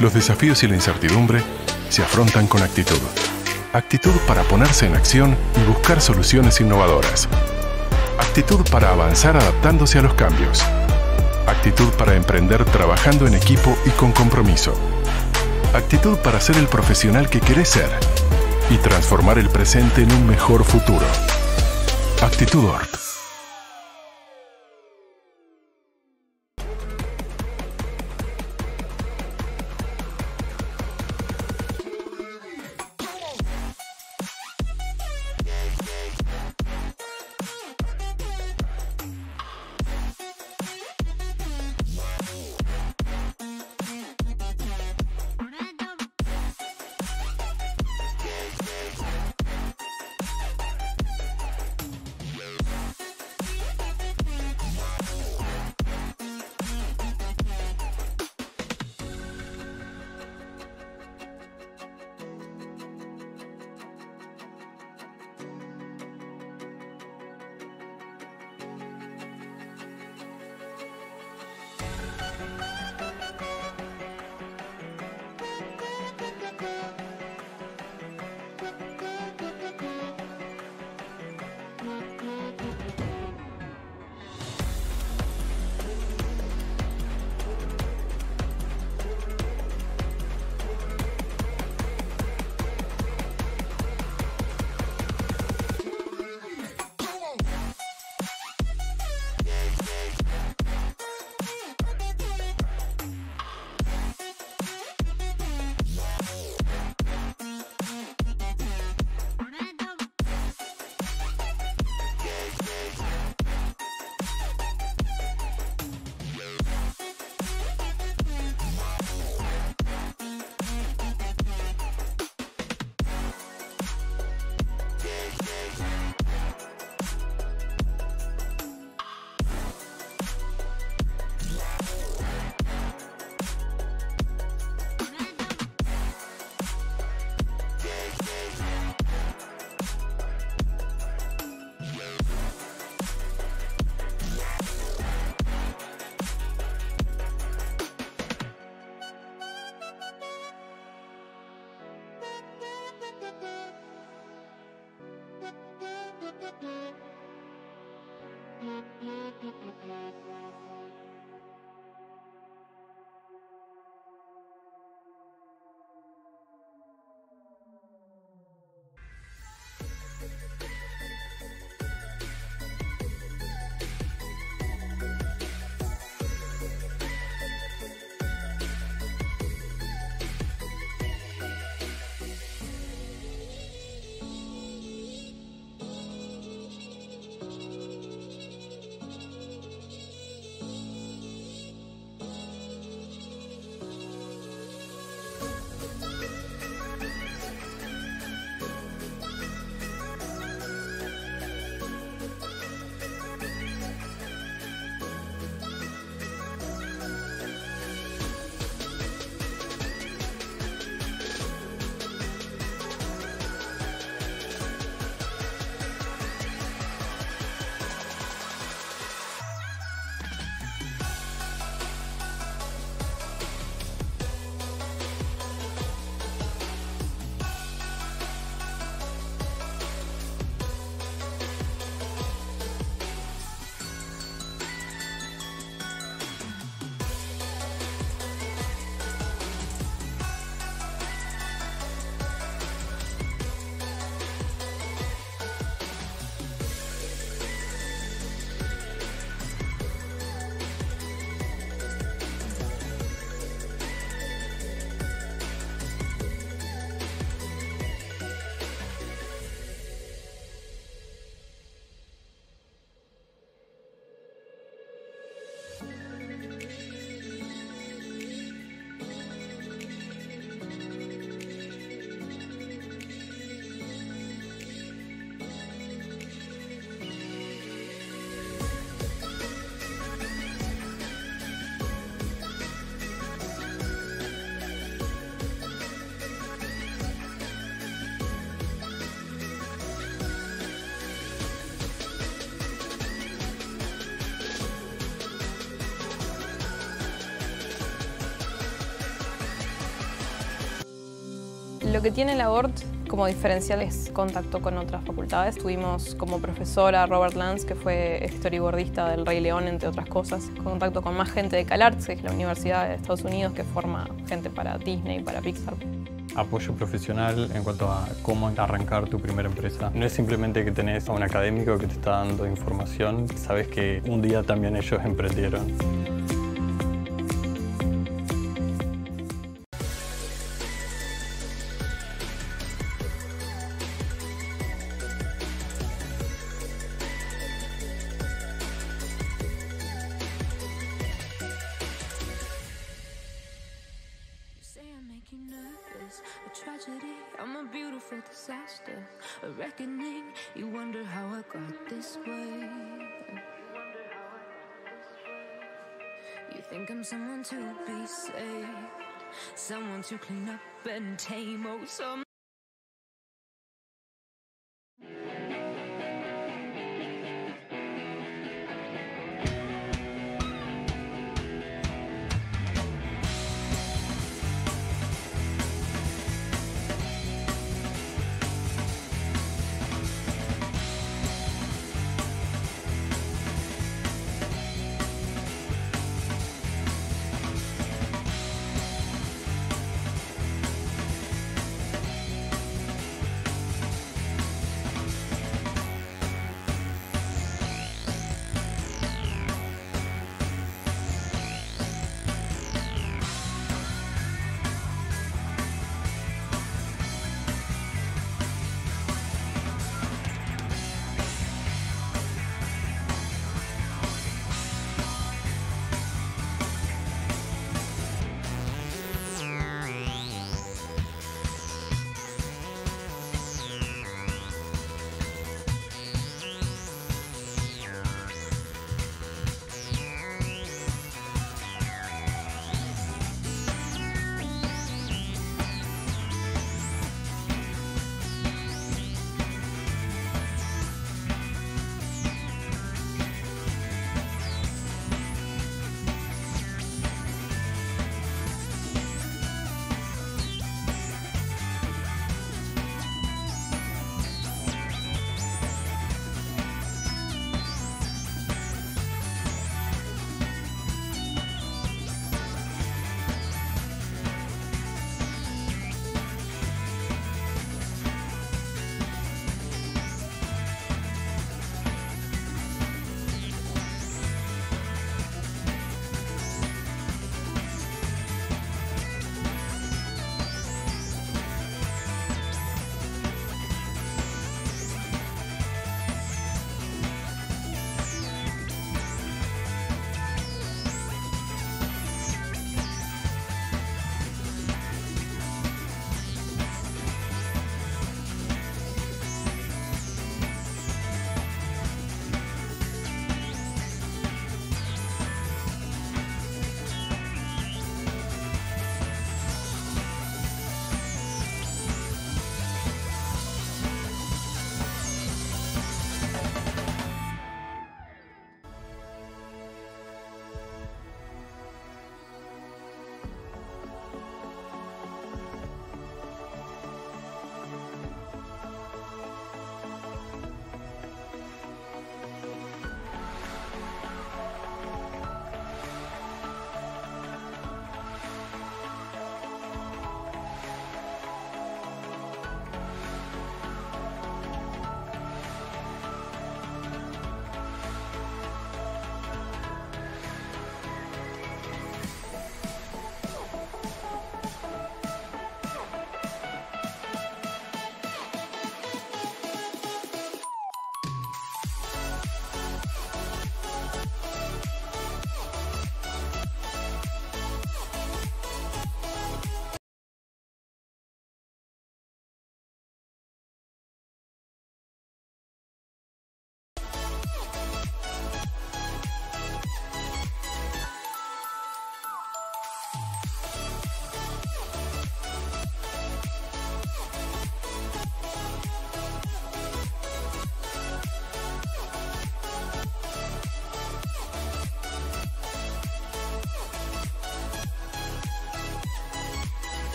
los desafíos y la incertidumbre se afrontan con actitud. Actitud para ponerse en acción y buscar soluciones innovadoras. Actitud para avanzar adaptándose a los cambios. Actitud para emprender trabajando en equipo y con compromiso. Actitud para ser el profesional que querés ser y transformar el presente en un mejor futuro. Actitud Thank you. Lo que tiene la ORT como diferencial es contacto con otras facultades. Tuvimos como profesora Robert Lanz, que fue storyboardista del Rey León, entre otras cosas. Contacto con más gente de CalArts, que es la universidad de Estados Unidos que forma gente para Disney, para Pixar apoyo profesional en cuanto a cómo arrancar tu primera empresa. No es simplemente que tenés a un académico que te está dando información, sabes que un día también ellos emprendieron.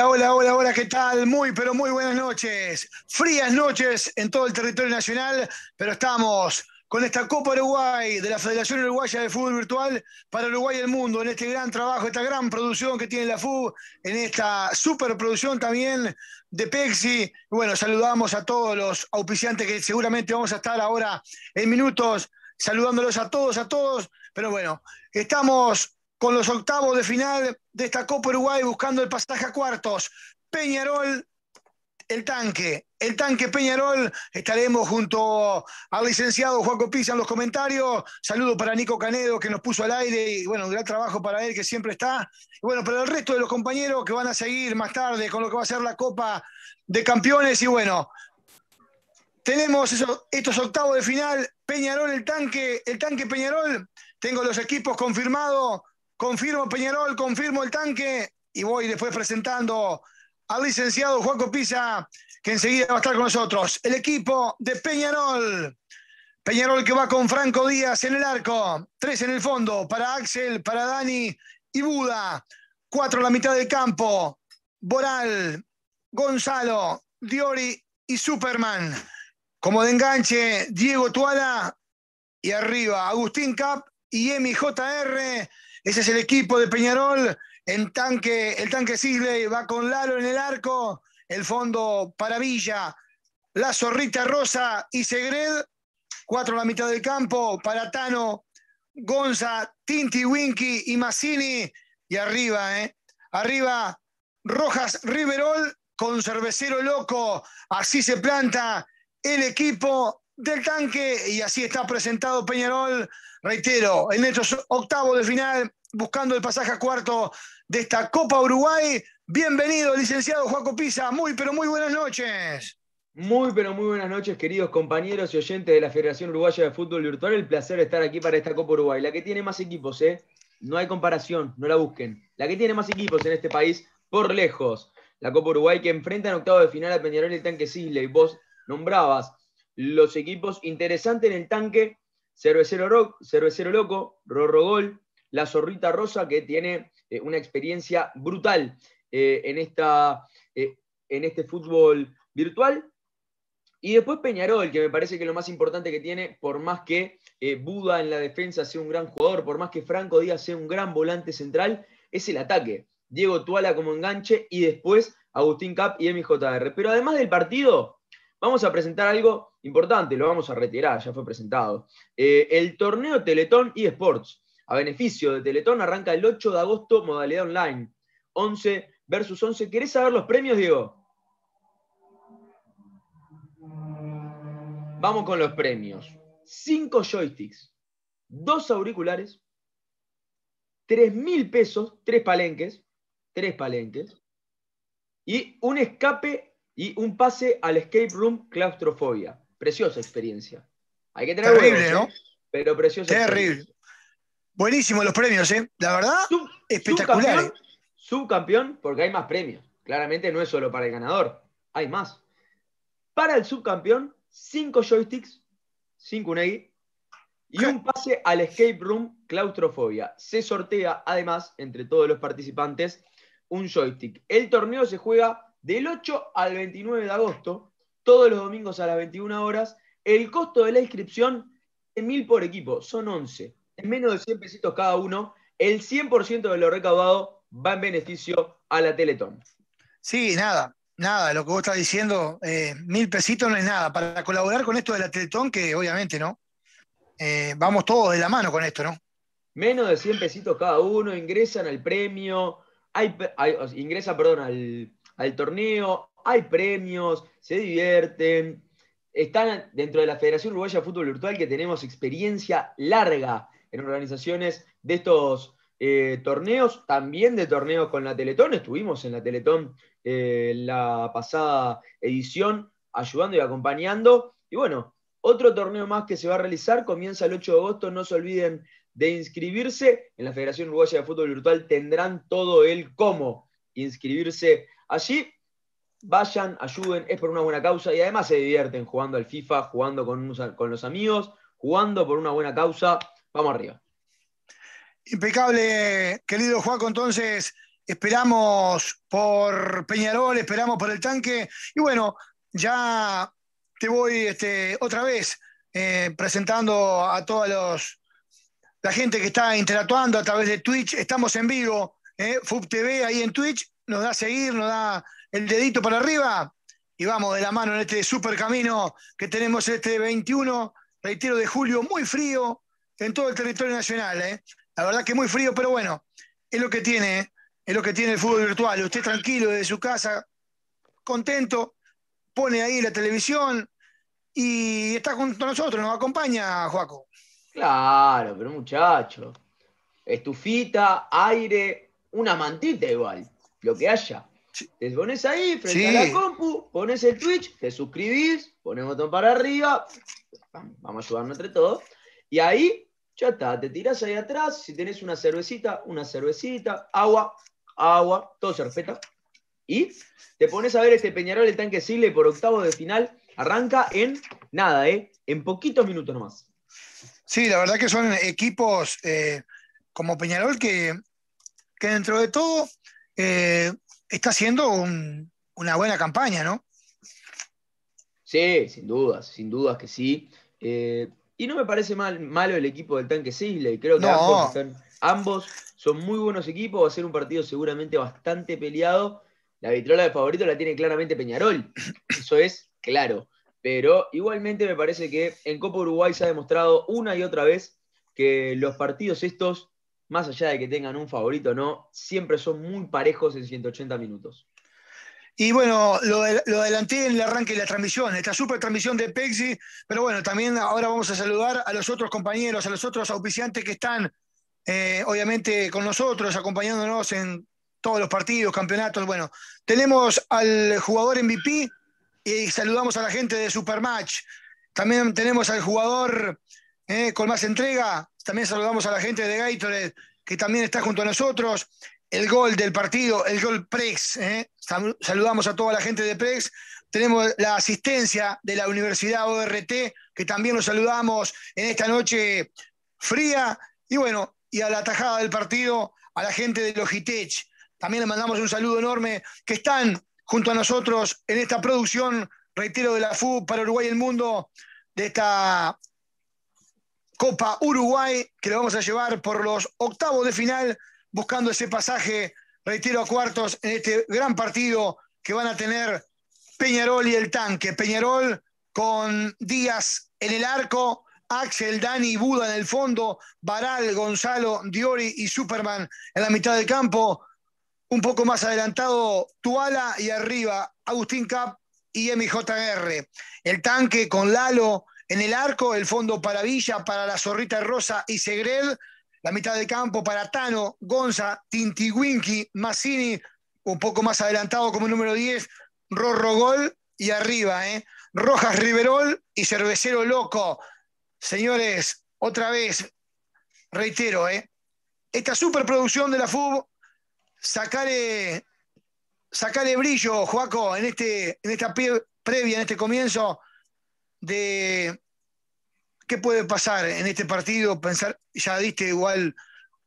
Hola, hola, hola, ¿qué tal? Muy, pero muy buenas noches. Frías noches en todo el territorio nacional, pero estamos con esta Copa Uruguay de la Federación Uruguaya de Fútbol Virtual para Uruguay y el mundo, en este gran trabajo, esta gran producción que tiene la FU, en esta superproducción también de Pexi. Bueno, saludamos a todos los auspiciantes que seguramente vamos a estar ahora en minutos saludándolos a todos, a todos, pero bueno, estamos con los octavos de final de esta Copa Uruguay buscando el pasaje a cuartos. Peñarol, el tanque, el tanque Peñarol. Estaremos junto al licenciado Juan Copisa en los comentarios. Saludo para Nico Canedo que nos puso al aire y bueno, un gran trabajo para él que siempre está. Y bueno, para el resto de los compañeros que van a seguir más tarde con lo que va a ser la Copa de Campeones y bueno. Tenemos estos octavos de final, Peñarol, el tanque, el tanque Peñarol, tengo los equipos confirmados. Confirmo Peñarol, confirmo el tanque y voy después presentando al licenciado Juan Pisa, que enseguida va a estar con nosotros. El equipo de Peñarol. Peñarol que va con Franco Díaz en el arco. Tres en el fondo para Axel, para Dani y Buda. Cuatro en la mitad del campo. Boral, Gonzalo, Diori y Superman. Como de enganche, Diego Tuala. Y arriba, Agustín Cap y MJR ese es el equipo de Peñarol. En tanque, el tanque Sigley va con Lalo en el arco. El fondo para Villa. La zorrita Rosa y Segred. Cuatro en la mitad del campo para Tano, Gonza, Tinti, Winky y Massini. Y arriba, ¿eh? Arriba Rojas Riverol con cervecero loco. Así se planta el equipo del tanque y así está presentado Peñarol. Reitero, en estos octavos de final buscando el pasaje a cuarto de esta Copa Uruguay. Bienvenido, licenciado Juaco Pisa. Muy, pero muy buenas noches. Muy, pero muy buenas noches, queridos compañeros y oyentes de la Federación Uruguaya de Fútbol Virtual. El placer estar aquí para esta Copa Uruguay, la que tiene más equipos, ¿eh? No hay comparación, no la busquen. La que tiene más equipos en este país, por lejos. La Copa Uruguay que enfrenta en octavo de final a Peñarol y el tanque Y Vos nombrabas los equipos interesantes en el tanque Cervecero, Rock, Cervecero Loco, Rorro Gol, la zorrita rosa que tiene eh, una experiencia brutal eh, en, esta, eh, en este fútbol virtual. Y después Peñarol, que me parece que lo más importante que tiene, por más que Buda en la defensa sea un gran jugador, por más que Franco Díaz sea un gran volante central, es el ataque. Diego Tuala como enganche y después Agustín Cap y MJR. Pero además del partido, vamos a presentar algo importante, lo vamos a retirar, ya fue presentado. el torneo Teletón y Sports a beneficio de Teletón. Arranca el 8 de agosto, modalidad online. 11 versus 11. ¿Querés saber los premios, Diego? Vamos con los premios. 5 joysticks, 2 auriculares, 3 mil pesos, 3 palenques, 3 palenques, y un escape y un pase al escape room claustrofobia. Preciosa experiencia. Hay que tener Terrible, ¿no? ¿eh? Pero preciosa. Terrible. Buenísimo los premios, ¿eh? La verdad, espectaculares. Subcampeón, porque hay más premios. Claramente no es solo para el ganador, hay más. Para el subcampeón, cinco joysticks, cinco Unagi, y un pase al escape room claustrofobia. Se sortea además entre todos los participantes un joystick. El torneo se juega del 8 al 29 de agosto, todos los domingos a las 21 horas. El costo de la inscripción es mil por equipo, son 11 menos de 100 pesitos cada uno, el 100% de lo recaudado va en beneficio a la Teletón. Sí, nada, nada, lo que vos estás diciendo, eh, mil pesitos no es nada. Para colaborar con esto de la Teletón, que obviamente, ¿no? Eh, vamos todos de la mano con esto, ¿no? Menos de 100 pesitos cada uno, ingresan al premio, hay, ingresa, perdón, al, al torneo, hay premios, se divierten, están dentro de la Federación Uruguaya de Fútbol Virtual que tenemos experiencia larga en organizaciones de estos eh, torneos, también de torneos con la Teletón. Estuvimos en la Teletón eh, la pasada edición ayudando y acompañando. Y bueno, otro torneo más que se va a realizar comienza el 8 de agosto. No se olviden de inscribirse. En la Federación Uruguaya de Fútbol Virtual tendrán todo el cómo inscribirse allí. Vayan, ayuden, es por una buena causa y además se divierten jugando al FIFA, jugando con los amigos, jugando por una buena causa. Vamos arriba. Impecable, querido Juaco. Entonces, esperamos por Peñarol, esperamos por el tanque. Y bueno, ya te voy este, otra vez eh, presentando a toda la gente que está interactuando a través de Twitch. Estamos en vivo, eh, FUB TV ahí en Twitch. Nos da seguir, nos da el dedito para arriba y vamos de la mano en este super camino que tenemos este 21, reitero, de julio, muy frío, en todo el territorio nacional. ¿eh? La verdad que muy frío, pero bueno, es lo que tiene, ¿eh? es lo que tiene el fútbol virtual. Usted tranquilo desde su casa, contento, pone ahí la televisión y está junto a nosotros, nos acompaña, Joaco. Claro, pero muchacho. Estufita, aire, una mantita igual, lo que haya. Te pones ahí frente a la compu, pones el Twitch, te suscribís, pones botón para arriba, vamos a ayudarnos entre todos. Y ahí ya está, te tirás ahí atrás, si tenés una cervecita, una cervecita, agua, agua, todo se respeta. Y te pones a ver este Peñarol, el tanque Sile, por octavo de final, arranca en nada, ¿eh? en poquitos minutos nomás. Sí, la verdad que son equipos eh, como Peñarol que, dentro de todo eh, está haciendo una buena campaña, ¿no? Sí, sin dudas, sin dudas que sí. Eh, y no me parece mal, malo el equipo del tanque Sisley. Creo que ambos, ambos son muy buenos equipos. Va a ser un partido seguramente bastante peleado. La vitrola de favorito la tiene claramente Peñarol. Eso es claro. Pero igualmente me parece que en Copa Uruguay se ha demostrado una y otra vez que los partidos estos, más allá de que tengan un favorito o no, siempre son muy parejos en 180 minutos. Y bueno, lo, adelanté en el arranque de la transmisión, esta super transmisión de Pexi, pero bueno, también ahora vamos a saludar a los otros compañeros, a los otros auspiciantes que están eh, obviamente con nosotros, acompañándonos en todos los partidos, campeonatos. Bueno, tenemos al jugador MVP y saludamos a la gente de Supermatch. También tenemos al jugador eh, con más entrega, también saludamos a la gente de Gatorade, que también está junto a nosotros el gol del partido, el gol Prex. ¿eh? Saludamos a toda la gente de Prex. Tenemos la asistencia de la Universidad ORT, que también los saludamos en esta noche fría. Y bueno, y a la tajada del partido, a la gente de Logitech. También les mandamos un saludo enorme, que están junto a nosotros en esta producción, reitero, de la FU para Uruguay y el mundo, de esta Copa Uruguay, que lo vamos a llevar por los octavos de final buscando ese pasaje, retiro a cuartos en este gran partido que van a tener Peñarol y el tanque. Peñarol con Díaz en el arco, Axel, Dani y Buda en el fondo, Baral, Gonzalo, Diori y Superman en la mitad del campo. Un poco más adelantado, Tuala y arriba, Agustín Cap y MJR. El tanque con Lalo en el arco, el fondo para Villa, para la Zorrita Rosa y Segred, la mitad de campo para Tano, Gonza, Tintiwinki, Massini, un poco más adelantado como número 10, Rorro Gol y arriba, ¿eh? Rojas Riverol y Cervecero Loco. Señores, otra vez, reitero, ¿eh? esta superproducción de la FUB, sacaré brillo, Joaco, en, este, en esta previa, en este comienzo de, ¿Qué puede pasar en este partido? Pensar, ya diste igual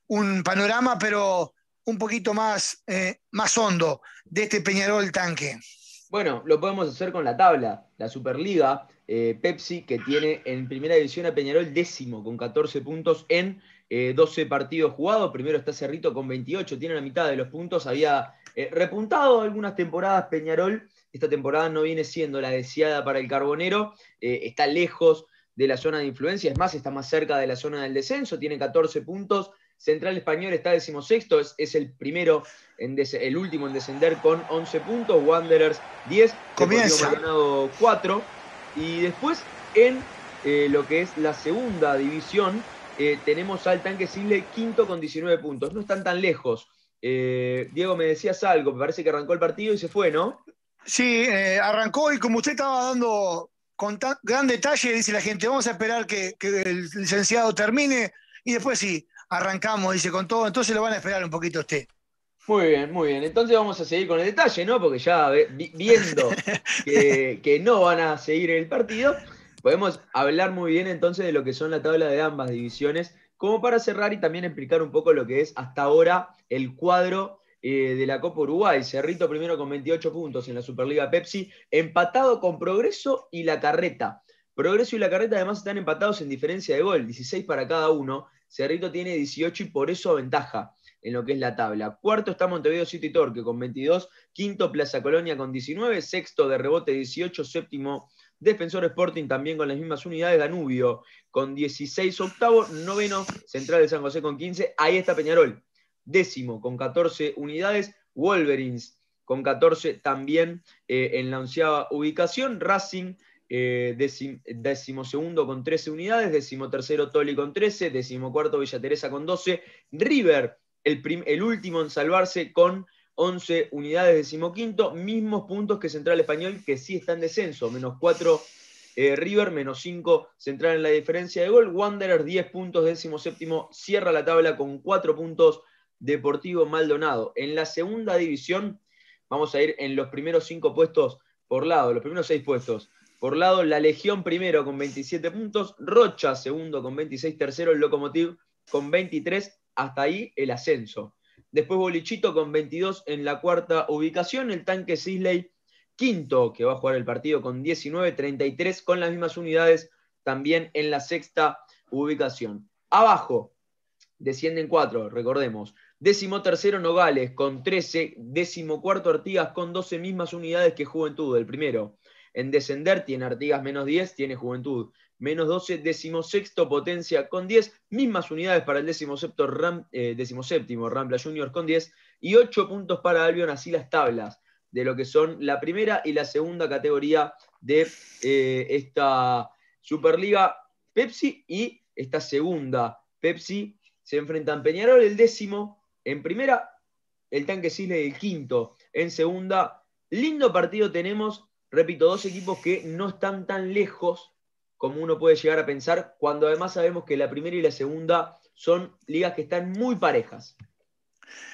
un panorama, pero un poquito más, eh, más hondo de este Peñarol tanque. Bueno, lo podemos hacer con la tabla, la Superliga, eh, Pepsi, que tiene en primera división a Peñarol décimo con 14 puntos en 12 eh, partidos jugados. Primero está Cerrito con 28, tiene la mitad de los puntos. Había repuntado algunas temporadas Peñarol. Esta temporada no viene siendo la deseada para el Carbonero. está lejos de la zona de influencia, es más, está más cerca de la zona del descenso, tiene 14 puntos. Central Español está decimosexto, es, es el primero, en el último en descender con 11 puntos, Wanderers 10, Comienza. ganado 4. Y después en eh, lo que es la segunda división, eh, tenemos al tanque Sigle quinto con 19 puntos. No están tan lejos. Eh, Diego, me decías algo, me parece que arrancó el partido y se fue, ¿no? Sí, arrancó y como usted estaba dando con tan gran detalle, dice la gente, vamos a esperar que, el licenciado termine y después sí, arrancamos, dice, con todo, entonces lo van a esperar un poquito usted. Muy bien, muy bien. Entonces vamos a seguir con el detalle, ¿no? Porque ya viendo que, que, no van a seguir el partido, podemos hablar muy bien entonces de lo que son la tabla de ambas divisiones, como para cerrar y también explicar un poco lo que es hasta ahora el cuadro eh, de la Copa Uruguay. Cerrito primero con 28 puntos en la Superliga Pepsi, empatado con Progreso y La Carreta. Progreso y La Carreta además están empatados en diferencia de gol, 16 para cada uno. Cerrito tiene 18 y por eso ventaja en lo que es la tabla. Cuarto está Montevideo City Torque con 22, quinto Plaza Colonia con 19, sexto de rebote 18, séptimo Defensor Sporting también con las mismas unidades, Danubio con 16 octavo, noveno Central de San José con 15, ahí está Peñarol décimo con 14 unidades, Wolverines con 14 también eh, en la onceava ubicación, Racing eh, décimo segundo con 13 unidades, Décimo tercero, Toli con 13, cuarto, Villa Teresa con 12, River el, último en salvarse con 11 unidades, quinto, mismos puntos que Central Español que sí está en descenso, menos 4 eh, River, menos 5 Central en la diferencia de gol, Wanderers 10 puntos, décimo séptimo, cierra la tabla con 4 puntos Deportivo Maldonado. En la segunda división vamos a ir en los primeros cinco puestos por lado, los primeros seis puestos. Por lado, la Legión primero con 27 puntos, Rocha segundo con 26, tercero el Locomotiv con 23, hasta ahí el ascenso. Después Bolichito con 22 en la cuarta ubicación, el tanque Sisley quinto que va a jugar el partido con 19, 33 con las mismas unidades también en la sexta ubicación. Abajo descienden cuatro, recordemos. Décimo tercero Nogales con 13, décimo cuarto Artigas con 12 mismas unidades que Juventud, el primero. En descender tiene Artigas menos 10, tiene Juventud menos 12, décimo sexto Potencia con 10, mismas unidades para el décimo séptimo, Ram, eh, Rampla Juniors con 10 y 8 puntos para Albion, así las tablas de lo que son la primera y la segunda categoría de eh, esta Superliga Pepsi y esta segunda Pepsi. Se enfrentan Peñarol el décimo, en primera, el tanque Sisley el quinto. En segunda, lindo partido tenemos, repito, dos equipos que no están tan lejos como uno puede llegar a pensar, cuando además sabemos que la primera y la segunda son ligas que están muy parejas.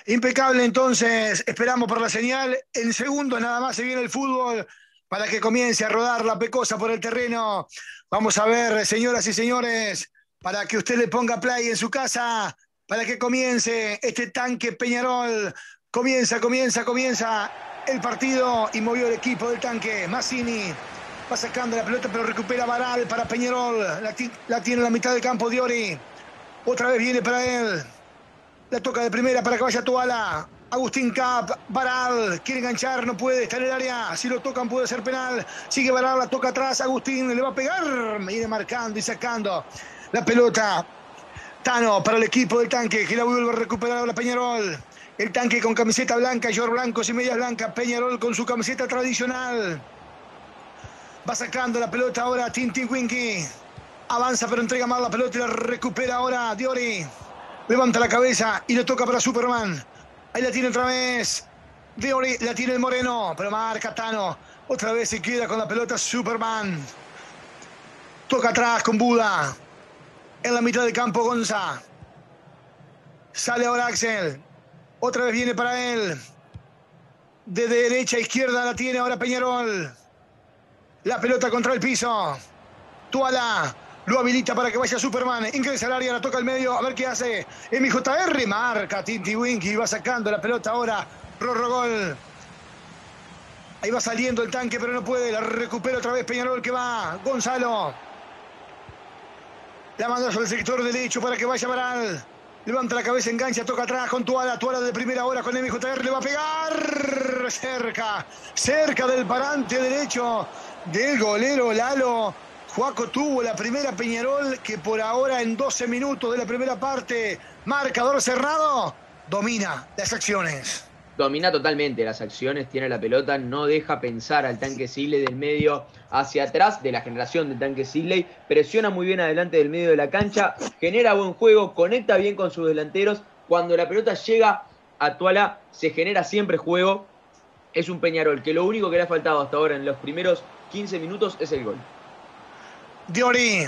Impecable entonces, esperamos por la señal. En segundo nada más se viene el fútbol para que comience a rodar la pecosa por el terreno. Vamos a ver, señoras y señores, para que usted le ponga play en su casa para que comience este tanque Peñarol. Comienza, comienza, comienza el partido y movió el equipo del tanque. Massini va sacando la pelota, pero recupera Varal para Peñarol. La, tiene la mitad del campo Diori. Otra vez viene para él. La toca de primera para que vaya Tuala. Agustín Cap, Varal, quiere enganchar, no puede, está en el área. Si lo tocan puede ser penal. Sigue Varal, la toca atrás. Agustín le va a pegar. Viene marcando y sacando la pelota Tano para el equipo del tanque, que la vuelve a recuperar ahora Peñarol. El tanque con camiseta blanca, short Blancos y medias blancas. Peñarol con su camiseta tradicional. Va sacando la pelota ahora Tintin Winky. Avanza pero entrega mal la pelota y la recupera ahora Diori. Levanta la cabeza y lo toca para Superman. Ahí la tiene otra vez. Diori la tiene el Moreno, pero marca Tano. Otra vez se queda con la pelota Superman. Toca atrás con Buda en la mitad del campo Gonza. Sale ahora Axel. Otra vez viene para él. De derecha a izquierda la tiene ahora Peñarol. La pelota contra el piso. Tuala lo habilita para que vaya Superman. Ingresa al área, la toca al medio. A ver qué hace. MJR marca Tinti Winky. Va sacando la pelota ahora. Prorrogol. Ahí va saliendo el tanque, pero no puede. La recupera otra vez Peñarol que va. Gonzalo. La mandó sobre el sector derecho para que vaya Baral. Levanta la cabeza, engancha, toca atrás con Tuala. Tuala de primera hora con MJR le va a pegar. Cerca, cerca del parante derecho del golero Lalo. Juaco tuvo la primera Peñarol que por ahora en 12 minutos de la primera parte, marcador cerrado, domina las acciones domina totalmente las acciones, tiene la pelota, no deja pensar al tanque Sigley del medio hacia atrás de la generación del tanque Sigley, presiona muy bien adelante del medio de la cancha, genera buen juego, conecta bien con sus delanteros, cuando la pelota llega a Tuala se genera siempre juego, es un Peñarol que lo único que le ha faltado hasta ahora en los primeros 15 minutos es el gol. Diori,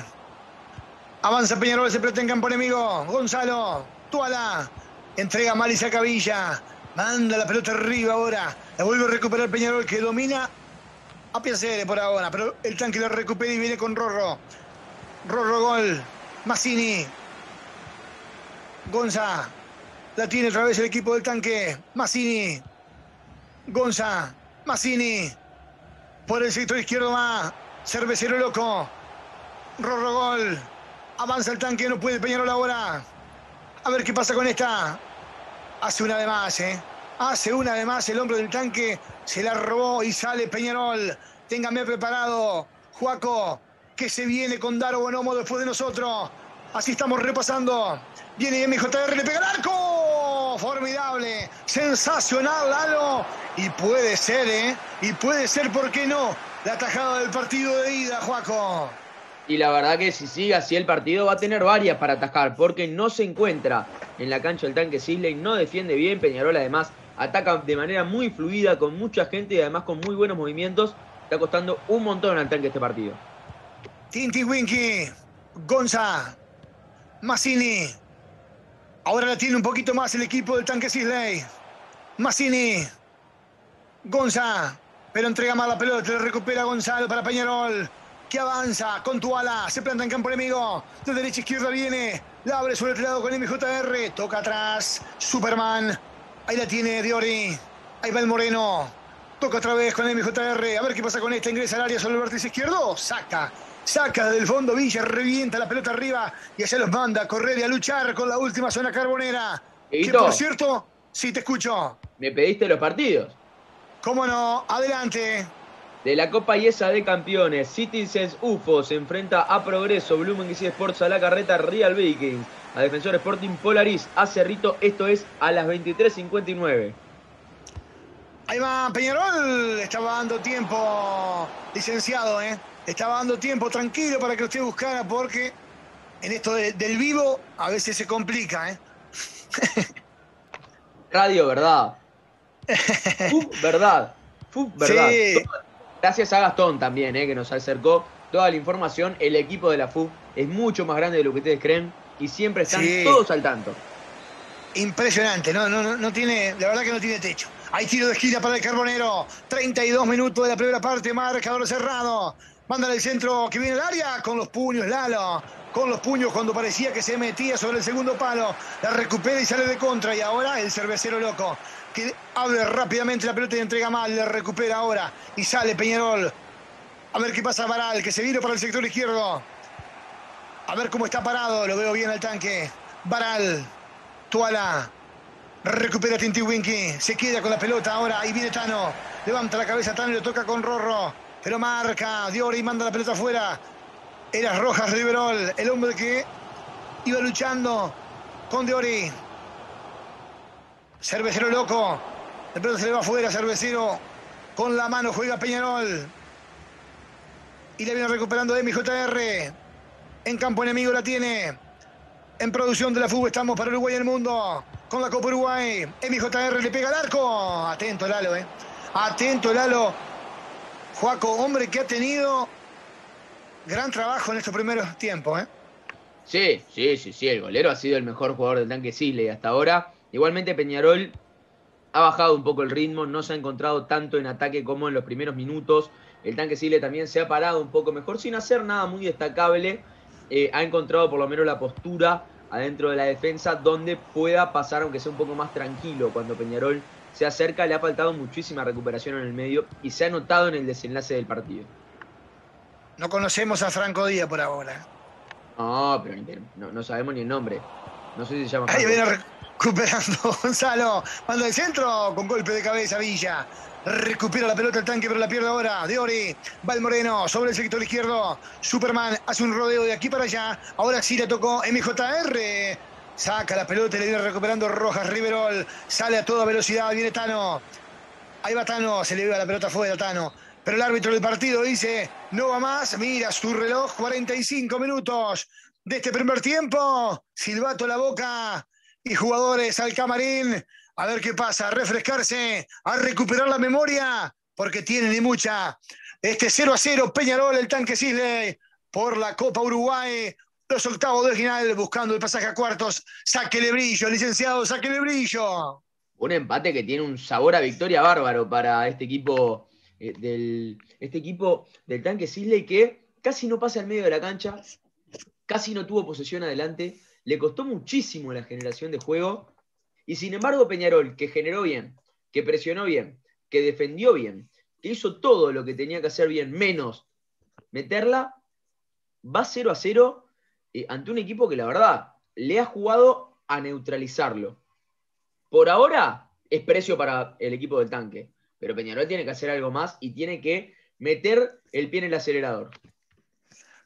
avanza Peñarol, se pretende campo enemigo, Gonzalo, Tuala, entrega mal y saca Manda la pelota arriba ahora. La vuelve a recuperar Peñarol que domina a Piacere por ahora. Pero el tanque la recupera y viene con Rorro. Rorro gol. Massini. Gonza. La tiene otra vez el equipo del tanque. Massini. Gonza. Massini. Por el sector izquierdo va. Cervecero loco. Rorro gol. Avanza el tanque. No puede Peñarol ahora. A ver qué pasa con esta. Hace una de más, ¿eh? Hace una de más el hombro del tanque. Se la robó y sale Peñarol. Ténganme preparado, Juaco, que se viene con Daro Bonomo después de nosotros. Así estamos repasando. Viene MJR, le pega el arco. Formidable, sensacional, Lalo. Y puede ser, ¿eh? Y puede ser, ¿por qué no? La atajada del partido de ida, Juaco. Y la verdad que si sigue así el partido va a tener varias para atacar porque no se encuentra en la cancha el tanque Sisley, no defiende bien, Peñarol además ataca de manera muy fluida, con mucha gente y además con muy buenos movimientos. Está costando un montón al tanque este partido. Tinti Winky, Gonza, Massini. Ahora la tiene un poquito más el equipo del tanque Sisley. Massini, Gonza, pero entrega más la pelota, le recupera Gonzalo para Peñarol que avanza con tu ala, se planta en campo enemigo, de derecha a izquierda viene, la abre sobre el lado con MJR, toca atrás, Superman, ahí la tiene Diori, ahí va el Moreno, toca otra vez con MJR, a ver qué pasa con esta, ingresa al área sobre el vértice izquierdo, saca, saca del fondo Villa, revienta la pelota arriba y allá los manda a correr y a luchar con la última zona carbonera. que por cierto, sí te escucho. Me pediste los partidos. ¿Cómo no? Adelante de la Copa IESA de Campeones. Citizens UFO se enfrenta a Progreso, Blooming y Sports a la carreta Real Vikings, a Defensor Sporting Polaris, a Cerrito, esto es a las 23.59. Ahí va Peñarol, estaba dando tiempo, licenciado, ¿eh? estaba dando tiempo tranquilo para que usted buscara porque en esto del vivo a veces se complica. ¿eh? Radio, ¿verdad? ¿verdad? ¿verdad? Sí. Gracias a Gastón también, eh, que nos acercó toda la información. El equipo de la FU es mucho más grande de lo que ustedes creen y siempre están todos al tanto. Impresionante, no, no, no tiene, la verdad que no tiene techo. Hay tiro de esquina para el Carbonero. 32 minutos de la primera parte, marcador cerrado. manda el centro que viene el área con los puños, Lalo. Con los puños cuando parecía que se metía sobre el segundo palo. La recupera y sale de contra. Y ahora el cervecero loco que abre rápidamente la pelota y entrega mal, le recupera ahora y sale Peñarol. A ver qué pasa Baral que se vino para el sector izquierdo. A ver cómo está parado, lo veo bien al tanque. Baral Tuala, recupera Tinti Winky. se queda con la pelota ahora, y viene Tano. Levanta la cabeza Tano y lo toca con Rorro, pero marca, Diori manda la pelota afuera. Era Rojas Riverol, el hombre que iba luchando con Diori. Cervecero loco. De pronto se le va afuera Cervecero. Con la mano juega Peñarol. Y le viene recuperando MJR, En campo enemigo la tiene. En producción de la fútbol estamos para Uruguay en el mundo. Con la Copa Uruguay. MJR le pega el arco. Atento Lalo, eh. Atento Lalo. Juaco, hombre que ha tenido gran trabajo en estos primeros tiempos, eh. Sí, sí, sí, sí. El golero ha sido el mejor jugador del tanque Sisley hasta ahora. Igualmente Peñarol ha bajado un poco el ritmo, no se ha encontrado tanto en ataque como en los primeros minutos. El tanque Sile también se ha parado un poco mejor, sin hacer nada muy destacable. Eh, ha encontrado por lo menos la postura adentro de la defensa donde pueda pasar, aunque sea un poco más tranquilo. Cuando Peñarol se acerca, le ha faltado muchísima recuperación en el medio y se ha notado en el desenlace del partido. No conocemos a Franco Díaz por ahora. No, pero no, sabemos ni el nombre. No sé si se llama. Franco recuperando Gonzalo. Manda el centro con golpe de cabeza Villa. Recupera la pelota el tanque, pero la pierde ahora. De Ori, va el Moreno sobre el sector izquierdo. Superman hace un rodeo de aquí para allá. Ahora sí le tocó MJR. Saca la pelota y le viene recuperando Rojas Riverol. Sale a toda velocidad. Viene Tano. Ahí va Tano. Se le ve la pelota afuera Tano. Pero el árbitro del partido dice: No va más. Mira su reloj. 45 minutos de este primer tiempo. Silbato la boca y jugadores al camarín, a ver qué pasa, a refrescarse, a recuperar la memoria, porque tienen y mucha. Este 0 a 0, Peñarol, el tanque Sisley, por la Copa Uruguay, los octavos de final, buscando el pasaje a cuartos. Sáquele brillo, licenciado, saquele brillo. Un empate que tiene un sabor a victoria bárbaro para este equipo eh, del, este equipo del tanque Sisley que casi no pasa al medio de la cancha, casi no tuvo posesión adelante, le costó muchísimo la generación de juego. Y sin embargo, Peñarol, que generó bien, que presionó bien, que defendió bien, que hizo todo lo que tenía que hacer bien, menos meterla, va 0 a 0 eh, ante un equipo que la verdad le ha jugado a neutralizarlo. Por ahora es precio para el equipo del tanque, pero Peñarol tiene que hacer algo más y tiene que meter el pie en el acelerador.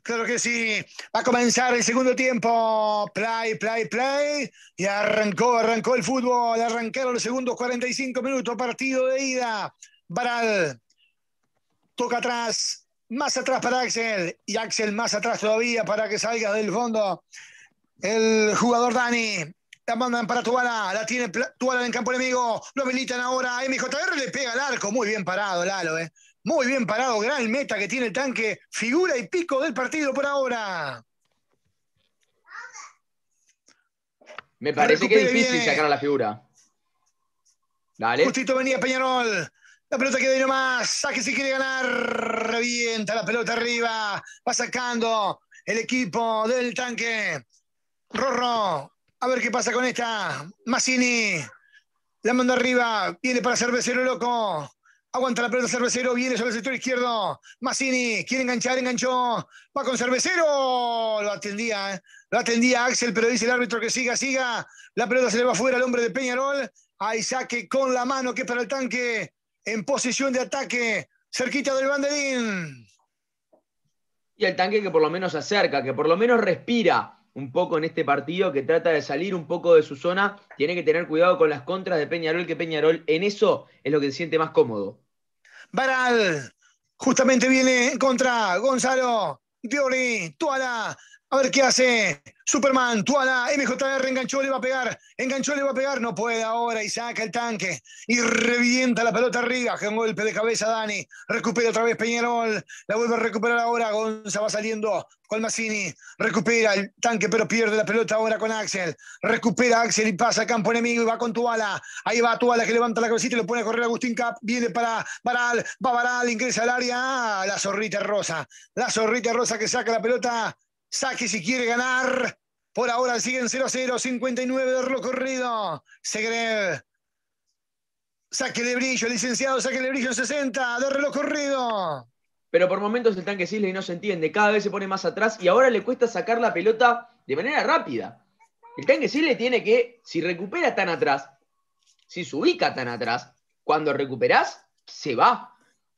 Claro que sí. Va a comenzar el segundo tiempo. Play, play, play. Y arrancó, arrancó el fútbol. Arrancaron los segundos 45 minutos. Partido de ida. Baral. Toca atrás. Más atrás para Axel. Y Axel más atrás todavía para que salga del fondo. El jugador Dani. La mandan para Tuala, la tiene Tuala en campo enemigo, lo militan ahora, MJR le pega al arco, muy bien parado Lalo, eh. Muy bien parado, gran meta que tiene el tanque. Figura y pico del partido por ahora. Me parece que es difícil sacar la figura. Dale. Justito venía Peñarol. La pelota queda ahí nomás. Saque si quiere ganar. Revienta la pelota arriba. Va sacando el equipo del tanque. Rorro. A ver qué pasa con esta. Massini. La manda arriba. Viene para Cervecero Loco. Aguanta la pelota Cervecero, viene sobre el sector izquierdo. Massini quiere enganchar, enganchó. Va con Cervecero. Lo atendía, ¿eh? lo atendía Axel, pero dice el árbitro que siga, siga. La pelota se le va afuera al hombre de Peñarol. Ahí saque con la mano que es para el tanque. En posición de ataque, cerquita del banderín. Y el tanque que por lo menos se acerca, que por lo menos respira un poco en este partido, que trata de salir un poco de su zona. Tiene que tener cuidado con las contras de Peñarol, que Peñarol en eso es lo que se siente más cómodo. Baral. Justamente viene contra Gonzalo Dioli, Tuala. A ver qué hace Superman, Tuala, MJR enganchó, le va a pegar, enganchó, le va a pegar, no puede ahora y saca el tanque y revienta la pelota arriba, un golpe de cabeza Dani, recupera otra vez Peñarol, la vuelve a recuperar ahora, Gonza va saliendo con recupera el tanque pero pierde la pelota ahora con Axel, recupera Axel y pasa al campo enemigo y va con Tuala, ahí va Tuala que levanta la cabecita y lo pone a correr Agustín Cap, viene para Baral, va Baral, ingresa al área, ah, la zorrita rosa, la zorrita rosa que saca la pelota Saque si quiere ganar. Por ahora siguen 0 0, 59 de reloj corrido. Segrev. Saque de brillo, licenciado, saque de brillo 60, de reloj corrido. Pero por momentos el tanque Sisley no se entiende, cada vez se pone más atrás y ahora le cuesta sacar la pelota de manera rápida. El tanque Sisley tiene que, si recupera tan atrás, si se ubica tan atrás, cuando recuperás, se va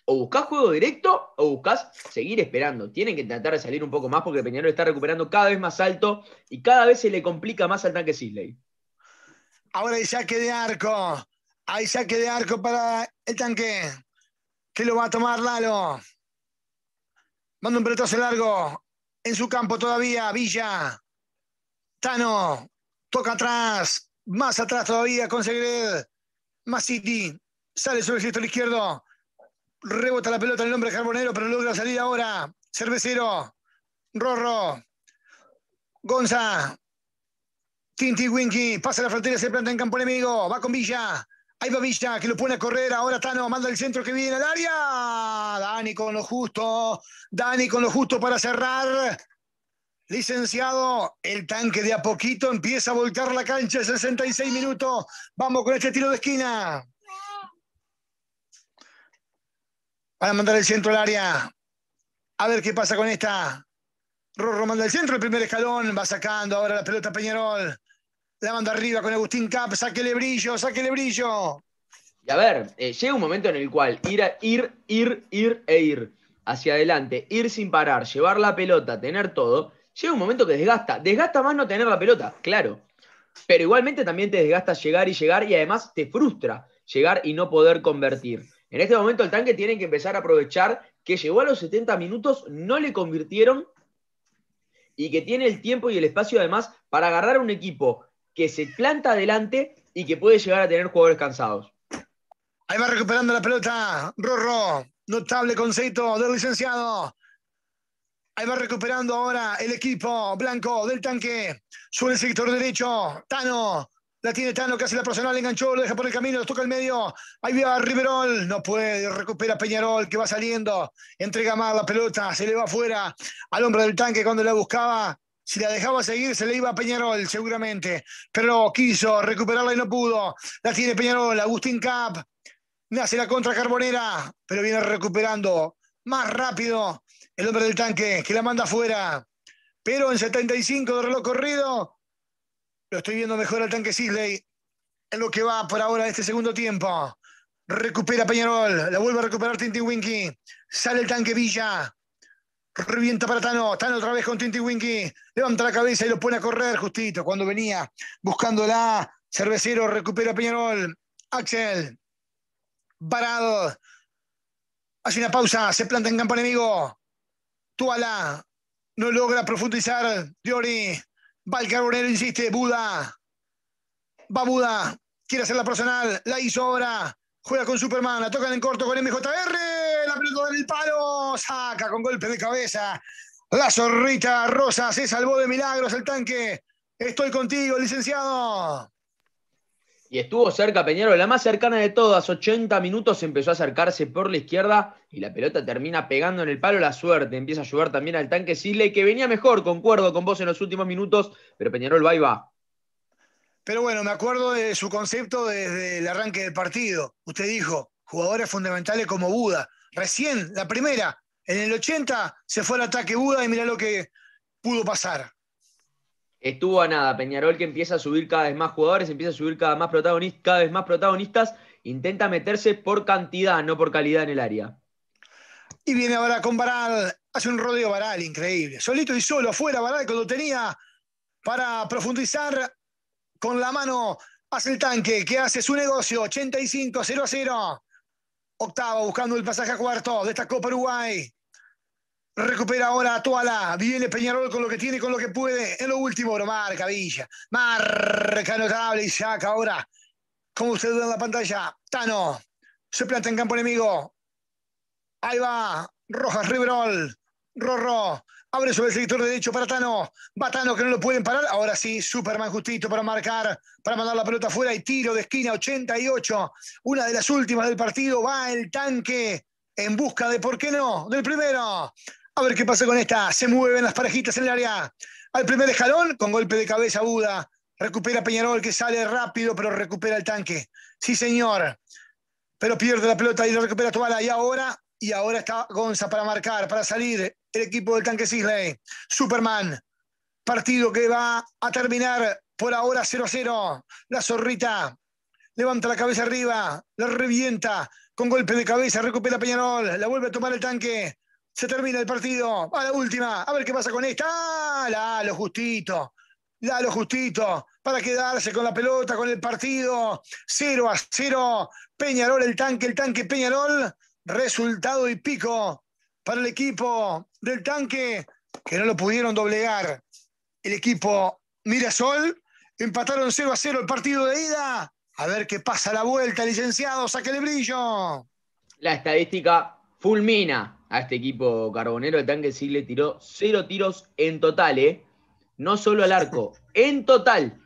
o buscas juego directo o buscas seguir esperando. Tienen que tratar de salir un poco más porque Peñarol está recuperando cada vez más alto y cada vez se le complica más al tanque Sisley. Ahora hay saque de arco. Hay saque de arco para el tanque. Que lo va a tomar Lalo. Manda un pelotazo largo. En su campo todavía, Villa. Tano. Toca atrás. Más atrás todavía con Segred. Más City. Sale sobre el gesto izquierdo Rebota la pelota en el hombre Carbonero, pero logra salir ahora. Cervecero, Rorro, Gonza, Tinti Winky, pasa la frontera, se planta en campo enemigo, va con Villa. Ahí va Villa, que lo pone a correr. Ahora Tano manda el centro que viene al área. Dani con lo justo. Dani con lo justo para cerrar. Licenciado, el tanque de a poquito empieza a volcar la cancha. 66 minutos. Vamos con este tiro de esquina. Van a mandar el centro al área. A ver qué pasa con esta. Rorro manda el centro, el primer escalón. Va sacando ahora la pelota Peñarol. La manda arriba con Agustín Cap. Sáquele brillo, sáquele brillo. Y a ver, eh, llega un momento en el cual ir, a, ir, ir, ir e ir hacia adelante, ir sin parar, llevar la pelota, tener todo, llega un momento que desgasta. Desgasta más no tener la pelota, claro. Pero igualmente también te desgasta llegar y llegar y además te frustra llegar y no poder convertir. En este momento el tanque tiene que empezar a aprovechar que llegó a los 70 minutos, no le convirtieron y que tiene el tiempo y el espacio además para agarrar un equipo que se planta adelante y que puede llegar a tener jugadores cansados. Ahí va recuperando la pelota, Rorro. Notable concepto del licenciado. Ahí va recuperando ahora el equipo blanco del tanque. Sube el sector derecho. Tano. La tiene Tano, casi la personal, enganchó, lo deja por el camino, lo toca el medio. Ahí va Riverol, no puede, recupera Peñarol, que va saliendo, entrega más la pelota, se le va afuera al hombre del tanque cuando la buscaba. Si la dejaba seguir, se le iba a Peñarol, seguramente. Pero quiso recuperarla y no pudo. La tiene Peñarol, Agustín Cap. Nace la contra Carbonera, pero viene recuperando más rápido el hombre del tanque, que la manda afuera. Pero en 75 de reloj corrido, lo estoy viendo mejor al tanque Sisley. En lo que va por ahora este segundo tiempo. Recupera Peñarol. La vuelve a recuperar Tinti Winky. Sale el tanque Villa. Revienta para Tano. Tano otra vez con Tinti Winky. Levanta la cabeza y lo pone a correr justito cuando venía buscándola. Cervecero recupera Peñarol. Axel. Varado. Hace una pausa. Se planta en campo enemigo. Tuala. No logra profundizar. Diori. Va el carbonero, insiste, Buda. Va Buda. Quiere hacer la personal. La hizo ahora. Juega con Superman. La tocan en corto con MJR. La pelota en el palo. Saca con golpe de cabeza. La zorrita rosa se salvó de milagros el tanque. Estoy contigo, licenciado. Y estuvo cerca Peñarol, la más cercana de todas, 80 minutos empezó a acercarse por la izquierda y la pelota termina pegando en el palo la suerte, empieza a ayudar también al tanque Sile que venía mejor, concuerdo con vos en los últimos minutos, pero Peñarol va y va. Pero bueno, me acuerdo de su concepto desde el arranque del partido. Usted dijo, jugadores fundamentales como Buda. Recién, la primera, en el 80 se fue al ataque Buda y mirá lo que pudo pasar estuvo a nada. Peñarol que empieza a subir cada vez más jugadores, empieza a subir cada, más cada vez más protagonistas, intenta meterse por cantidad, no por calidad en el área. Y viene ahora con Baral, hace un rodeo Baral increíble. Solito y solo afuera Baral cuando tenía para profundizar con la mano hace el tanque que hace su negocio 85-0 0. Octavo buscando el pasaje a cuarto destacó Paraguay. Recupera ahora a Toala. Viene Peñarol con lo que tiene, con lo que puede. En lo último marca Villa. Marca notable y saca ahora. Como usted ve en la pantalla, Tano se planta en campo enemigo. Ahí va. Rojas Riverol. Rorro. Abre sobre el sector derecho para Tano. Va Tano que no lo pueden parar. Ahora sí, Superman justito para marcar, para mandar la pelota afuera y tiro de esquina 88. Una de las últimas del partido. Va el tanque en busca de, ¿por qué no? Del primero. A ver qué pasa con esta. Se mueven las parejitas en el área. Al primer escalón, con golpe de cabeza aguda, Recupera Peñarol, que sale rápido, pero recupera el tanque. Sí, señor. Pero pierde la pelota y lo recupera Tuala. Y ahora, y ahora está Gonza para marcar, para salir el equipo del tanque Sisley. Superman. Partido que va a terminar por ahora 0-0. La zorrita levanta la cabeza arriba, la revienta con golpe de cabeza, recupera Peñarol, la vuelve a tomar el tanque. Se termina el partido. A la última. A ver qué pasa con esta. ¡Ah, lo justito. los justito. Para quedarse con la pelota, con el partido. 0 a 0. Peñarol, el tanque, el tanque Peñarol. Resultado y pico para el equipo del tanque que no lo pudieron doblegar. El equipo Mirasol empataron 0 a 0 el partido de ida. A ver qué pasa la vuelta, licenciado, el brillo. La estadística fulmina a este equipo carbonero. El tanque Sisley tiró cero tiros en total, ¿eh? No solo al arco, en total.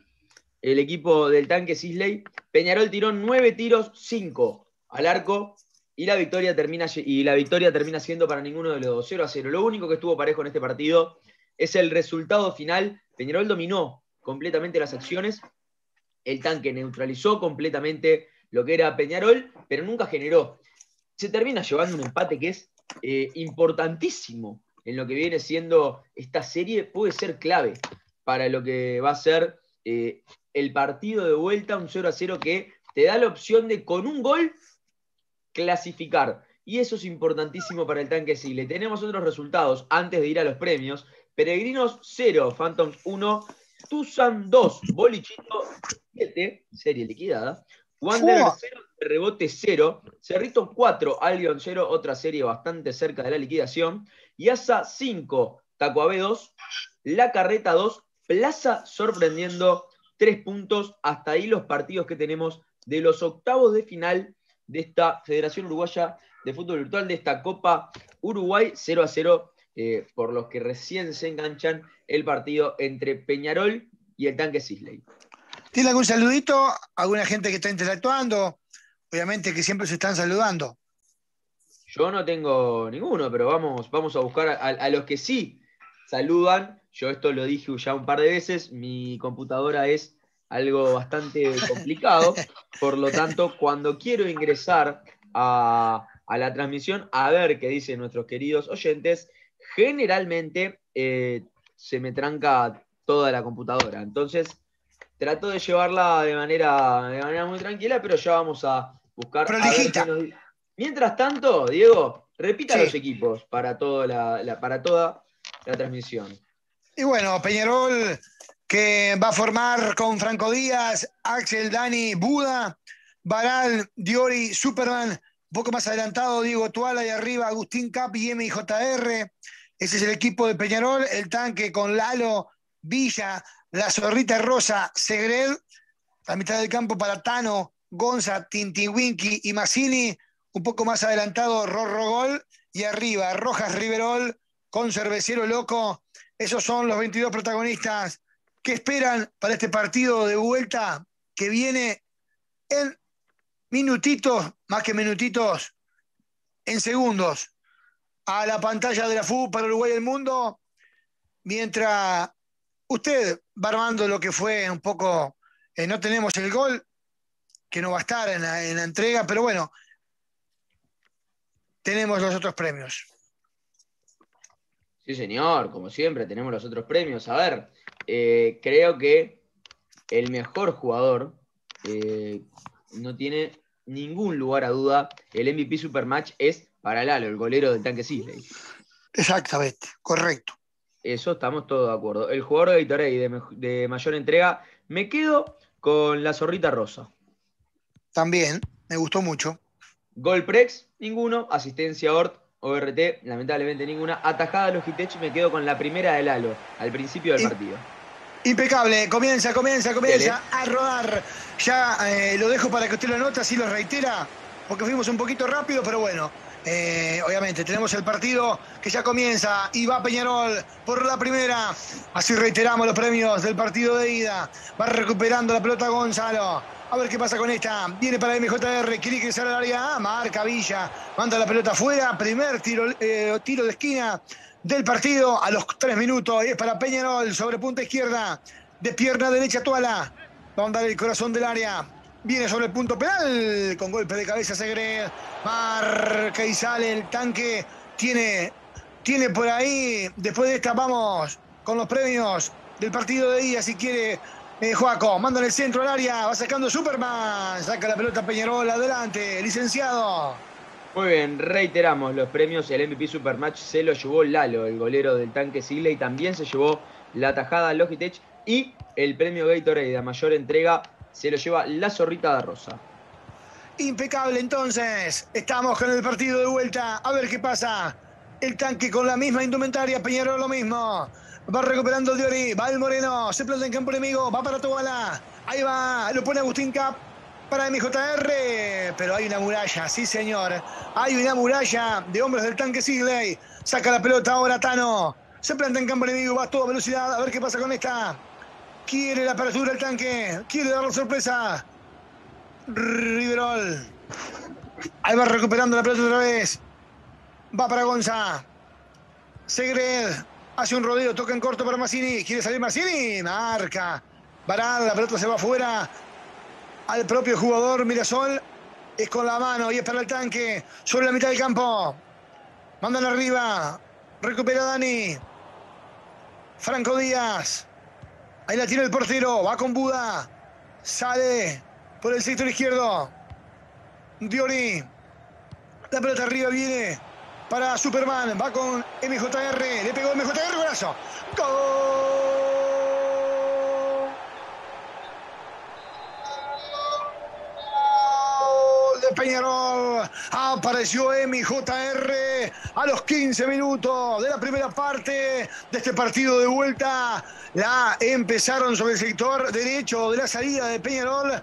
El equipo del tanque Sisley. Peñarol tiró nueve tiros, cinco al arco. Y la, victoria termina, y la victoria termina siendo para ninguno de los dos 0 a 0. Lo único que estuvo parejo en este partido es el resultado final. Peñarol dominó completamente las acciones. El tanque neutralizó completamente lo que era Peñarol, pero nunca generó. Se termina llevando un empate que es eh, importantísimo en lo que viene siendo esta serie, puede ser clave para lo que va a ser eh, el partido de vuelta, un 0 a 0 que te da la opción de con un gol clasificar. Y eso es importantísimo para el tanque Sigle. Tenemos otros resultados antes de ir a los premios. Peregrinos 0, Phantoms 1, Tusan 2, Bolichito 7, serie liquidada. Wander 0, rebote 0, Cerrito 4, Albion 0, otra serie bastante cerca de la liquidación, y Asa 5, Tacuabé 2, La Carreta 2, Plaza sorprendiendo 3 puntos, hasta ahí los partidos que tenemos de los octavos de final de esta Federación Uruguaya de Fútbol Virtual, de esta Copa Uruguay 0 a 0, eh, por los que recién se enganchan el partido entre Peñarol y el tanque Sisley. ¿Tiene algún saludito? ¿Alguna gente que está interactuando? obviamente que siempre se están saludando. Yo no tengo ninguno, pero vamos, vamos a buscar a, los que sí saludan. Yo esto lo dije ya un par de veces, mi computadora es algo bastante complicado, por lo tanto, cuando quiero ingresar a, la transmisión a ver qué dicen nuestros queridos oyentes, generalmente eh, se me tranca toda la computadora. Entonces, trato de llevarla de manera, de manera muy tranquila, pero ya vamos a, Mientras tanto, Diego, repita los equipos para, toda la, para toda la transmisión. Y bueno, Peñarol que va a formar con Franco Díaz, Axel, Dani, Buda, Baral, Diori, Superman, un poco más adelantado Diego Tuala y arriba Agustín Capi, y MJR. Ese es el equipo de Peñarol, el tanque con Lalo, Villa, la zorrita rosa, Segred, la mitad del campo para Tano, Gonza, Tintiwinki y Massini. Un poco más adelantado, Rorrogol. Y arriba, Rojas Riverol con Cervecero Loco. Esos son los 22 protagonistas que esperan para este partido de vuelta que viene en minutitos, más que minutitos, en segundos, a la pantalla de la FU para Uruguay y mundo, mientras usted Barbando lo que fue un poco, eh, no tenemos el gol, que no va a estar en la, entrega, pero bueno, tenemos los otros premios. Sí, señor, como siempre, tenemos los otros premios. A ver, eh, creo que el mejor jugador eh, no tiene ningún lugar a duda. El MVP Supermatch es para Lalo, el golero del tanque Sisley. Exactamente, correcto. Eso estamos todos de acuerdo. El jugador de Gatorade de, de mayor entrega, me quedo con la zorrita rosa. También, me gustó mucho. Gol ninguno. Asistencia Ort, ORT, lamentablemente ninguna. Atajada Logitech, me quedo con la primera del halo al principio del partido. Impecable, comienza, comienza, comienza a rodar. Ya eh, lo dejo para que usted lo note así lo reitera, porque fuimos un poquito rápido, pero bueno. Eh, obviamente, tenemos el partido que ya comienza y va Peñarol por la primera. Así reiteramos los premios del partido de ida. Va recuperando la pelota Gonzalo. A ver qué pasa con esta. Viene para MJR, quiere ingresar al área ah, marca Villa, manda la pelota afuera. Primer tiro, eh, tiro de esquina del partido a los tres minutos. Y es para Peñarol sobre punta izquierda, de pierna derecha toala Va a andar el corazón del área. Viene sobre el punto penal. Con golpe de cabeza Segre. Marca y sale el tanque. Tiene, tiene por ahí. Después de esta vamos con los premios del partido de día. Si quiere Juaco, eh, Joaco. Manda en el centro al área. Va sacando Superman. Saca la pelota Peñarol. Adelante. Licenciado. Muy bien, reiteramos los premios. El MVP Supermatch se lo llevó Lalo, el golero del tanque y También se llevó la tajada Logitech y el premio Gatorade la mayor entrega se lo lleva la zorrita de Rosa. Impecable entonces. Estamos con el partido de vuelta. A ver qué pasa. El tanque con la misma indumentaria, Peñarol lo mismo. Va recuperando Diori, va el Moreno, se planta en campo enemigo, va para Tobala. Ahí va, lo pone Agustín Cap para MJR. Pero hay una muralla, sí señor. Hay una muralla de hombres del tanque Sigley. Saca la pelota ahora Tano. Se planta en campo enemigo, va a toda velocidad. A ver qué pasa con esta. Quiere la apertura el tanque. Quiere dar la sorpresa. Riverol. Ahí va recuperando la pelota otra vez. Va para Gonza. Segred. Hace un rodeo. Toca en corto para Massini. Quiere salir Massini. Marca. Baral, La pelota se va afuera. Al propio jugador Mirasol. Es con la mano y es para el tanque. Sobre la mitad del campo. Mandan arriba. Recupera Dani. Franco Díaz. Ahí la tiene el portero. Va con Buda. Sale por el sector izquierdo. Diori. La pelota arriba viene para Superman. Va con MJR. Le pegó MJR. brazo, Gol. Peñarol. Apareció MJR a los 15 minutos de la primera parte de este partido de vuelta. La empezaron sobre el sector derecho de la salida de Peñarol.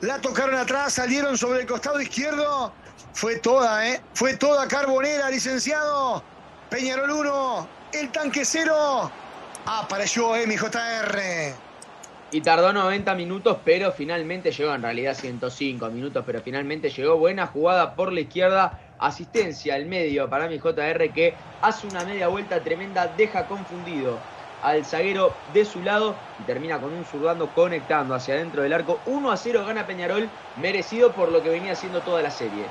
La tocaron atrás, salieron sobre el costado izquierdo. Fue toda, ¿eh? Fue toda Carbonera, licenciado. Peñarol 1, el tanque 0. Apareció MJR y tardó 90 minutos, pero finalmente llegó, en realidad 105 minutos, pero finalmente llegó. Buena jugada por la izquierda, asistencia al medio para mi JR que hace una media vuelta tremenda, deja confundido al zaguero de su lado y termina con un zurdando conectando hacia adentro del arco. 1 a 0 gana Peñarol, merecido por lo que venía haciendo toda la serie.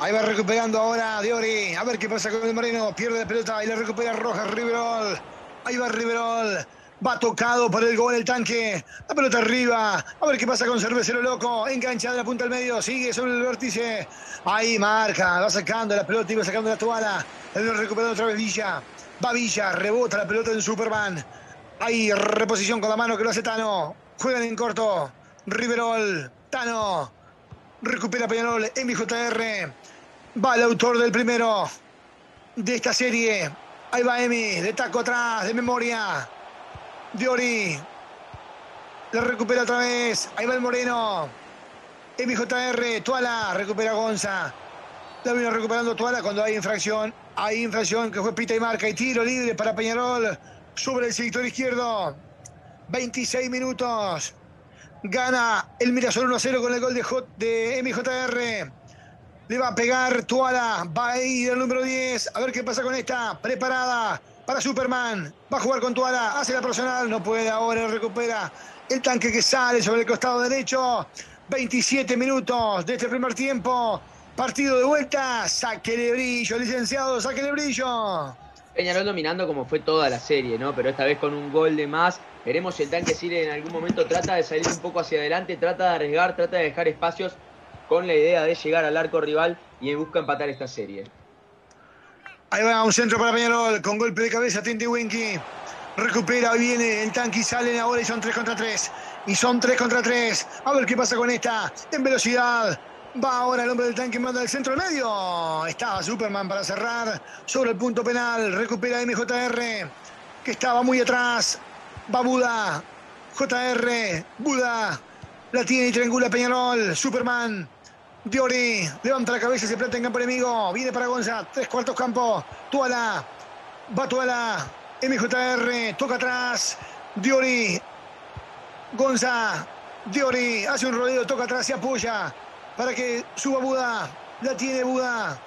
Ahí va recuperando ahora Diori. A ver qué pasa con el Moreno. Pierde la pelota y la recupera Rojas Riverol. Ahí va Riverol. Va tocado por el gol el tanque. La pelota arriba. A ver qué pasa con Cervecero Loco. de la punta al medio. Sigue sobre el vértice. Ahí marca. Va sacando la pelota y va sacando la toala. Lo recuperado otra vez Villa. Va Villa. Rebota la pelota en Superman. Ahí reposición con la mano que lo hace Tano. Juegan en corto. Riverol. Tano. Recupera Peñarol. MJR. Va el autor del primero de esta serie. Ahí va Emi. De taco atrás. De memoria. Diori. La recupera otra vez. Ahí va el Moreno. MJR. Tuala. Recupera Gonza. La vino recuperando Tuala cuando hay infracción. Hay infracción que fue pita y marca. Y tiro libre para Peñarol. Sobre el sector izquierdo. 26 minutos. Gana el Mirasol 1 0 con el gol de, de MJR. Le va a pegar Tuala. Va a ir el número 10. A ver qué pasa con esta. Preparada para Superman. Va a jugar con Tuala. Hace la personal. No puede ahora. Recupera el tanque que sale sobre el costado derecho. 27 minutos de este primer tiempo. Partido de vuelta. saque de brillo, licenciado. saque de brillo. Peñarol dominando como fue toda la serie, ¿no? Pero esta vez con un gol de más. Veremos si el tanque sigue en algún momento trata de salir un poco hacia adelante, trata de arriesgar, trata de dejar espacios con la idea de llegar al arco rival y busca empatar esta serie. Ahí va un centro para Peñarol con golpe de cabeza Tinti Winky. Recupera, viene el tanque y salen ahora y son 3 contra 3. Y son 3 contra 3. A ver qué pasa con esta. En velocidad. Va ahora el hombre del tanque, manda el centro al medio. Estaba Superman para cerrar sobre el punto penal. Recupera MJR, que estaba muy atrás. Va Buda. JR, Buda. La tiene y triangula Peñarol. Superman Diori levanta la cabeza, se planta en campo enemigo. Viene para Gonza, tres cuartos campo. Tuala, va Tuala, MJR, toca atrás. Diori, Gonza, Diori, hace un rodeo, toca atrás y apoya para que suba Buda. La tiene Buda,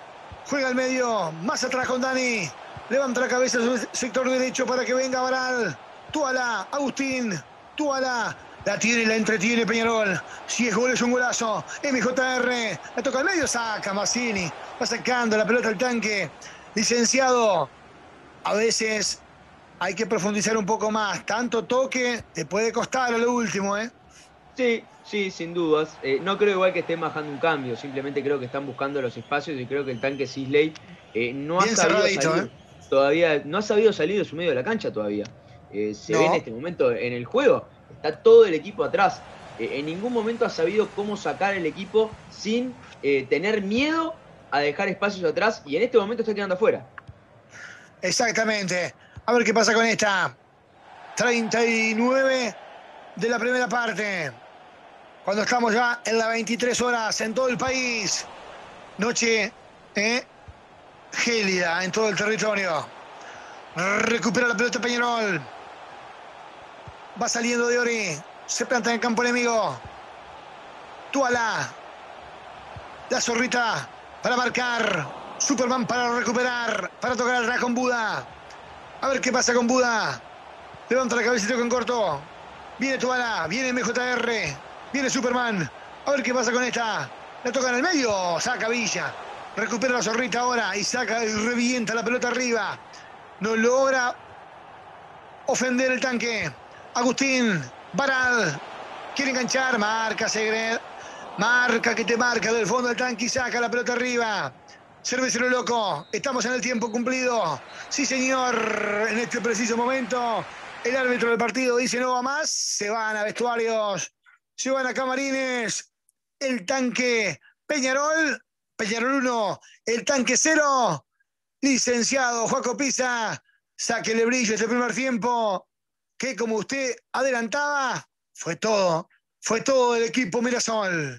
juega al medio, más atrás con Dani. Levanta la cabeza su sector derecho para que venga Baral. Tuala, Agustín, Tuala, la tiene, la entretiene Peñarol. Si es gol, es un golazo. MJR. La toca al medio, saca Massini. Va sacando la pelota al tanque. Licenciado, a veces hay que profundizar un poco más. Tanto toque te puede costar a lo último, ¿eh? Sí, sí, sin dudas. Eh, no creo igual que estén bajando un cambio. Simplemente creo que están buscando los espacios y creo que el tanque Sisley eh, no ha sabido salir, ¿eh? todavía no ha sabido salir de su medio de la cancha todavía. se ve en este momento en el juego está todo el equipo atrás. Eh, en ningún momento ha sabido cómo sacar el equipo sin eh, tener miedo a dejar espacios atrás y en este momento está quedando afuera. Exactamente. A ver qué pasa con esta. 39 de la primera parte. Cuando estamos ya en las 23 horas en todo el país. Noche eh, gélida en todo el territorio. Recupera la pelota Peñarol. Va saliendo de Ori. Se planta en el campo enemigo. Tuala. La zorrita para marcar. Superman para recuperar. Para tocar atrás con Buda. A ver qué pasa con Buda. Levanta la cabecita en corto. Viene Tuala. Viene MJR. Viene Superman. A ver qué pasa con esta. La toca en el medio. Saca Villa. Recupera la zorrita ahora. Y saca y revienta la pelota arriba. No logra ofender el tanque. Agustín Baral, quiere enganchar, marca Segred, marca que te marca del fondo del tanque y saca la pelota arriba. Cervecero loco, estamos en el tiempo cumplido. Sí, señor, en este preciso momento el árbitro del partido dice no va más, se van a vestuarios, se van a camarines, el tanque Peñarol, Peñarol 1, el tanque 0, licenciado Juaco Pisa, el brillo este primer tiempo, que como usted adelantaba, fue todo, fue todo el equipo Mirasol.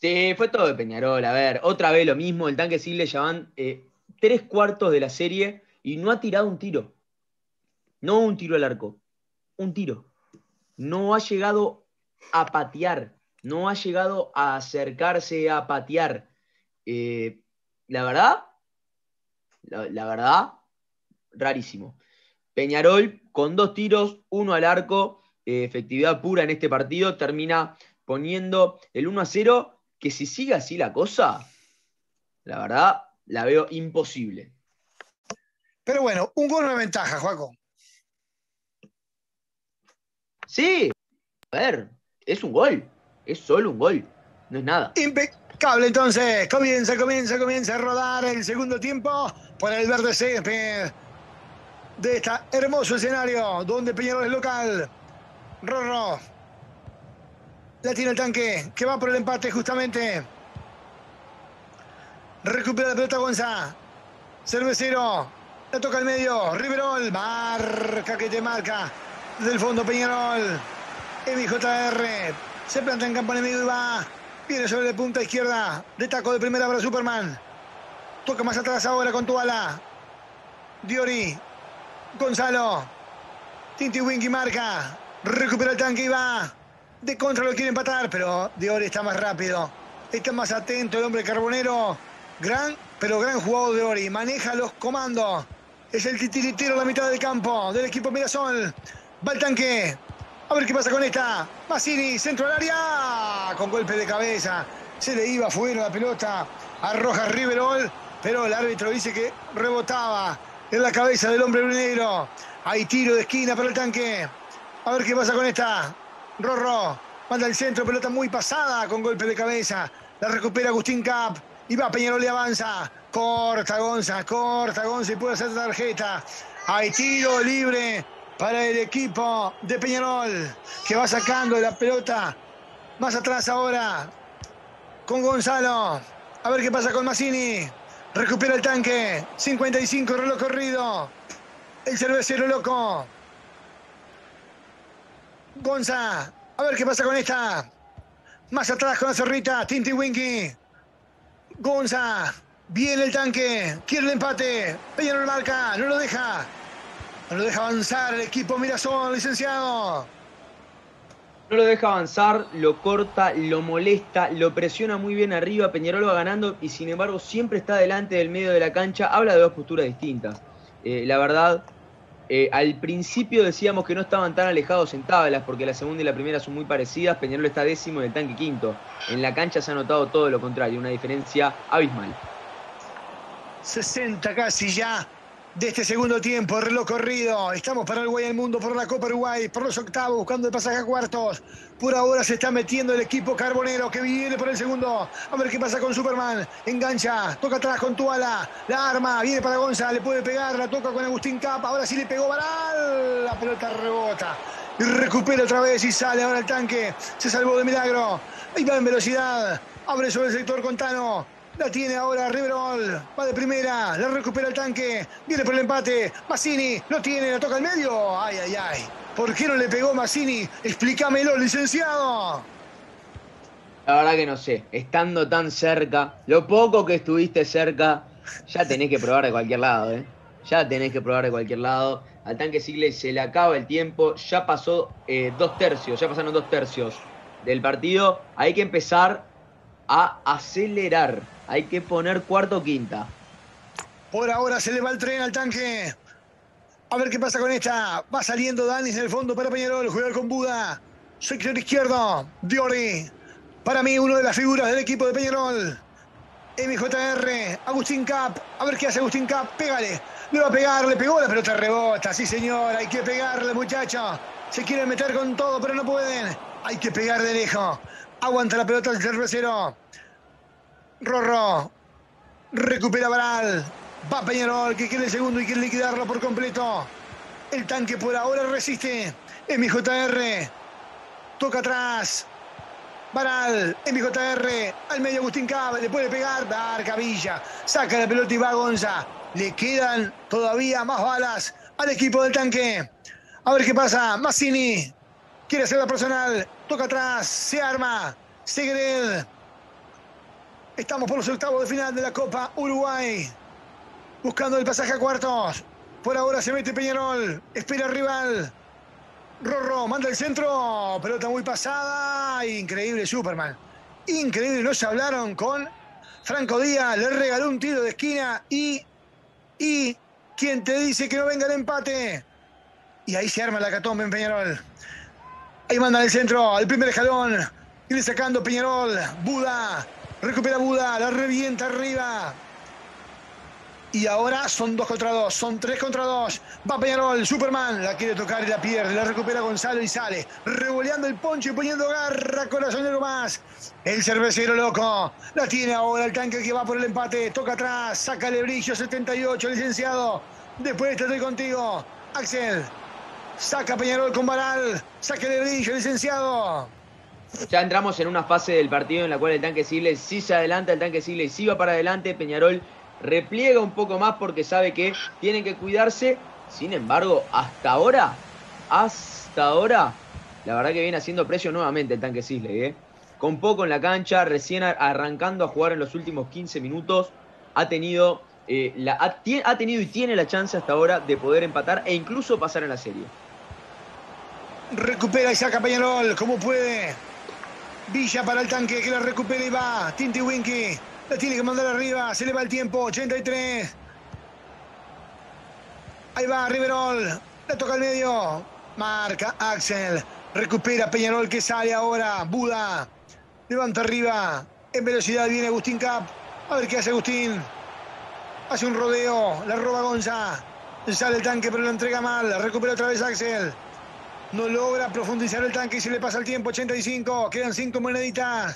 Sí, fue todo de Peñarol. A ver, otra vez lo mismo, el tanque sigue le eh, tres cuartos de la serie y no ha tirado un tiro. No un tiro al arco, un tiro. No ha llegado a patear, no ha llegado a acercarse a patear. Eh, la verdad, la verdad, rarísimo. Peñarol con dos tiros, uno al arco, eh, efectividad pura en este partido, termina poniendo el 1 a 0, que si sigue así la cosa, la verdad, la veo imposible. Pero bueno, un gol de ventaja, Joaco. Sí, a ver, es un gol, es solo un gol, no es nada. Impecable, entonces, comienza, comienza, comienza a rodar el segundo tiempo por el verde césped de este hermoso escenario donde Peñarol es local. Rorro. La tiene el tanque que va por el empate justamente. Recupera la pelota Gonza. Cervecero. La toca al medio. Riverol. Marca que te marca. Del fondo Peñarol. MJR. Se planta en campo enemigo y va. Viene sobre la punta izquierda. De taco de primera para Superman. Toca más atrás ahora con tu ala Diori. Gonzalo. Tinti Winky marca. Recupera el tanque y va. De contra lo quiere empatar, pero Ori está más rápido. Está más atento el hombre carbonero. Gran, pero gran jugador de Ori. Maneja los comandos. Es el titiritero en la mitad del campo del equipo Mirasol. Va el tanque. A ver qué pasa con esta. Massini, centro al área. Con golpe de cabeza. Se le iba fuera la pelota. Arroja Riverol. Pero el árbitro dice que rebotaba en la cabeza del hombre negro. Hay tiro de esquina para el tanque. A ver qué pasa con esta. Rorro. Manda el centro, pelota muy pasada con golpe de cabeza. La recupera Agustín Cap. Y va Peñarol y avanza. Corta Gonza, corta Gonza y puede hacer tarjeta. Hay tiro libre para el equipo de Peñarol que va sacando la pelota más atrás ahora con Gonzalo. A ver qué pasa con Massini. Recupera el tanque. 55, reloj corrido. El cervecero loco. Gonza. A ver qué pasa con esta. Más atrás con la zorrita. Tinti Winky. Gonza. Viene el tanque. Quiere el empate. Ella no lo marca. No lo deja. No lo deja avanzar el equipo Mirasol, licenciado. No lo deja avanzar, lo corta, lo molesta, lo presiona muy bien arriba, Peñarol va ganando y sin embargo siempre está delante del medio de la cancha, habla de dos posturas distintas. Eh, la verdad, eh, al principio decíamos que no estaban tan alejados en tablas porque la segunda y la primera son muy parecidas, Peñarol está décimo del el tanque quinto. En la cancha se ha notado todo lo contrario, una diferencia abismal. 60 casi ya de este segundo tiempo, reloj corrido. Estamos para el Guay del Mundo, por la Copa Uruguay, por los octavos, buscando el pasaje a cuartos. Por ahora se está metiendo el equipo carbonero que viene por el segundo. A ver qué pasa con Superman. Engancha, toca atrás con Tuala. La arma, viene para Gonza, le puede pegar, la toca con Agustín Capa. Ahora sí le pegó Baral. La pelota rebota. Y recupera otra vez y sale ahora el tanque. Se salvó de milagro. Ahí va en velocidad. Abre sobre el sector Contano. La tiene ahora Riverol. Va de primera. La recupera el tanque. Viene por el empate. Massini. Lo tiene. La toca al medio. Ay, ay, ay. ¿Por qué no le pegó Massini? Explícamelo, licenciado. La verdad que no sé. Estando tan cerca, lo poco que estuviste cerca, ya tenés que probar de cualquier lado, ¿eh? Ya tenés que probar de cualquier lado. Al tanque Sigle se le acaba el tiempo. Ya pasó eh, dos tercios. Ya pasaron dos tercios del partido. Hay que empezar a acelerar. Hay que poner cuarto quinta. Por ahora se le va el tren al tanque. A ver qué pasa con esta. Va saliendo Danis en el fondo para Peñarol. Jugar con Buda. Sector izquierdo. Diori. Para mí, uno de las figuras del equipo de Peñarol. MJR. Agustín Cap. A ver qué hace Agustín Cap. Pégale. Le va a pegar. Le pegó la pelota rebota. Sí, señor. Hay que pegarle, muchacho. Se quieren meter con todo, pero no pueden. Hay que pegar de lejos. Aguanta la pelota el cervecero. Rorro. Recupera Baral. Va Peñarol que quiere el segundo y quiere liquidarlo por completo. El tanque por ahora resiste. MJR. Toca atrás. Baral. MJR. Al medio Agustín Cava. Le puede pegar. dar cabilla Saca la pelota y va Gonza. Le quedan todavía más balas al equipo del tanque. A ver qué pasa. Massini. Quiere hacer la personal. Toca atrás, se arma. él. Estamos por los octavos de final de la Copa Uruguay. Buscando el pasaje a cuartos. Por ahora se mete Peñarol. Espera rival. Rorro manda el centro. Pelota muy pasada. Increíble Superman. Increíble. No se hablaron con Franco Díaz. Le regaló un tiro de esquina y. Y. ¿Quién te dice que no venga el empate? Y ahí se arma la catombe en Peñarol. Ahí manda el centro, El primer escalón. Viene sacando Peñarol. Buda. Recupera Buda. La revienta arriba. Y ahora son dos contra dos. Son tres contra dos. Va Peñarol. Superman. La quiere tocar y la pierde. La recupera Gonzalo y sale. Revoleando el poncho y poniendo garra. Corazonero más. El cervecero loco. La tiene ahora el tanque que va por el empate. Toca atrás. saca brillo. 78, licenciado. Después te estoy contigo. Axel. Saca Peñarol con Baral. Saque de brillo, licenciado. Ya entramos en una fase del partido en la cual el tanque Sigle sí se adelanta, el tanque Sigle sí va para adelante. Peñarol repliega un poco más porque sabe que tiene que cuidarse. Sin embargo, hasta ahora, hasta ahora, la verdad que viene haciendo precio nuevamente el tanque Sisley. ¿eh? Con poco en la cancha, recién arrancando a jugar en los últimos 15 minutos, ha tenido, eh, ha tenido y tiene la chance hasta ahora de poder empatar e incluso pasar en la serie. Recupera y saca Peñarol como puede. Villa para el tanque que la recupera y va. Tinti Winky. La tiene que mandar arriba. Se le va el tiempo. 83. Ahí va Riverol. le toca al medio. Marca Axel. Recupera Peñarol que sale ahora. Buda. Levanta arriba. En velocidad viene Agustín Cap. A ver qué hace Agustín. Hace un rodeo. La roba Gonza. Sale el tanque pero lo entrega mal. recupera otra vez Axel. No logra profundizar el tanque y se le pasa el tiempo. 85. Quedan 5 moneditas.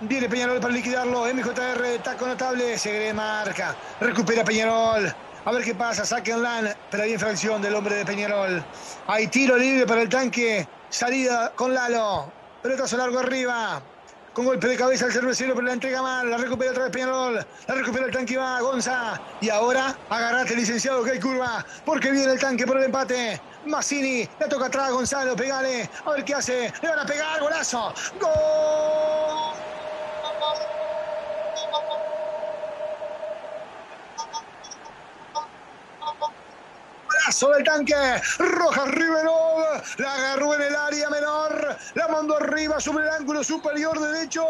Viene Peñarol para liquidarlo. MJR, taco notable. Se marca. Recupera Peñarol. A ver qué pasa. Saque lan. Pero hay infracción del hombre de Peñarol. Hay tiro libre para el tanque. Salida con Lalo. Pelotazo largo arriba con golpe de cabeza al cervecero, pero la entrega mal, la recupera otra vez Peñarol, la recupera el tanque va Gonza. Y ahora agarrate, licenciado, que hay curva, porque viene el tanque por el empate. Massini, Le toca atrás Gonzalo, pegale, a ver qué hace, le van a pegar, golazo, gol. Golazo del tanque, Rojas Rivero arriba sobre el ángulo superior derecho.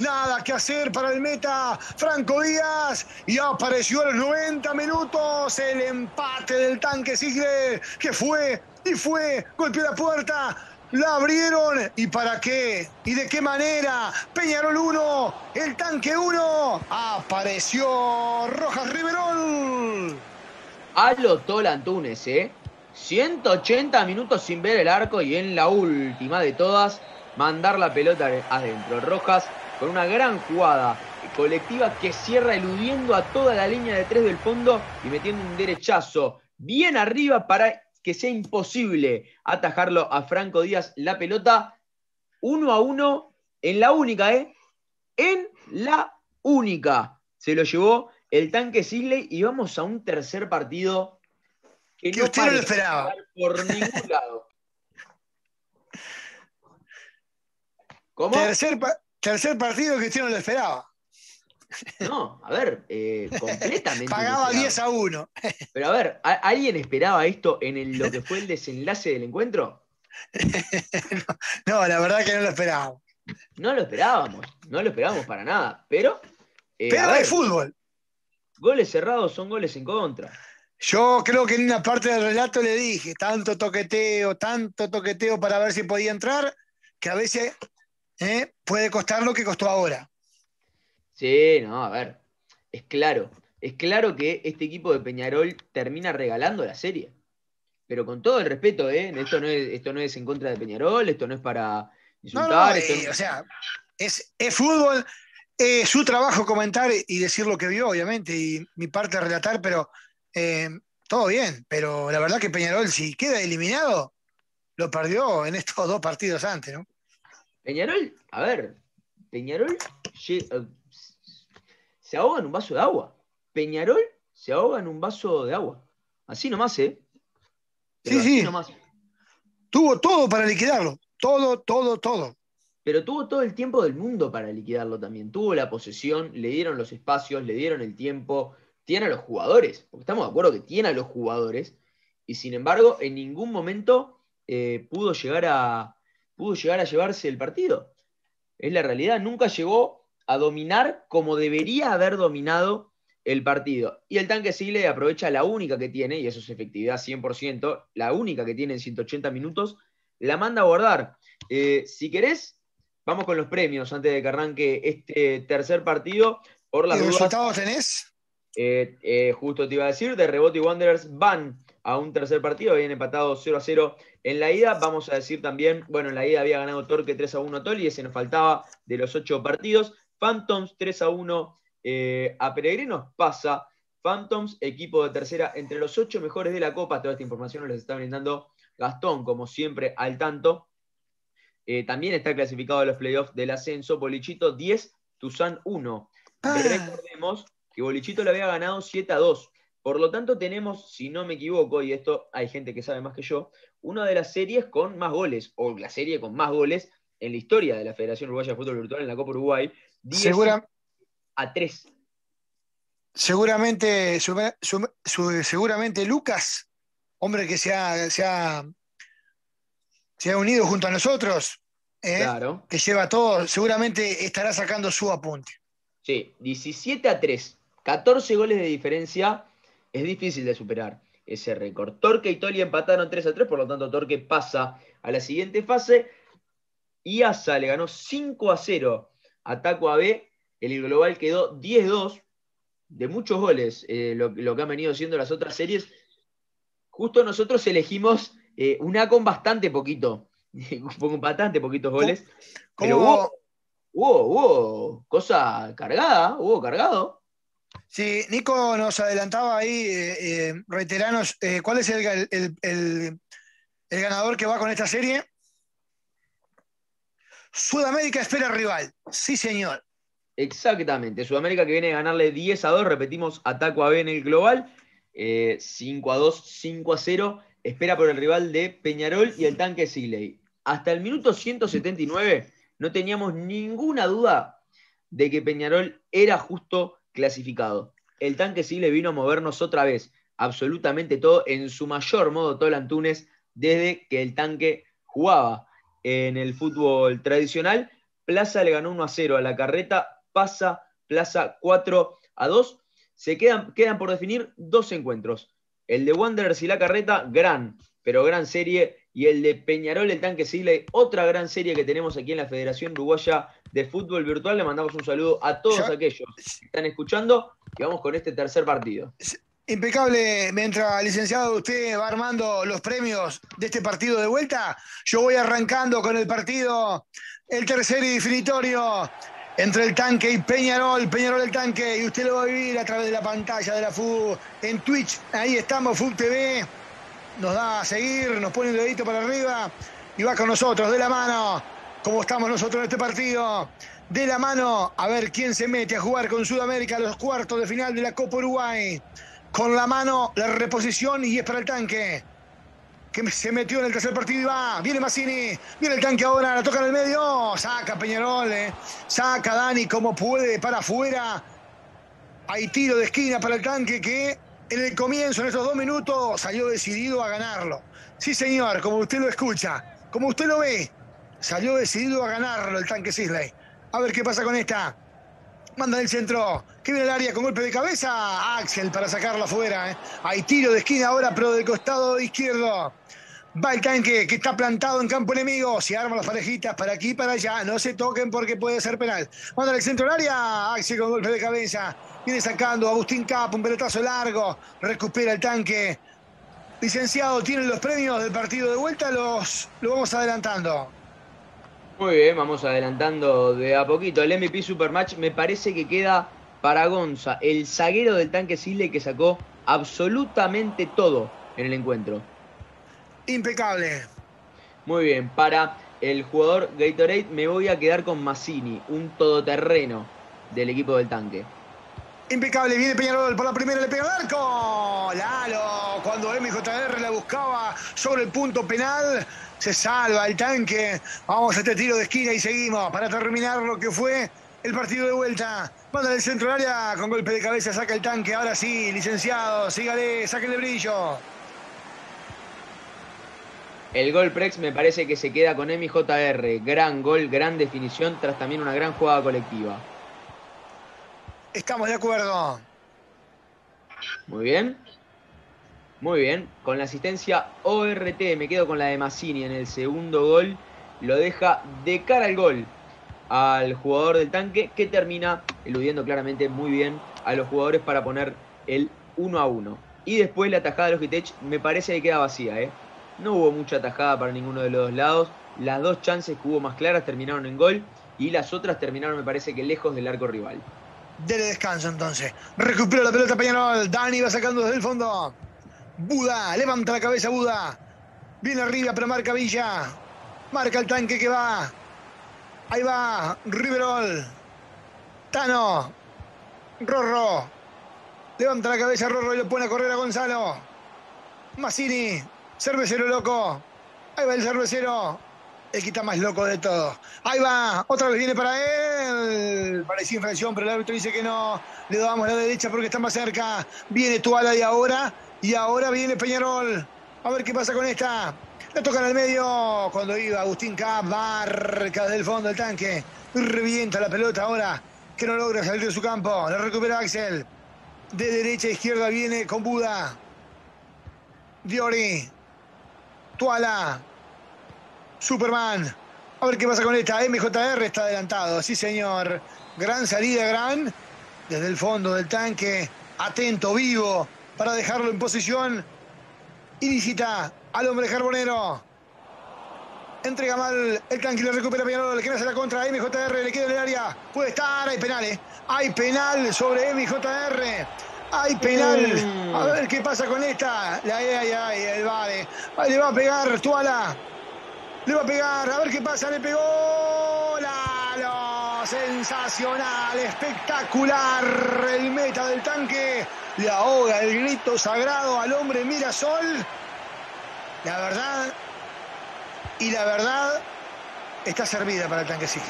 Nada que hacer para el meta Franco Díaz. Y apareció a los 90 minutos el empate del tanque Sigre, que fue y fue. Golpeó la puerta. La abrieron. ¿Y para qué? ¿Y de qué manera? Peñarol 1, el tanque 1. Apareció Rojas Riverol. Alotó Antunes, ¿eh? 180 minutos sin ver el arco y en la última de todas mandar la pelota adentro. Rojas con una gran jugada colectiva que cierra eludiendo a toda la línea de tres del fondo y metiendo un derechazo bien arriba para que sea imposible atajarlo a Franco Díaz la pelota. Uno a uno en la única, ¿eh? En la única. Se lo llevó el tanque Sigley y vamos a un tercer partido que, no usted esperaba. Por ningún lado. Tercer, partido que usted no lo esperaba. No, a ver, eh, completamente. Pagaba 10 a 1. Pero a ver, ¿alguien esperaba esto en lo que fue el desenlace del encuentro? no, la verdad que no lo esperábamos. No lo esperábamos, no lo esperábamos para nada. Pero. Eh, pero hay fútbol. Goles cerrados son goles en contra. Yo creo que en una parte del relato le dije, tanto toqueteo, tanto toqueteo para ver si podía entrar, que a veces ¿eh? puede costar lo que costó ahora. Sí, no, a ver, es claro, es claro que este equipo de Peñarol termina regalando la serie. Pero con todo el respeto, ¿eh? esto, no es, esto no es en contra de Peñarol, esto no es para insultar. Eh, o sea, es, fútbol, es su trabajo comentar y decir lo que vio, obviamente, y mi parte relatar, pero eh, todo bien. Pero la verdad que Peñarol, si queda eliminado, lo perdió en estos dos partidos antes, ¿no? Peñarol, a ver, Peñarol eh, se ahoga en un vaso de agua. Peñarol se ahoga en un vaso de agua. Así nomás, ¿eh? sí, sí. Tuvo todo para liquidarlo. Todo, todo, todo. Pero tuvo todo el tiempo del mundo para liquidarlo también. Tuvo la posesión, le dieron los espacios, le dieron el tiempo. Tiene a los jugadores, porque estamos de acuerdo que tiene a los jugadores. Y sin embargo, en ningún momento eh, pudo llegar a, pudo llegar a llevarse el partido. Es la realidad, nunca llegó a dominar como debería haber dominado el partido. Y el tanque le aprovecha la única que tiene, y eso es efectividad 100%, la única que tiene en 180 minutos, la manda a guardar. Eh, si querés, vamos con los premios antes de que arranque este tercer partido. Por las ¿Qué tenés? Eh, eh, justo te iba a decir, de rebote y Wanderers van a un tercer partido, habían empatado 0 a 0 en la ida. Vamos a decir también, bueno, en la ida había ganado Torque 3 a 1 a y ese nos faltaba de los ocho partidos. Phantoms 3 a 1 eh, a Peregrinos pasa. Phantoms, equipo de tercera entre los 8 mejores de la Copa. Toda esta información nos la está brindando Gastón, como siempre, al tanto. Eh, también está clasificado a los playoffs del ascenso. Bolichito 10, Tuzán 1. Ah. Recordemos que Bolichito le había ganado 7 a 2 por lo tanto, tenemos, si no me equivoco, y esto hay gente que sabe más que yo, una de las series con más goles, o la serie con más goles en la historia de la Federación Uruguaya de Fútbol Virtual en la Copa Uruguay, 10 a 3. Seguramente, seguramente Lucas, hombre que se ha, se ha, unido junto a nosotros, ¿eh? claro. que lleva todo, seguramente estará sacando su apunte. Sí, 17 a 3, 14 goles de diferencia es difícil de superar ese récord. Torque y Toli empataron 3 a 3, por lo tanto Torque pasa a la siguiente fase. Y Asa le ganó 5 a 0 a B, AB. El global quedó 10-2 de muchos goles, eh, lo, que han venido siendo las otras series. Justo nosotros elegimos eh, una con bastante poquito, con bastante poquitos goles. Pero hubo, hubo, hubo cosa cargada, hubo cargado. Sí, Nico nos adelantaba ahí, eh, eh, reiteranos, eh, ¿cuál es el, ganador que va con esta serie? Sudamérica espera rival, sí señor. Exactamente, Sudamérica que viene a ganarle 10 a 2, repetimos, ataco a B en el global, 5 a 2, 5 a 0, espera por el rival de Peñarol y el tanque Sigley. Hasta el minuto 179 no teníamos ninguna duda de que Peñarol era justo clasificado. El tanque sí le vino a movernos otra vez, absolutamente todo, en su mayor modo, todo el Antunes, desde que el tanque jugaba en el fútbol tradicional. Plaza le ganó 1 a 0 a la carreta, pasa Plaza 4 a 2. Se quedan, quedan por definir dos encuentros. El de Wanderers y la carreta, gran, pero gran serie. Y el de Peñarol, el tanque le, otra gran serie que tenemos aquí en la Federación Uruguaya de Fútbol Virtual. Le mandamos un saludo a todos aquellos que están escuchando y vamos con este tercer partido. Impecable, mientras licenciado usted va armando los premios de este partido de vuelta, yo voy arrancando con el partido, el tercer y definitorio entre el tanque y Peñarol, Peñarol el tanque, y usted lo va a vivir a través de la pantalla de la FU en Twitch, ahí estamos, FU TV, nos da a seguir, nos pone el dedito para arriba y va con nosotros de la mano Cómo estamos nosotros en este partido. De la mano, a ver quién se mete a jugar con Sudamérica a los cuartos de final de la Copa Uruguay. Con la mano, la reposición y es para el tanque. Que se metió en el tercer partido y va. Viene Massini. Viene el tanque ahora. La toca en el medio. Saca Peñarol. Eh. Saca Dani como puede para afuera. Hay tiro de esquina para el tanque que en el comienzo, en esos dos minutos, salió decidido a ganarlo. Sí, señor, como usted lo escucha, como usted lo ve, Salió decidido a ganarlo el tanque Sisley. A ver qué pasa con esta. Manda el centro. Que viene el área con golpe de cabeza. Axel para sacarla afuera. Eh. Hay tiro de esquina ahora, pero del costado izquierdo. Va el tanque que está plantado en campo enemigo. Se arma las parejitas para aquí y para allá. No se toquen porque puede ser penal. Manda el centro al área. Axel con golpe de cabeza. Viene sacando Agustín Capo. Un pelotazo largo. Recupera el tanque. Licenciado, tienen los premios del partido de vuelta. Los, lo vamos adelantando. Muy bien, vamos adelantando de a poquito. El MP Supermatch me parece que queda para Gonza, el zaguero del tanque Sile que sacó absolutamente todo en el encuentro. Impecable. Muy bien, para el jugador Gatorade me voy a quedar con Massini, un todoterreno del equipo del tanque. Impecable, viene Peñarol por la primera, le pega al arco. Lalo, cuando MJR la buscaba sobre el punto penal, se salva el tanque. Vamos a este tiro de esquina y seguimos para terminar lo que fue el partido de vuelta. Manda del centro del área con golpe de cabeza, saca el tanque. Ahora sí, licenciado, sígale, sáquenle brillo. El gol Prex me parece que se queda con MJR. Gran gol, gran definición, tras también una gran jugada colectiva. Estamos de acuerdo. Muy bien. Muy bien, con la asistencia ORT, me quedo con la de Massini en el segundo gol, lo deja de cara al gol al jugador del tanque que termina eludiendo claramente muy bien a los jugadores para poner el 1 a 1. Y después la atajada de los Hitech me parece que queda vacía, ¿eh? No hubo mucha atajada para ninguno de los dos lados. Las dos chances que hubo más claras terminaron en gol y las otras terminaron, me parece que lejos del arco rival. Dele descanso entonces. Recupera la pelota Peñarol. Dani va sacando desde el fondo. Buda, levanta la cabeza Buda. Viene arriba, pero marca Villa. Marca el tanque que va. Ahí va Riverol. Tano. Rorro. Levanta la cabeza Rorro y lo pone a correr a Gonzalo. Massini. Cervecero loco. Ahí va el cervecero. El quita más loco de todo. Ahí va. Otra vez viene para él. parece infracción, pero el árbitro dice que no. Le damos la derecha porque está más cerca. Viene Tuala y ahora. Y ahora viene Peñarol. A ver qué pasa con esta. La tocan al medio cuando iba Agustín K. desde el fondo del tanque. Revienta la pelota ahora que no logra salir de su campo. La recupera Axel. De derecha a izquierda viene con Buda. Diori. Tuala. Superman. A ver qué pasa con esta. MJR está adelantado. Sí, señor. Gran salida, gran. Desde el fondo del tanque. Atento, vivo para dejarlo en posición ilícita al hombre carbonero. Entrega mal el tranquilo, recupera Peñarol, le queda la contra MJR, le queda en el área. Puede estar, hay penal, ¿eh? Hay penal sobre MJR. Hay penal. Mm. A ver qué pasa con esta. La e, ay, ay, el vale. le va a pegar Tuala. Le va a pegar. A ver qué pasa. Le pegó. la, Sensacional. Espectacular. El meta del tanque y ahoga el grito sagrado al hombre Mirasol. La verdad, y la verdad, está servida para el tanquecito.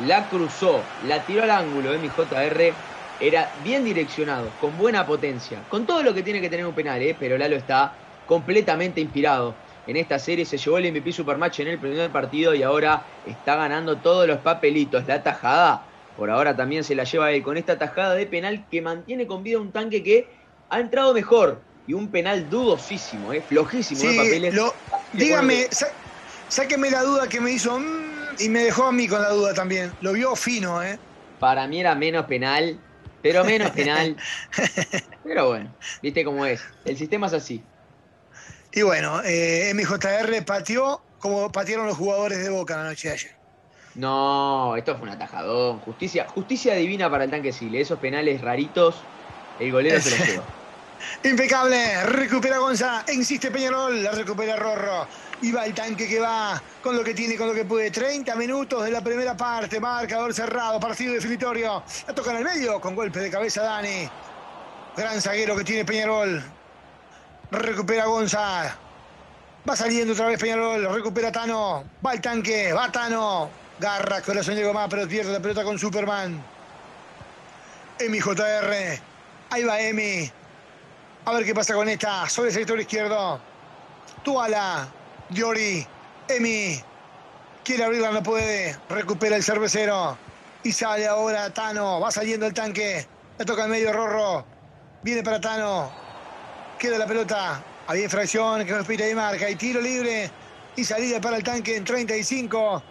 La cruzó, la tiró al ángulo, eh, MJR. Era bien direccionado, con buena potencia, con todo lo que tiene que tener un penal, ¿eh? pero Lalo está completamente inspirado. En esta serie se llevó el MVP Supermatch en el primer partido y ahora está ganando todos los papelitos. La tajada por ahora también se la lleva él con esta tajada de penal que mantiene con vida un tanque que ha entrado mejor. Y un penal dudosísimo, ¿eh? flojísimo sí, papeles. dígame, sáqueme la duda que me hizo mm, y me dejó a mí con la duda también. Lo vio fino, ¿eh? Para mí era menos penal, pero menos penal. pero bueno, viste cómo es. El sistema es así. Y bueno, eh, MJR pateó como patearon los jugadores de Boca la noche de ayer. No, esto fue un atajadón. Justicia, justicia divina para el tanque Sile. Esos penales raritos, el golero se los lleva. Impecable, recupera Gonza, insiste Peñarol, la recupera Rorro. Y va el tanque que va con lo que tiene, con lo que puede. 30 minutos de la primera parte, marcador cerrado, partido definitorio. La toca en el medio con golpe de cabeza Dani. Gran zaguero que tiene Peñarol. Recupera Gonza. Va saliendo otra vez Peñarol, recupera Tano. Va el tanque, va Tano. Garra, corazón de más, pero pierde la pelota con Superman. Emi JR. Ahí va Emi. A ver qué pasa con esta. Sobre el sector izquierdo. Tuala. Diori. Emi. Quiere abrirla, no puede. Recupera el cervecero. Y sale ahora Tano. Va saliendo el tanque. Le toca en medio Rorro. Viene para Tano. Queda la pelota. Había infracción que nos y marca. Y tiro libre. Y salida para el tanque en 35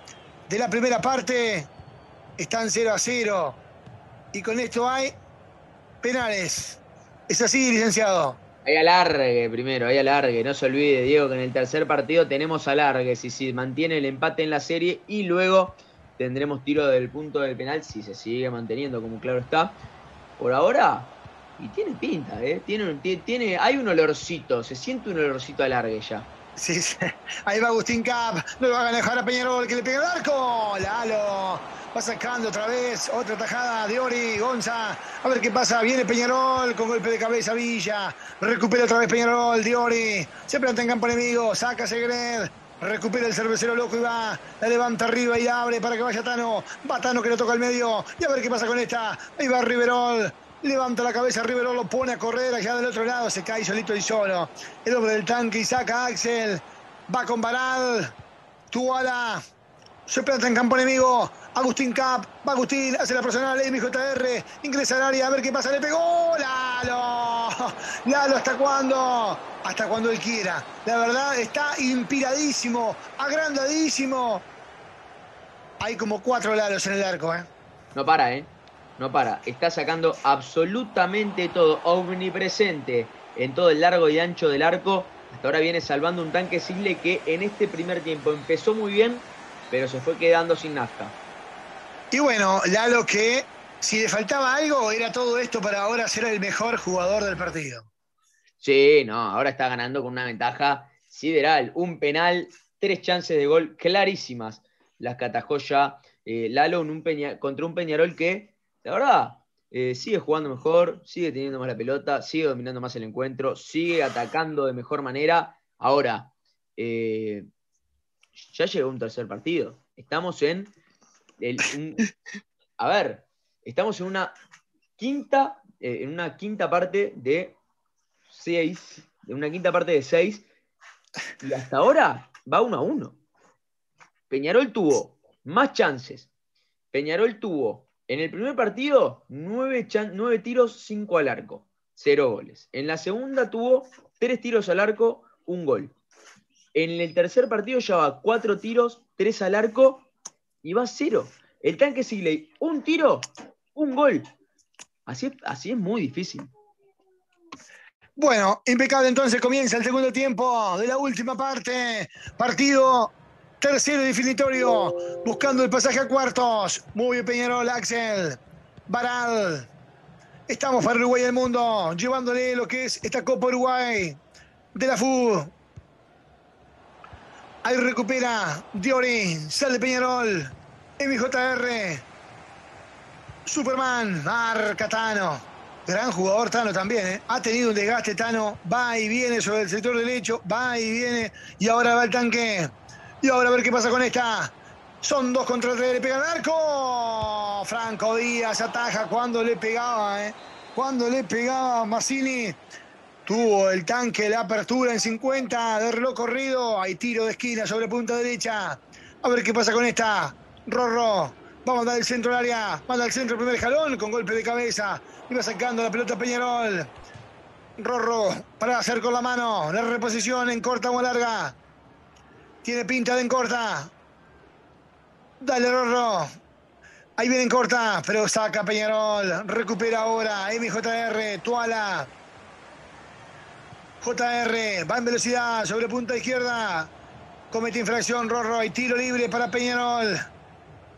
de la primera parte. Están 0 a 0. Y con esto hay penales. ¿Es así, licenciado? Hay alargue primero, hay alargue. No se olvide, Diego, que en el tercer partido tenemos alargue. Si se mantiene el empate en la serie y luego tendremos tiro del punto del penal si se sigue manteniendo, como claro está. Por ahora, y tiene pinta, ¿eh? Tiene, tiene, hay un olorcito, se siente un olorcito alargue ya. Sí, Ahí va Agustín Cap. No lo va a dejar a Peñarol que le pega el arco. Lalo. Va sacando otra vez. Otra tajada Diori, Ori. Gonza. A ver qué pasa. Viene Peñarol con golpe de cabeza Villa. Recupera otra vez Peñarol. Diori. Se planta en campo enemigo. Saca Segred. Recupera el cervecero loco y va. La levanta arriba y abre para que vaya Tano. Va Tano que lo toca al medio. Y a ver qué pasa con esta. Ahí va Riverol. Levanta la cabeza, Rivero lo pone a correr allá del otro lado, se cae solito y solo. El hombre del tanque y saca Axel. Va con Baral. Tuala. Se planta en campo enemigo. Agustín Cap. Va Agustín. Hace la personal. MJR. Ingresa al área. A ver qué pasa. Le pegó. Lalo. Lalo, ¿hasta cuándo? Hasta cuando él quiera. La verdad, está inspiradísimo. Agrandadísimo. Hay como cuatro Lalos en el arco, ¿eh? No para, ¿eh? no para, está sacando absolutamente todo, omnipresente en todo el largo y ancho del arco. Hasta ahora viene salvando un tanque simple que en este primer tiempo empezó muy bien, pero se fue quedando sin nafta. Y bueno, Lalo que si le faltaba algo era todo esto para ahora ser el mejor jugador del partido. Sí, no, ahora está ganando con una ventaja sideral, un penal, tres chances de gol clarísimas las catajoya ya eh, Lalo un contra un Peñarol que la verdad, eh, sigue jugando mejor, sigue teniendo más la pelota, sigue dominando más el encuentro, sigue atacando de mejor manera. Ahora, eh, ya llegó un tercer partido. Estamos en. a ver, estamos en una quinta, eh, en una quinta parte de seis, en una quinta parte de seis, y hasta ahora va uno a uno. Peñarol tuvo más chances. Peñarol tuvo en el primer partido, nueve tiros, cinco al arco, Cero goles. En la segunda tuvo tres tiros al arco, un gol. En el tercer partido ya va cuatro tiros, tres al arco y va cero. El tanque Sigley, un tiro, un gol. Así así es muy difícil. Bueno, impecable entonces comienza el segundo tiempo de la última parte. Partido Tercero definitorio, buscando el pasaje a cuartos. Muy bien Peñarol, Axel. Baral. Estamos para Uruguay del mundo, llevándole lo que es esta Copa Uruguay de la FU. Ahí recupera Diori, sale Peñarol, MJR, Superman, marca Tano. Gran jugador Tano también, ¿eh? ha tenido un desgaste Tano, va y viene sobre el sector derecho, va y viene y ahora va el tanque. Y ahora a ver qué pasa con esta. Son dos contra tres, le pega el arco. Franco Díaz ataja cuando le pegaba, ¿eh? Cuando le pegaba Massini. Tuvo el tanque, la apertura en 50 de reloj corrido. Hay tiro de esquina sobre punta derecha. A ver qué pasa con esta. Rorro. Va a mandar el centro al área. Manda al centro el primer jalón con golpe de cabeza. Iba sacando la pelota Peñarol. Rorro para hacer con la mano. La reposición en corta o larga. Tiene pinta de encorta. Dale, Rorro. Ahí viene en corta, pero saca Peñarol. Recupera ahora MJR, Tuala. JR va en velocidad sobre punta izquierda. Comete infracción Rorro y tiro libre para Peñarol.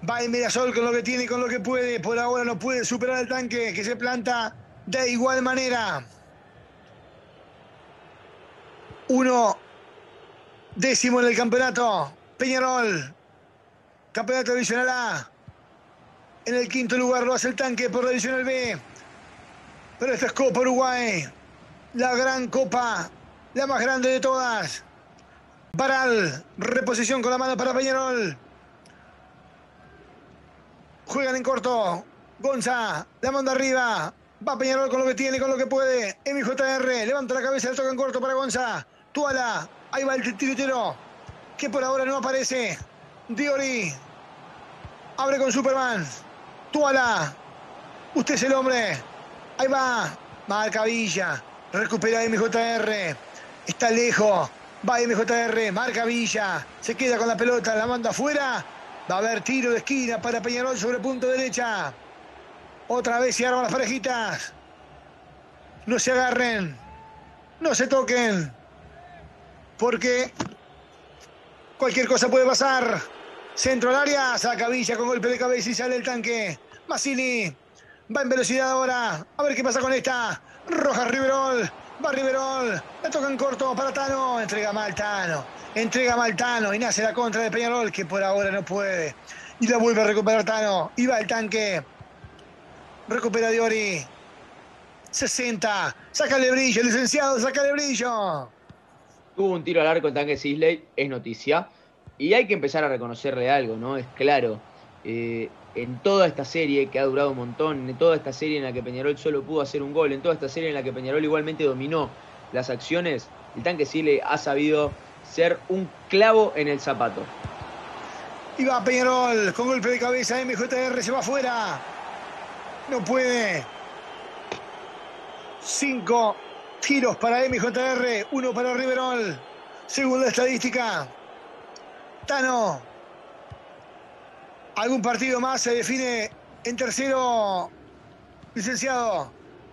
Va en Mirasol con lo que tiene y con lo que puede. Por ahora no puede superar el tanque que se planta de igual manera. Uno Décimo en el campeonato. Peñarol. Campeonato divisional A. En el quinto lugar lo hace el tanque por la divisional B. Pero esta es Copa Uruguay. La gran copa. La más grande de todas. Baral. Reposición con la mano para Peñarol. Juegan en corto. Gonza. La manda arriba. Va Peñarol con lo que tiene, con lo que puede. MJR. Levanta la cabeza. Le toca en corto para Gonza. Tuala. Ahí va el tiritero. Que por ahora no aparece. Diori. Abre con Superman. Tuala. Usted es el hombre. Ahí va. Marca Villa. Recupera MJR. Está lejos. Va MJR. Marca Villa. Se queda con la pelota. La manda afuera. Va a haber tiro de esquina para Peñarol sobre punto derecha. Otra vez se arman las parejitas. No se agarren. No se toquen porque cualquier cosa puede pasar. Centro al área, saca Villa con golpe de cabeza y sale el tanque. Massini va en velocidad ahora. A ver qué pasa con esta. roja Riverol. Va Riverol. La tocan corto para Tano. Entrega mal Tano. Entrega mal Tano. Y nace la contra de Peñarol que por ahora no puede. Y la vuelve a recuperar Tano. Y va el tanque. Recupera Diori. 60. Sácale brillo, licenciado. Sácale brillo tuvo un tiro al arco el tanque Sisley, es noticia. Y hay que empezar a reconocerle algo, ¿no? Es claro. Eh, en toda esta serie que ha durado un montón, en toda esta serie en la que Peñarol solo pudo hacer un gol, en toda esta serie en la que Peñarol igualmente dominó las acciones, el tanque Sisley ha sabido ser un clavo en el zapato. Y va Peñarol con golpe de cabeza, MJR se va afuera. No puede. Cinco Tiros para MJR, uno para Riverol. Segunda estadística, Tano. ¿Algún partido más se define en tercero, licenciado?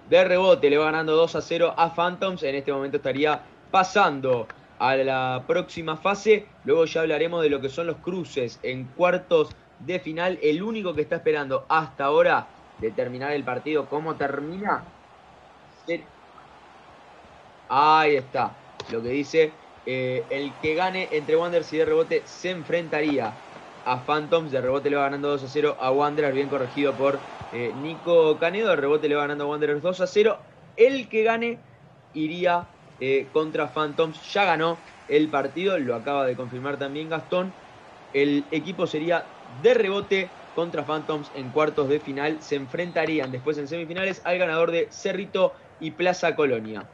De rebote, le va ganando 2 a 0 a Phantoms. En este momento estaría pasando a la próxima fase. Luego ya hablaremos de lo que son los cruces en cuartos de final. El único que está esperando hasta ahora de terminar el partido, cómo termina, Ahí está. Lo que dice, eh, el que gane entre Wanderers y de rebote se enfrentaría a Phantoms. De rebote le va ganando 2 a 0 a Wanderers, bien corregido por eh, Nico Canedo. De rebote le va ganando a Wanderers 2 a 0. El que gane iría eh, contra Phantoms. Ya ganó el partido, lo acaba de confirmar también Gastón. El equipo sería de rebote contra Phantoms en cuartos de final. Se enfrentarían después en semifinales al ganador de Cerrito y Plaza Colonia.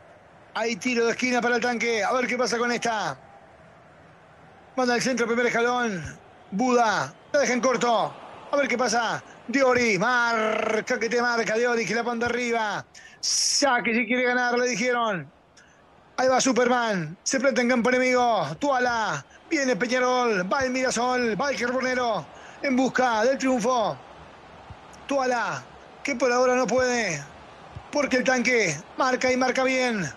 Hay tiro de esquina para el tanque. A ver qué pasa con esta. Manda al centro, primer escalón. Buda. La deja corto. A ver qué pasa. Diori. Marca que te marca Diori. Que la panda arriba. Saque si quiere ganar, le dijeron. Ahí va Superman. Se planta en campo enemigo. Tuala. Viene Peñarol. Va el Mirasol. Va el Carbonero. En busca del triunfo. Tuala. Que por ahora no puede. Porque el tanque marca y marca bien.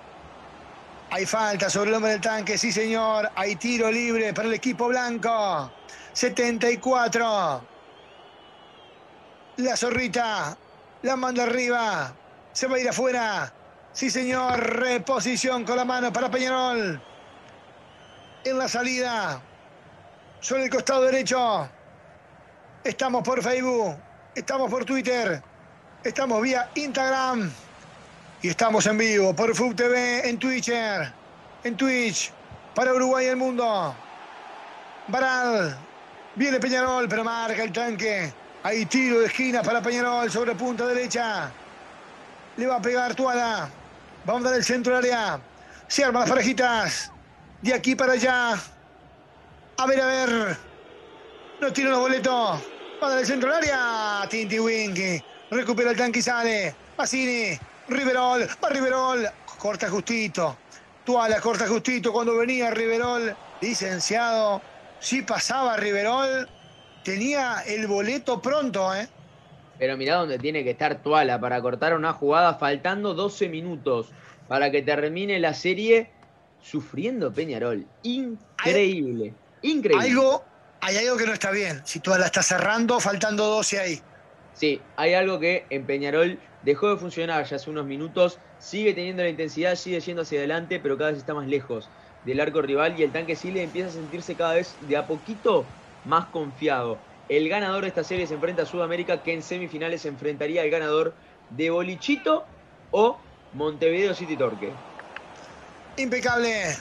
Hay falta sobre el hombre del tanque, sí señor. Hay tiro libre para el equipo blanco. 74. La zorrita la manda arriba. Se va a ir afuera. Sí señor. Reposición con la mano para Peñarol. En la salida. Sobre el costado derecho. Estamos por Facebook. Estamos por Twitter. Estamos vía Instagram. Y estamos en vivo por FUB TV, en Twitcher, en Twitch, para Uruguay y el mundo. Baral, viene Peñarol, pero marca el tanque. Hay tiro de esquina para Peñarol sobre punta derecha. Le va a pegar Tuala. Vamos a dar el centro del área. Se arma las parejitas. De aquí para allá. A ver, a ver. No tiene los boletos. Va a el centro del área. Tinti Winky. Recupera el tanque y sale. Bacini. Riverol, va Riverol, corta justito. Tuala corta justito cuando venía Riverol, licenciado. Si pasaba Riverol, tenía el boleto pronto, ¿eh? Pero mirá dónde tiene que estar Tuala para cortar una jugada faltando 12 minutos para que termine la serie sufriendo Peñarol. Increíble. Increíble. hay algo que no está bien. Si Tuala está cerrando, faltando 12 ahí. Sí, hay algo que en Peñarol dejó de funcionar ya hace unos minutos, sigue teniendo la intensidad, sigue yendo hacia adelante, pero cada vez está más lejos del arco rival y el tanque Sile empieza a sentirse cada vez de a poquito más confiado. El ganador de esta serie se enfrenta a Sudamérica, que en semifinales se enfrentaría al ganador de Bolichito o Montevideo City Torque. Impecable.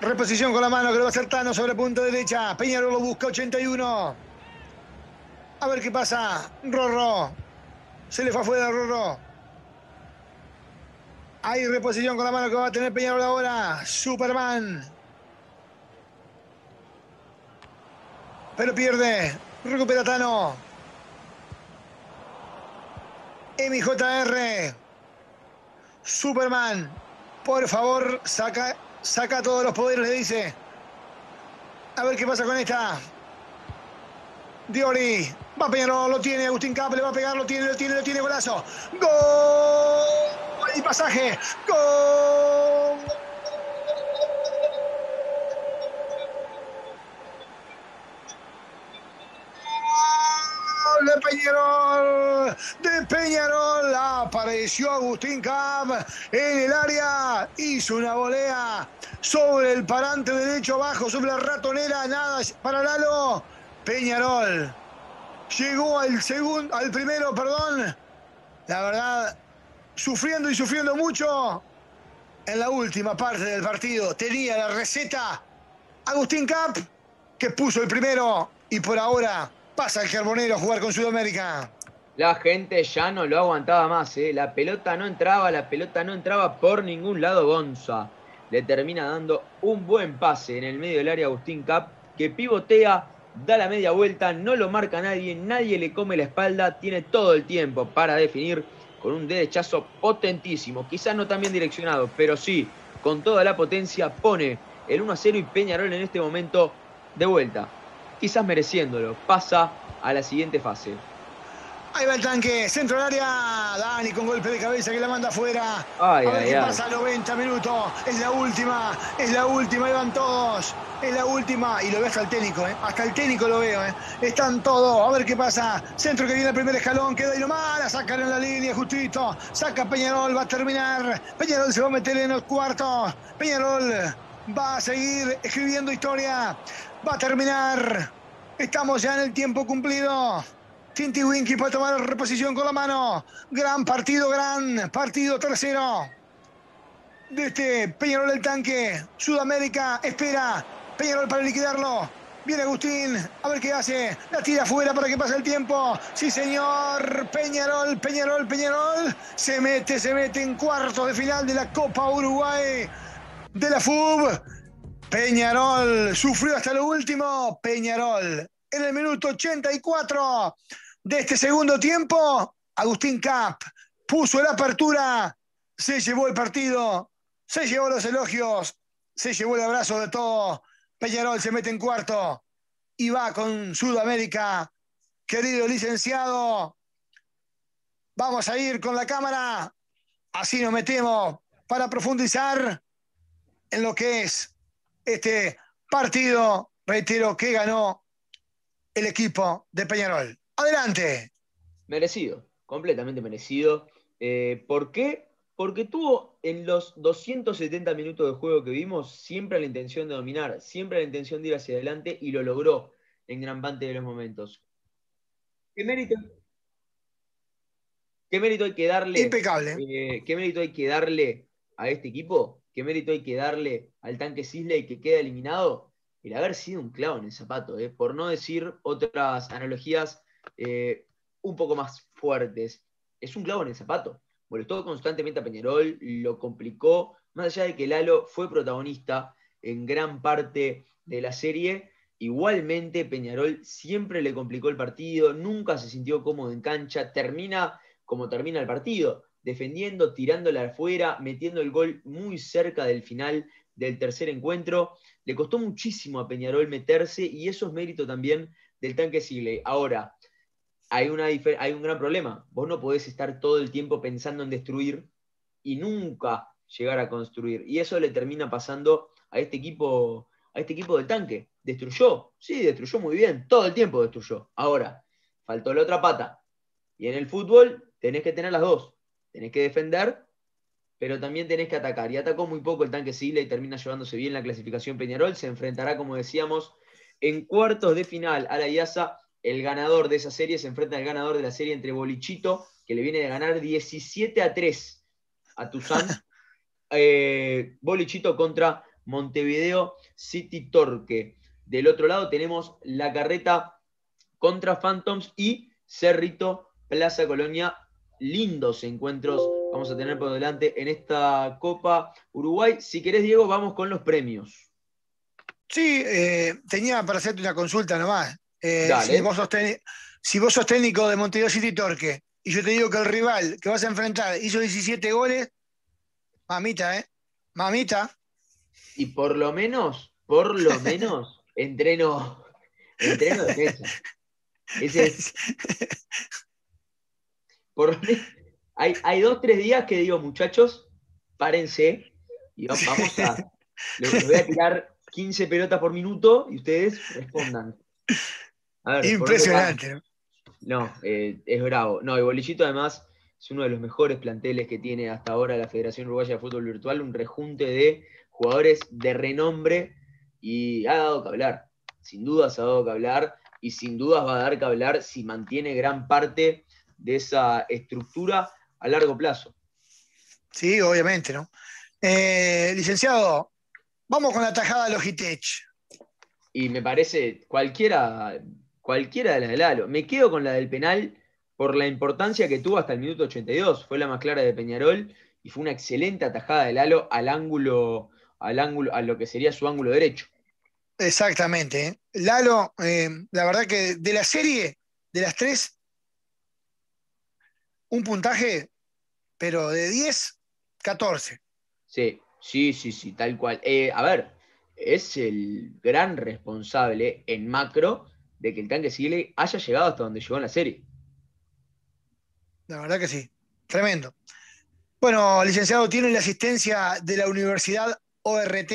Reposición con la mano que lo va Tano, sobre punto derecha. Peñarol lo busca 81. A ver qué pasa. Rorro se le fue afuera Rorro. Hay reposición con la mano que va a tener Peñarol ahora. Superman. Pero pierde. Recupera Tano. MJR. Superman. Por favor, saca, saca todos los poderes, le dice. A ver qué pasa con esta. Diori. Va Peñarol, lo tiene Agustín Cap, le va a pegar, lo tiene, lo tiene, lo tiene, golazo. ¡Gol! Y pasaje. ¡Gol! de Peñarol, de Peñarol, apareció Agustín Camp en el área, hizo una volea sobre el parante derecho abajo, sobre la ratonera, nada para Lalo, Peñarol llegó al segundo, al primero, perdón. La verdad, sufriendo y sufriendo mucho en la última parte del partido. Tenía la receta Agustín Cap, que puso el primero y por ahora pasa el Carbonero a jugar con Sudamérica. La gente ya no lo aguantaba más, eh. la pelota no entraba, la pelota no entraba por ningún lado Gonza. Le termina dando un buen pase en el medio del área Agustín Cap, que pivotea da la media vuelta, no lo marca nadie, nadie le come la espalda, tiene todo el tiempo para definir con un derechazo potentísimo, quizás no tan bien direccionado, pero sí, con toda la potencia pone el 1 0 y Peñarol en este momento de vuelta, quizás mereciéndolo, pasa a la siguiente fase. Ahí va el tanque, centro del área. Dani con golpe de cabeza que la manda afuera. Ay, a ver qué pasa, 90 minutos. Es la última, es la última, ahí van todos. Es la última. Y lo ve hasta el técnico, eh. Hasta el técnico lo veo, eh. Están todos, a ver qué pasa. Centro que viene al primer escalón, queda ahí lo mala. sacan en la línea, justito. Saca Peñarol, va a terminar. Peñarol se va a meter en los cuartos. Peñarol va a seguir escribiendo historia. Va a terminar. Estamos ya en el tiempo cumplido. Tinti Winky puede tomar reposición con la mano. Gran partido, gran partido tercero de este Peñarol el tanque. Sudamérica espera Peñarol para liquidarlo. Viene Agustín, a ver qué hace. La tira afuera para que pase el tiempo. Sí, señor. Peñarol, Peñarol, Peñarol. Se mete, se mete en cuartos de final de la Copa Uruguay de la FUB. Peñarol sufrió hasta lo último. Peñarol en el minuto 84 de este segundo tiempo, Agustín Cap puso la apertura, se llevó el partido, se llevó los elogios, se llevó el abrazo de todo. Peñarol se mete en cuarto y va con Sudamérica. Querido licenciado, vamos a ir con la cámara. Así nos metemos para profundizar en lo que es este partido, reitero, que ganó el equipo de Peñarol. Adelante. Merecido, completamente merecido. Eh, ¿Por qué? Porque tuvo en los 270 minutos de juego que vimos siempre la intención de dominar, siempre la intención de ir hacia adelante y lo logró en gran parte de los momentos. ¿Qué mérito, qué mérito hay que darle? Impecable. Eh, ¿Qué mérito hay que darle a este equipo? ¿Qué mérito hay que darle al tanque Sisley que queda eliminado? El haber sido un clavo en el zapato, eh, por no decir otras analogías eh, un poco más fuertes. Es un clavo en el zapato. Molestó constantemente a Peñarol, lo complicó, más allá de que Lalo fue protagonista en gran parte de la serie, igualmente Peñarol siempre le complicó el partido, nunca se sintió cómodo en cancha, termina como termina el partido, defendiendo, tirándola afuera, metiendo el gol muy cerca del final del tercer encuentro. Le costó muchísimo a Peñarol meterse y eso es mérito también del tanque Sigley. Ahora, hay, hay un gran problema. Vos no podés estar todo el tiempo pensando en destruir y nunca llegar a construir. Y eso le termina pasando a este equipo, a este equipo del tanque. Destruyó, sí, destruyó muy bien, todo el tiempo destruyó. Ahora, faltó la otra pata. Y en el fútbol tenés que tener las dos. Tenés que defender, pero también tenés que atacar. Y atacó muy poco el tanque Sigla y termina llevándose bien la clasificación Peñarol. Se enfrentará, como decíamos, en cuartos de final a la IASA el ganador de esa serie se enfrenta al ganador de la serie entre Bolichito, que le viene de ganar 17 a 3 a Tuzán. Eh, Bolichito contra Montevideo City Torque. Del otro lado tenemos la carreta contra Phantoms y Cerrito Plaza Colonia. Lindos encuentros vamos a tener por delante en esta Copa Uruguay. Si querés, Diego, vamos con los premios. Sí, eh, tenía para hacerte una consulta nomás. Eh, si, vos sos técnico de Montevideo City Torque y yo te digo que el rival que vas a enfrentar hizo 17 goles, mamita, ¿eh? Mamita. Y por lo menos, por lo menos, entreno, entreno Ese es. hay, hay dos, tres días que digo, muchachos, párense y vamos a. voy a tirar 15 pelotas por minuto y ustedes respondan. Impresionante. no, eh, es bravo. No, y Bolillito además es uno de los mejores planteles que tiene hasta ahora la Federación Uruguaya de Fútbol Virtual, un rejunte de jugadores de renombre y ha dado que hablar. Sin dudas ha dado que hablar y sin dudas va a dar que hablar si mantiene gran parte de esa estructura a largo plazo. Sí, obviamente, ¿no? Eh, licenciado, vamos con la tajada Logitech. Y me parece, cualquiera cualquiera de las de Lalo. Me quedo con la del penal por la importancia que tuvo hasta el minuto 82. Fue la más clara de Peñarol y fue una excelente atajada de Lalo al ángulo, al ángulo, a lo que sería su ángulo derecho. Exactamente. ¿eh? Lalo, eh, la verdad que de la serie, de las tres, un puntaje, pero de 10, 14. Sí, sí, sí, sí, tal cual. Eh, a ver, es el gran responsable en macro de que el tanque Sigley haya llegado hasta donde llegó en la serie. La verdad que sí, tremendo. Bueno, licenciado, ¿tiene la asistencia de la Universidad ORT?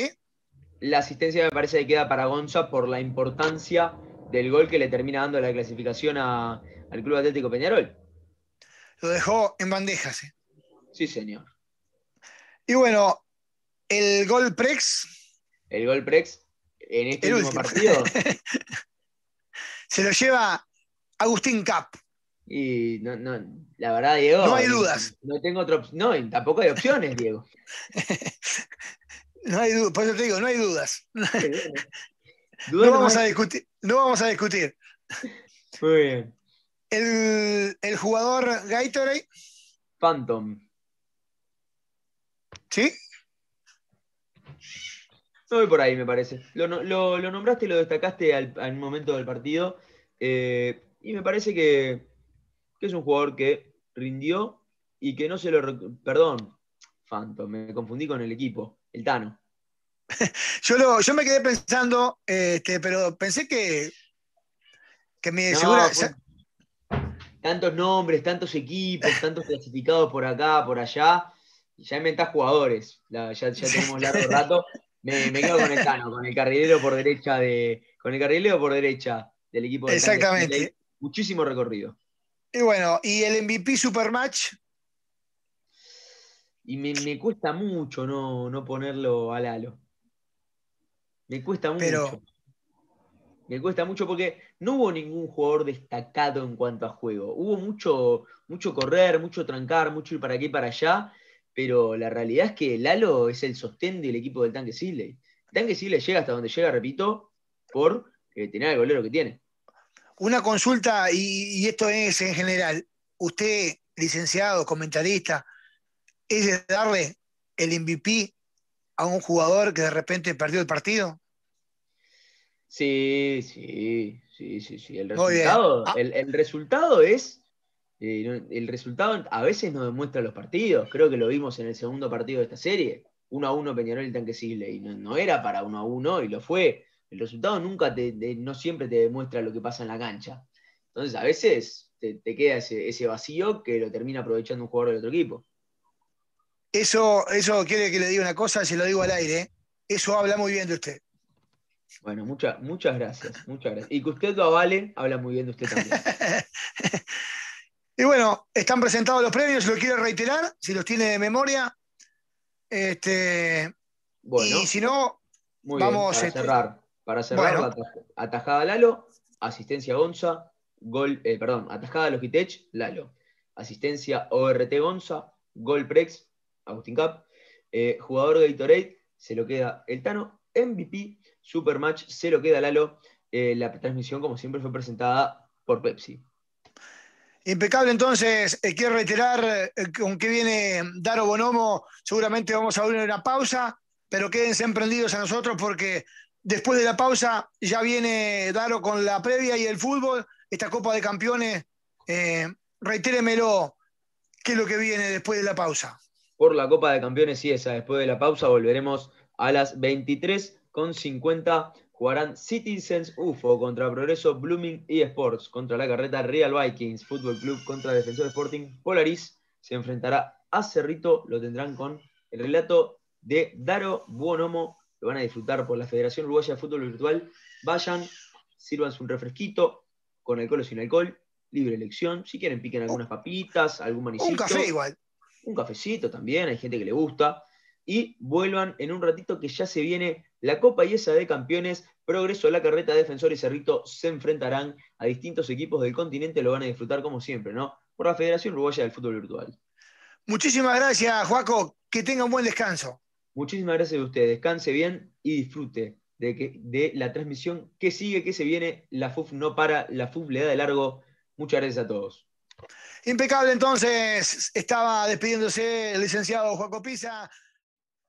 La asistencia me parece que queda para Gonza por la importancia del gol que le termina dando la clasificación al Club Atlético Peñarol. Lo dejó en bandejas. ¿eh? Sí, señor. Y bueno, el gol Prex. El gol Prex en este el último partido Se lo lleva Agustín Cap. Y no, no, la verdad, Diego. No hay dudas. No tengo opción. No, tampoco hay opciones, Diego. no hay dudas, por eso te digo, no hay dudas. no, vamos a discutir, no vamos a discutir. Muy bien. El, el jugador Gaitore... Phantom. ¿Sí? voy por ahí, me parece. Lo, nombraste y lo destacaste al, momento del partido. Eh, y me parece que, es un jugador que rindió y que no se lo. Perdón, Phantom, me confundí con el equipo, el Tano. yo, yo me quedé pensando, este, pero pensé que. que me Tantos nombres, tantos equipos, tantos clasificados por acá, por allá. ya inventás jugadores. ya, ya tenemos largo rato. Me, quedo con el con el carrilero por derecha de, con el carrilero por derecha del equipo de Exactamente. muchísimo recorrido. Y bueno, ¿y el MVP Supermatch? Y me, cuesta mucho no, ponerlo a Lalo. Me cuesta mucho. Me cuesta mucho porque no hubo ningún jugador destacado en cuanto a juego. Hubo mucho, mucho correr, mucho trancar, mucho ir para aquí y para allá pero la realidad es que Lalo es el sostén del equipo del tanque Sidley. El tanque Sidley llega hasta donde llega, repito, por eh, tener el golero que tiene. Una consulta, y, esto es en general. Usted, licenciado, comentarista, ¿es darle el MVP a un jugador que de repente perdió el partido? Sí, sí, sí, sí, sí. El resultado, ah. el resultado es eh, el resultado a veces no demuestra los partidos. Creo que lo vimos en el segundo partido de esta serie. uno a 1 Peñarol y Tanquecible. Y no, era para uno a uno y lo fue. El resultado nunca te, no siempre te demuestra lo que pasa en la cancha. Entonces, a veces te, queda ese, vacío que lo termina aprovechando un jugador del otro equipo. Eso, eso quiere que le diga una cosa, se lo digo al aire. ¿eh? Eso habla muy bien de usted. Bueno, muchas muchas gracias, muchas gracias. Y que usted lo avale, habla muy bien de usted también. Y bueno, están presentados los premios, lo quiero reiterar, si los tiene de memoria. Este, bueno, y si no, vamos a... Este, cerrar. Para cerrar, atajada Lalo, asistencia Gonza, gol, eh, perdón, atajada Logitech, Lalo. Asistencia ORT Gonza, gol Prex, Agustín Cap. Eh, jugador de Gatorade, se lo queda el Tano. MVP, Supermatch, se lo queda Lalo. Eh, la transmisión, como siempre, fue presentada por Pepsi. Impecable entonces, eh, quiero reiterar que eh, eh, con qué viene Daro Bonomo, seguramente vamos a abrir una pausa, pero quédense emprendidos a nosotros porque después de la pausa ya viene Daro con la previa y el fútbol, esta Copa de Campeones, eh, reitéremelo, qué es lo que viene después de la pausa. Por la Copa de Campeones sí, esa, después de la pausa volveremos a las 23 con 50 jugarán Citizens UFO contra Progreso Blooming y Sports, contra la carreta Real Vikings, Fútbol Club contra Defensor Sporting Polaris, se enfrentará a Cerrito, lo tendrán con el relato de Daro Buonomo, lo van a disfrutar por la Federación Uruguaya de Fútbol Virtual, vayan, sírvanse un refresquito, con alcohol o sin alcohol, libre elección, si quieren piquen algunas papitas, algún manicito. Un café igual. Un cafecito también, hay gente que le gusta y vuelvan en un ratito que ya se viene la Copa y de Campeones. Progreso, La Carreta, Defensor y Cerrito se enfrentarán a distintos equipos del continente. Lo van a disfrutar como siempre, ¿no? Por la Federación Uruguaya del Fútbol Virtual. Muchísimas gracias, Juaco. Que tenga un buen descanso. Muchísimas gracias a ustedes. Descanse bien y disfrute de, que, de la transmisión que sigue, que se viene. La FUF no para, la FUF le da de largo. Muchas gracias a todos. Impecable entonces, estaba despidiéndose el licenciado Juaco Pisa.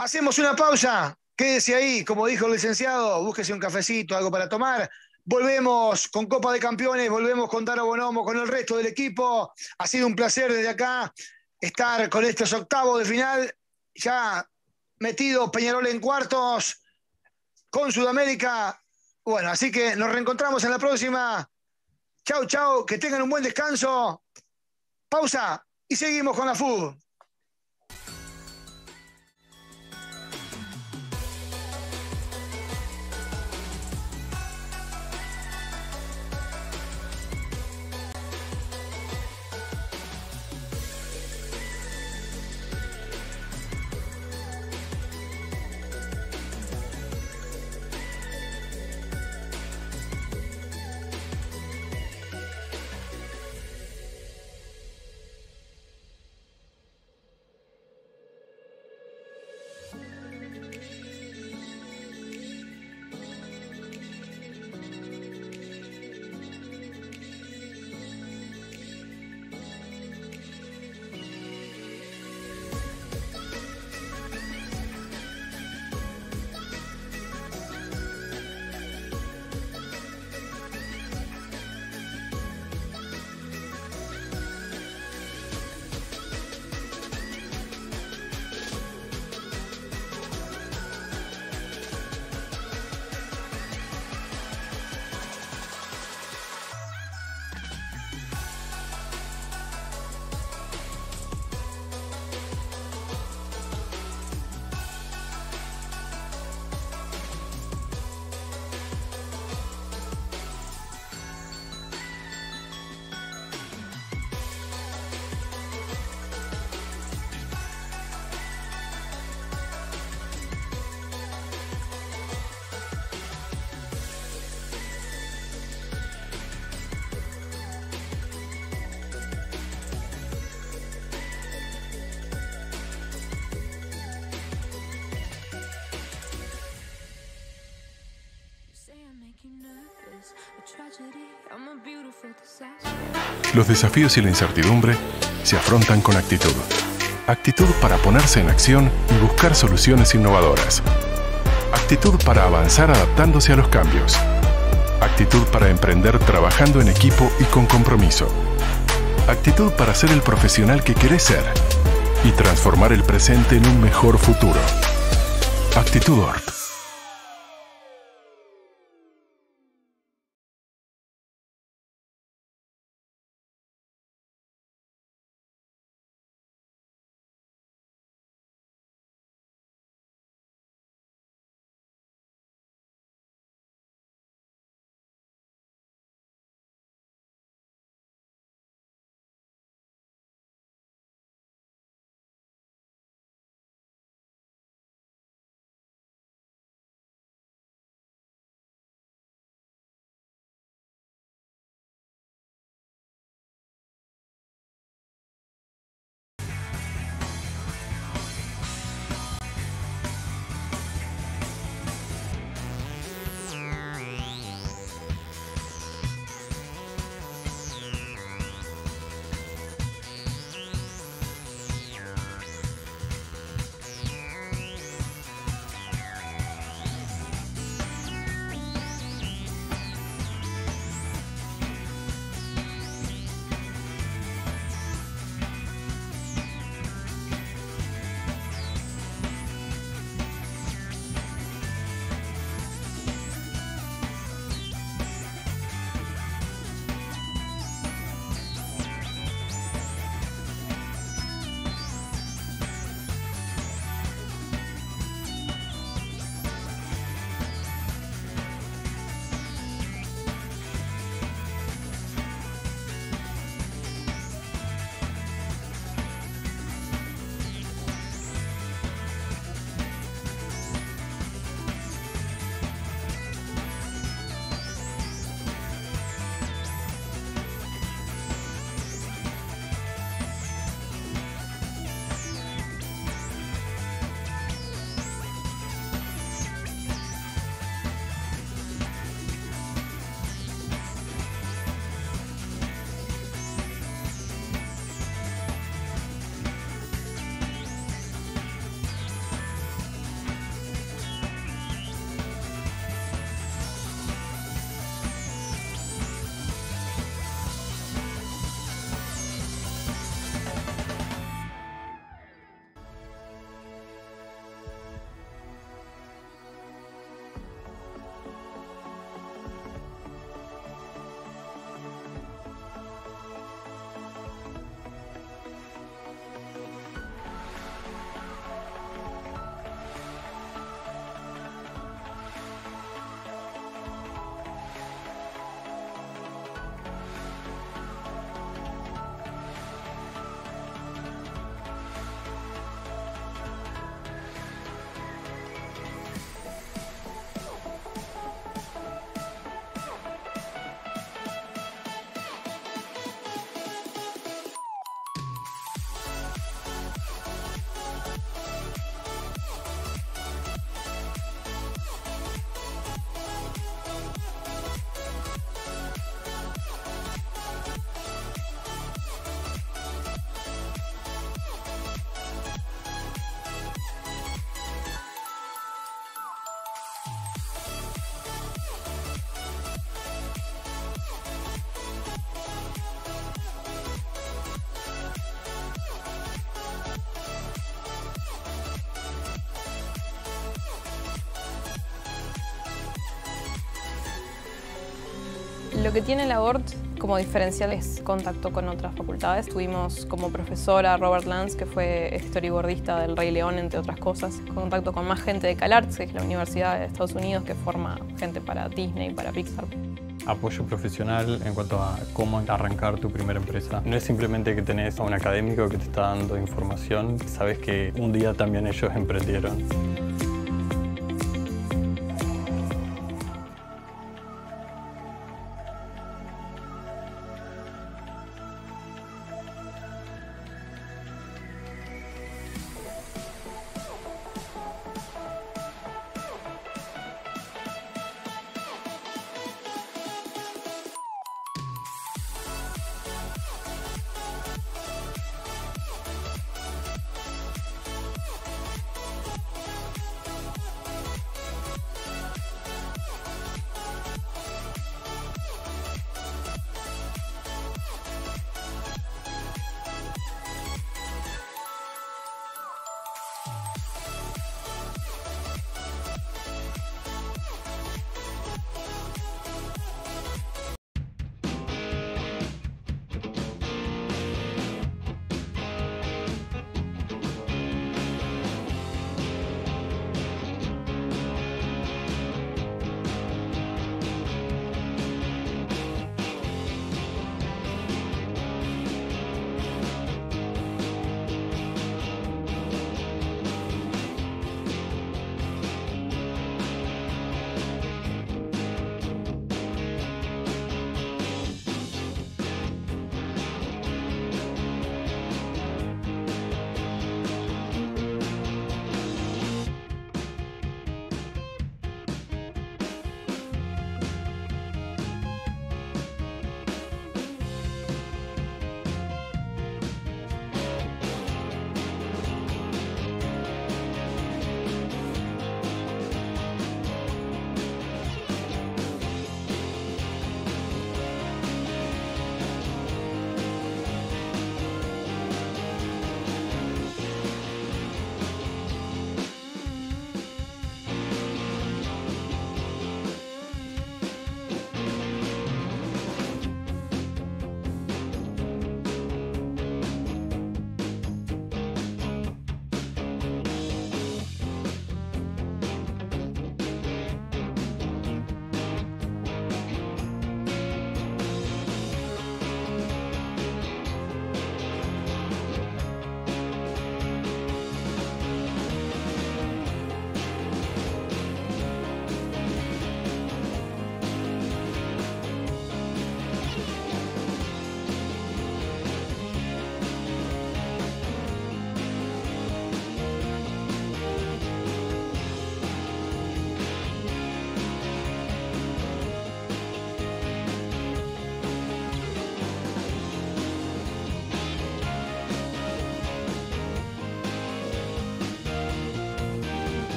Hacemos una pausa, quédese ahí, como dijo el licenciado, búsquese un cafecito, algo para tomar. Volvemos con Copa de Campeones, volvemos con Daro Bonomo, con el resto del equipo. Ha sido un placer desde acá estar con estos octavos de final, ya metido Peñarol en cuartos con Sudamérica. Bueno, así que nos reencontramos en la próxima. Chau, chau, que tengan un buen descanso. Pausa y seguimos con la fútbol. desafíos y la incertidumbre se afrontan con actitud. Actitud para ponerse en acción y buscar soluciones innovadoras. Actitud para avanzar adaptándose a los cambios. Actitud para emprender trabajando en equipo y con compromiso. Actitud para ser el profesional que querés ser y transformar el presente en un mejor futuro. Actitud Lo que tiene la ORT como diferencial es contacto con otras facultades. Tuvimos como profesora Robert Lanz, que fue storyboardista del Rey León, entre otras cosas. Contacto con más gente de CalArts, que es la universidad de Estados Unidos que forma gente para Disney, para Pixar apoyo profesional en cuanto a cómo arrancar tu primera empresa. No es simplemente que tenés a un académico que te está dando información, sabes que un día también ellos emprendieron.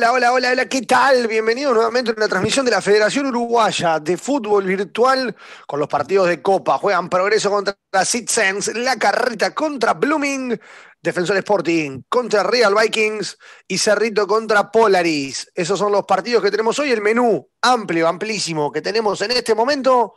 Hola, hola, hola, hola, ¿qué tal? Bienvenidos nuevamente a una transmisión de la Federación Uruguaya de Fútbol Virtual con los partidos de Copa. Juegan Progreso contra Citizens, La Carreta contra Blooming, Defensor Sporting contra Real Vikings y Cerrito contra Polaris. Esos son los partidos que tenemos hoy, el menú amplio, amplísimo que tenemos en este momento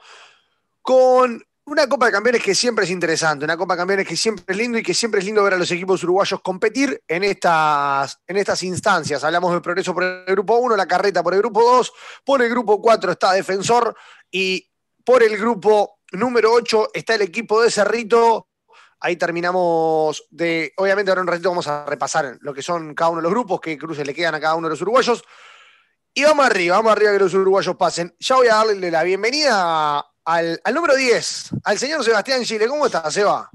con una Copa de Campeones que siempre es interesante, una Copa de Campeones que siempre es lindo y que siempre es lindo ver a los equipos uruguayos competir en estas, en estas instancias. Hablamos del progreso por el grupo 1, la carreta por el grupo 2, por el grupo 4 está Defensor y por el grupo número 8 está el equipo de Cerrito. Ahí terminamos de, obviamente ahora en un ratito vamos a repasar lo que son cada uno de los grupos, qué cruces le quedan a cada uno de los uruguayos. Y vamos arriba, vamos arriba que los uruguayos pasen. Ya voy a darle la bienvenida al, número 10, al señor Sebastián Chile. ¿Cómo estás, Seba?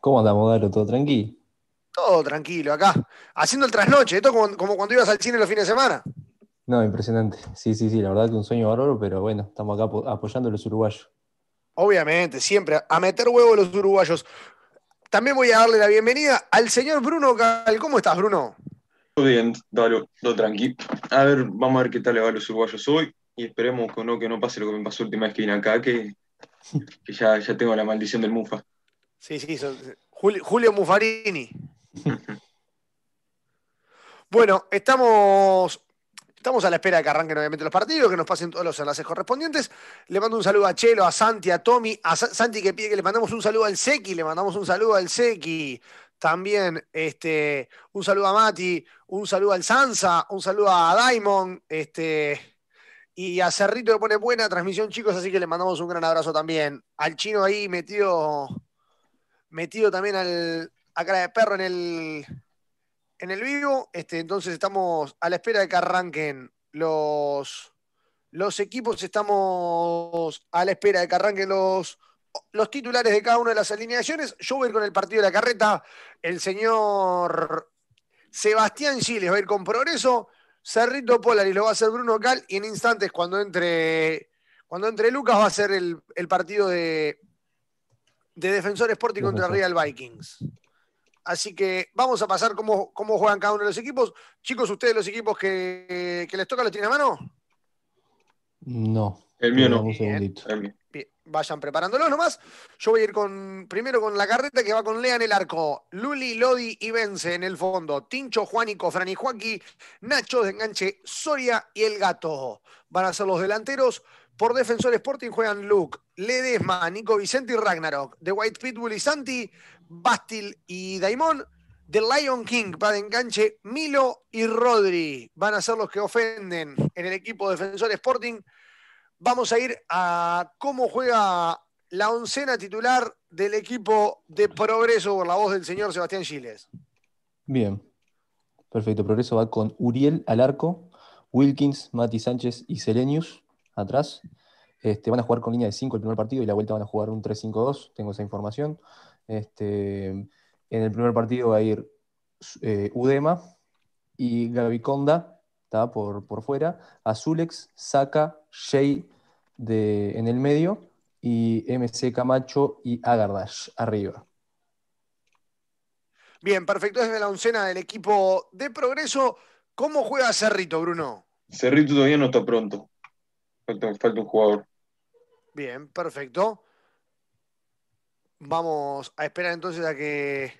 ¿Cómo andamos, Daro? ¿Todo tranquilo? Todo tranquilo, acá. Haciendo el trasnoche, esto como, como cuando ibas al cine los fines de semana. No, impresionante. Sí, sí, sí, la verdad que un sueño bárbaro, pero bueno, estamos acá apoyando a los uruguayos. Obviamente, siempre, a meter huevo a los uruguayos. También voy a darle la bienvenida al señor Bruno Cal. ¿Cómo estás, Bruno? Todo bien, todo tranquilo. A ver, vamos a ver qué tal le va a los uruguayos hoy y esperemos que no, que no pase lo que me pasó la última vez que vine acá, que, ya, ya, tengo la maldición del Mufa. Sí, sí, Julio, Mufarini. bueno, estamos Estamos a la espera de que arranquen obviamente los partidos, que nos pasen todos los enlaces correspondientes. Le mando un saludo a Chelo, a Santi, a Tommy, a Santi que pide que le mandamos un saludo al Seki, le mandamos un saludo al Seki. También este, un saludo a Mati, un saludo al Sansa, un saludo a Daimon, este, y a Cerrito le pone buena transmisión, chicos, así que le mandamos un gran abrazo también. Al chino ahí metido, metido también al, a cara de perro en el, en el vivo. Este, entonces estamos a la espera de que arranquen los, los equipos, estamos a la espera de que arranquen los, los titulares de cada una de las alineaciones. Yo voy con el partido de la carreta. El señor Sebastián Chiles va a ir con progreso. Cerrito Polaris lo va a hacer Bruno Cal y en instantes cuando entre, cuando entre Lucas va a ser el, partido de, de Defensor Sporting contra Real Vikings. Así que vamos a pasar cómo, cómo juegan cada uno de los equipos. Chicos, ¿ustedes los equipos que, que les toca los tienen a mano? No. El mío no. Un segundito. El mío vayan preparándolos nomás. Yo voy a ir con, primero con la carreta que va con Lea en el arco, Luli, Lodi y Vence en el fondo, Tincho, Juanico, y Joaquí, Nacho de enganche, Soria y el Gato. Van a ser los delanteros. Por Defensor Sporting juegan Luke, Ledesma, Nico Vicente y Ragnarok. De White Pitbull y Santi, Bastil y Daimon. The Lion King va de enganche Milo y Rodri. Van a ser los que ofenden en el equipo Defensor Sporting vamos a ir a cómo juega la oncena titular del equipo de Progreso por la voz del señor Sebastián Giles. Bien, perfecto. Progreso va con Uriel al arco, Wilkins, Mati Sánchez y Selenius atrás. Este, van a jugar con línea de 5 el primer partido y la vuelta van a jugar un 3-5-2, tengo esa información. Este, en el primer partido va a ir eh, Udema y Gaviconda, está por, por fuera, Azulex, Saca, Shea en el medio y MC Camacho y Agardash arriba. Bien, perfecto. desde la oncena del equipo de Progreso. ¿Cómo juega Cerrito, Bruno? Cerrito todavía no está pronto. Falta, un jugador. Bien, perfecto. Vamos a esperar entonces a que,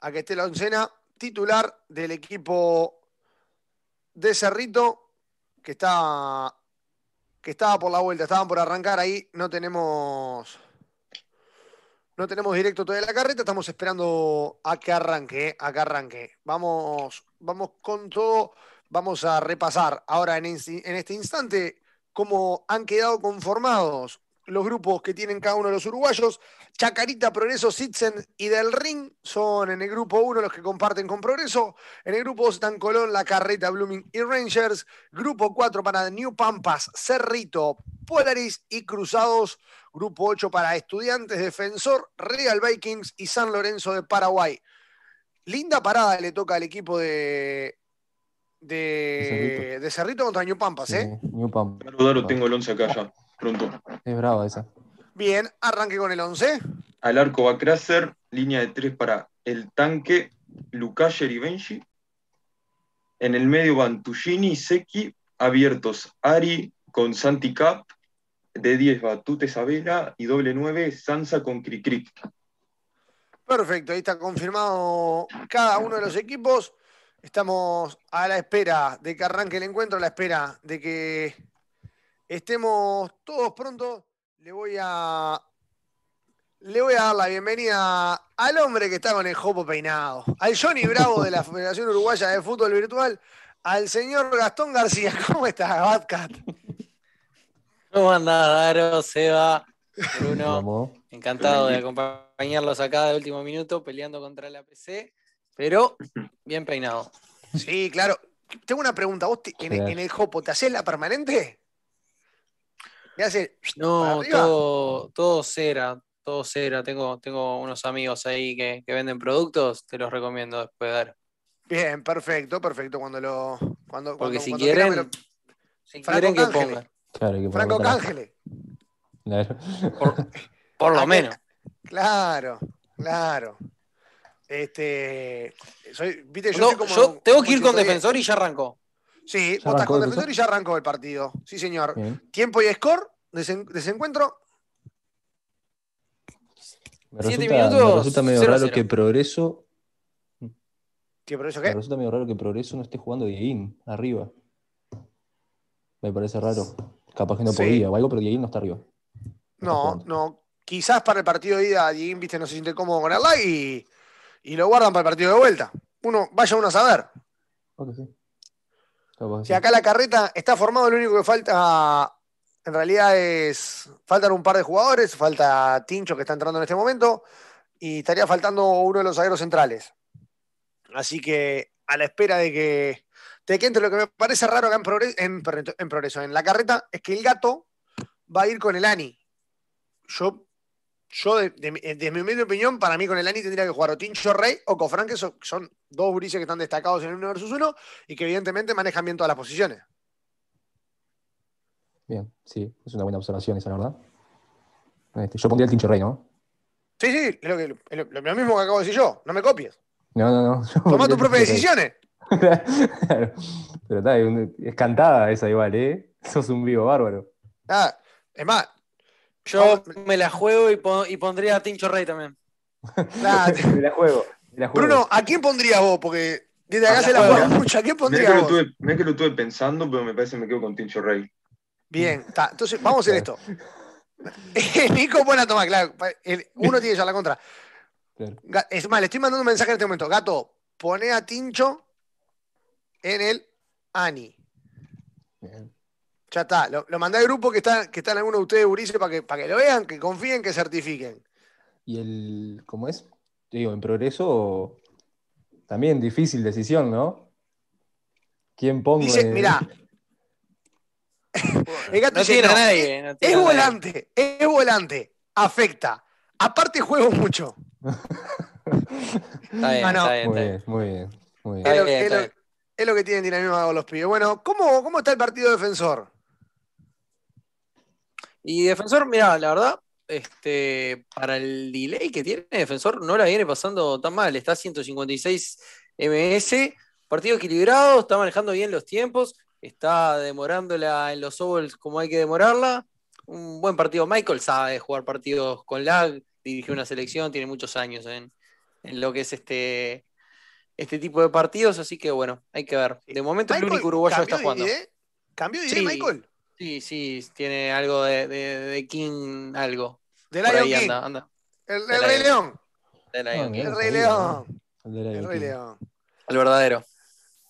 a que esté la oncena titular del equipo de Cerrito, que está que estaba por la vuelta, estaban por arrancar ahí, no tenemos no tenemos directo todavía la carreta, estamos esperando a que arranque, eh, a que arranque. Vamos, vamos con todo, vamos a repasar ahora en, en este instante cómo han quedado conformados los grupos que tienen cada uno de los uruguayos. Chacarita, Progreso, Sitzen y Del Ring son en el grupo 1 los que comparten con Progreso. En el grupo 2 están Colón, La Carreta, Blooming y Rangers. Grupo 4 para New Pampas, Cerrito, Polaris y Cruzados. Grupo 8 para Estudiantes, Defensor, Real Vikings y San Lorenzo de Paraguay. Linda parada le toca al equipo de de, Cerrito contra New Pampas, ¿eh? New tengo el 11 acá ya, pronto. Es brava esa. Bien, arranque con el 11. Al arco va Crasser línea de 3 para el tanque, Lukasher y Benji. En el medio van Tuggini y Seki, abiertos Ari con Santi Cap, de 10 Batute Sabela y doble 9 Sansa con Cricric. Perfecto, ahí está confirmado cada uno de los equipos. Estamos a la espera de que arranque el encuentro, a la espera de que estemos todos pronto. Le voy a le voy a dar la bienvenida al hombre que está con el jopo peinado, al Johnny Bravo de la Federación Uruguaya de Fútbol Virtual, al señor Gastón García. ¿Cómo estás, Batcat? ¿Cómo andás, Daro, Seba, Bruno? Encantado de acompañarlos acá de último minuto peleando contra la PC. Pero bien peinado. Sí, claro. Tengo una pregunta. ¿Vos en, el Jopo te haces la permanente? no, todo, todo cera. Todo cera. Tengo, tengo unos amigos ahí que, venden productos. Te los recomiendo después de dar. Bien, perfecto, perfecto. Cuando lo. Cuando, Porque si quieren. Franco quieren Franco Cángeles. por lo menos. Claro, claro. Este, viste, yo, tengo que ir con defensor y ya arrancó. Sí, vos estás con defensor? y ya arrancó el partido. Sí, señor. Tiempo y score, desencuentro. Siete minutos, me resulta medio raro que Progreso. ¿Qué Progreso qué? Me resulta medio raro que Progreso no esté jugando Dieguín arriba. Me parece raro. Capaz que no podía o algo, pero Dieguín no está arriba. No, no. Quizás para el partido de ida Dieguín, viste, no se siente cómodo con y y lo guardan para el partido de vuelta. Uno, vaya uno a saber. Si acá la carreta está formada, lo único que falta en realidad es. Faltan un par de jugadores, falta Tincho que está entrando en este momento, y estaría faltando uno de los agueros centrales. Así que a la espera de que, de que lo que me parece raro acá en, progreso, en, en, progreso, en la carreta es que el gato va a ir con el Ani. Yo yo, de, mi eh, opinión, para mí con el Ani tendría que jugar o Tincho Rey o Cofran, que son, dos gurises que están destacados en el 1 versus 1 y que evidentemente manejan bien todas las posiciones. Bien, sí, es una buena observación esa, la verdad. Este, yo pondría el Tincho Rey, ¿no? Sí, sí, lo, mismo que acabo de decir yo, no me copies. No, no, no. Toma tus propias decisiones. Pero está, es cantada esa igual, ¿eh? Sos un vivo bárbaro. Ah, es más, yo me la juego y, pondría a Tincho Rey también. me la juego. Bruno, ¿a quién pondrías vos? Porque desde acá se la juega mucho. ¿A quién pondría vos? Que lo que lo estuve pensando, pero me parece que me quedo con Tincho Rey. Bien, entonces vamos a hacer esto. Eh, Nico, buena toma, claro. uno tiene ya la contra. Es más, le estoy mandando un mensaje en este momento. Gato, pone a Tincho en el Ani. Bien. Ya está, lo, mandá mandé al grupo que están, que están algunos de ustedes, Urice, para que, para que lo vean, que confíen, que certifiquen. Y el, ¿cómo es? Te digo, en progreso también difícil decisión, ¿no? ¿Quién pongo? Dice, mirá. no tiene nadie. es volante, es volante. Afecta. Aparte juego mucho. está, bien, muy bien, Es, lo, que tienen dinamismo los pibes. Bueno, ¿cómo, ¿cómo está el partido defensor? Y Defensor, mira, la verdad, este, para el delay que tiene Defensor, no la viene pasando tan mal. Está a 156 MS, partido equilibrado, está manejando bien los tiempos, está demorándola en los ovals como hay que demorarla. Un buen partido. Michael sabe jugar partidos con lag, dirigió una selección, tiene muchos años en, en lo que es este, este tipo de partidos, así que bueno, hay que ver. De momento el único uruguayo está jugando. ¿Cambió de ¿eh? Michael? Sí, sí, tiene algo de, de, King, algo. De Lion King. Anda, El, Rey León. El Rey León. El Rey León. El verdadero.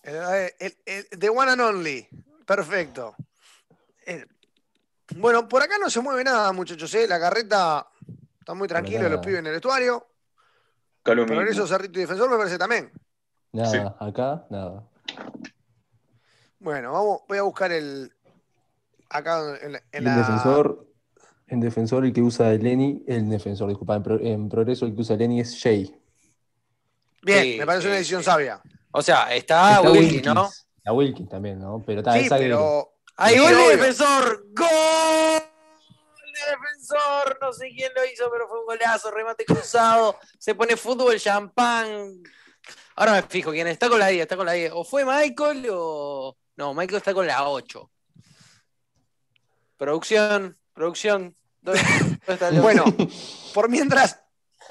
Eh, el, the One and Only. Perfecto. Eh, bueno, por acá no se mueve nada, muchachos. Eh. La carreta está muy tranquila, los pibes en el estuario. Pero eso, Cerrito y Defensor me parece también. Nada, acá, nada. Bueno, vamos, voy a buscar el, en, El defensor, el que usa Lenny, el defensor, disculpa, en, progreso el que usa Lenny es Shea Bien, me parece una decisión sabia. O sea, está, Wilkins, ¿no? Wilkins también, ¿no? Pero está sí, ¡Ahí gol de defensor! ¡Gol de defensor! No sé quién lo hizo, pero fue un golazo, remate cruzado. Se pone fútbol, champán. Ahora me fijo quién está con la 10, está con la 10. O fue Michael o. No, Michael está con la 8. Producción, producción. bueno, por mientras,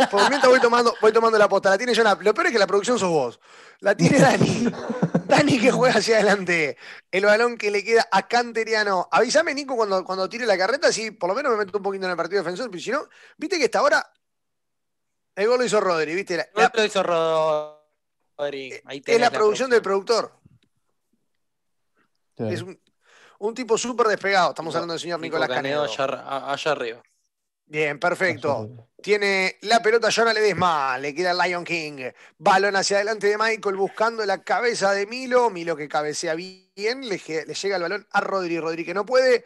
por mientras voy tomando, voy tomando la posta. La tiene Jonah. Lo peor es que la producción sos vos. La tiene Dani. Dani que juega hacia adelante. El balón que le queda a Canteriano. Avísame, Nico, cuando, cuando tire la carreta, si por lo menos me meto un poquito en el partido defensor, si no, viste que hasta ahora el gol lo hizo Rodri, viste. La, lo hizo Rodri. es la, producción, del productor. Es un un tipo súper despegado. Estamos hablando del señor Nicolás Canedo. Allá, allá, arriba. Bien, perfecto. Tiene la pelota Ya no Le queda Lion King. Balón hacia adelante de Michael buscando la cabeza de Milo. Milo que cabecea bien. Le, le llega el balón a Rodri. Rodri que no puede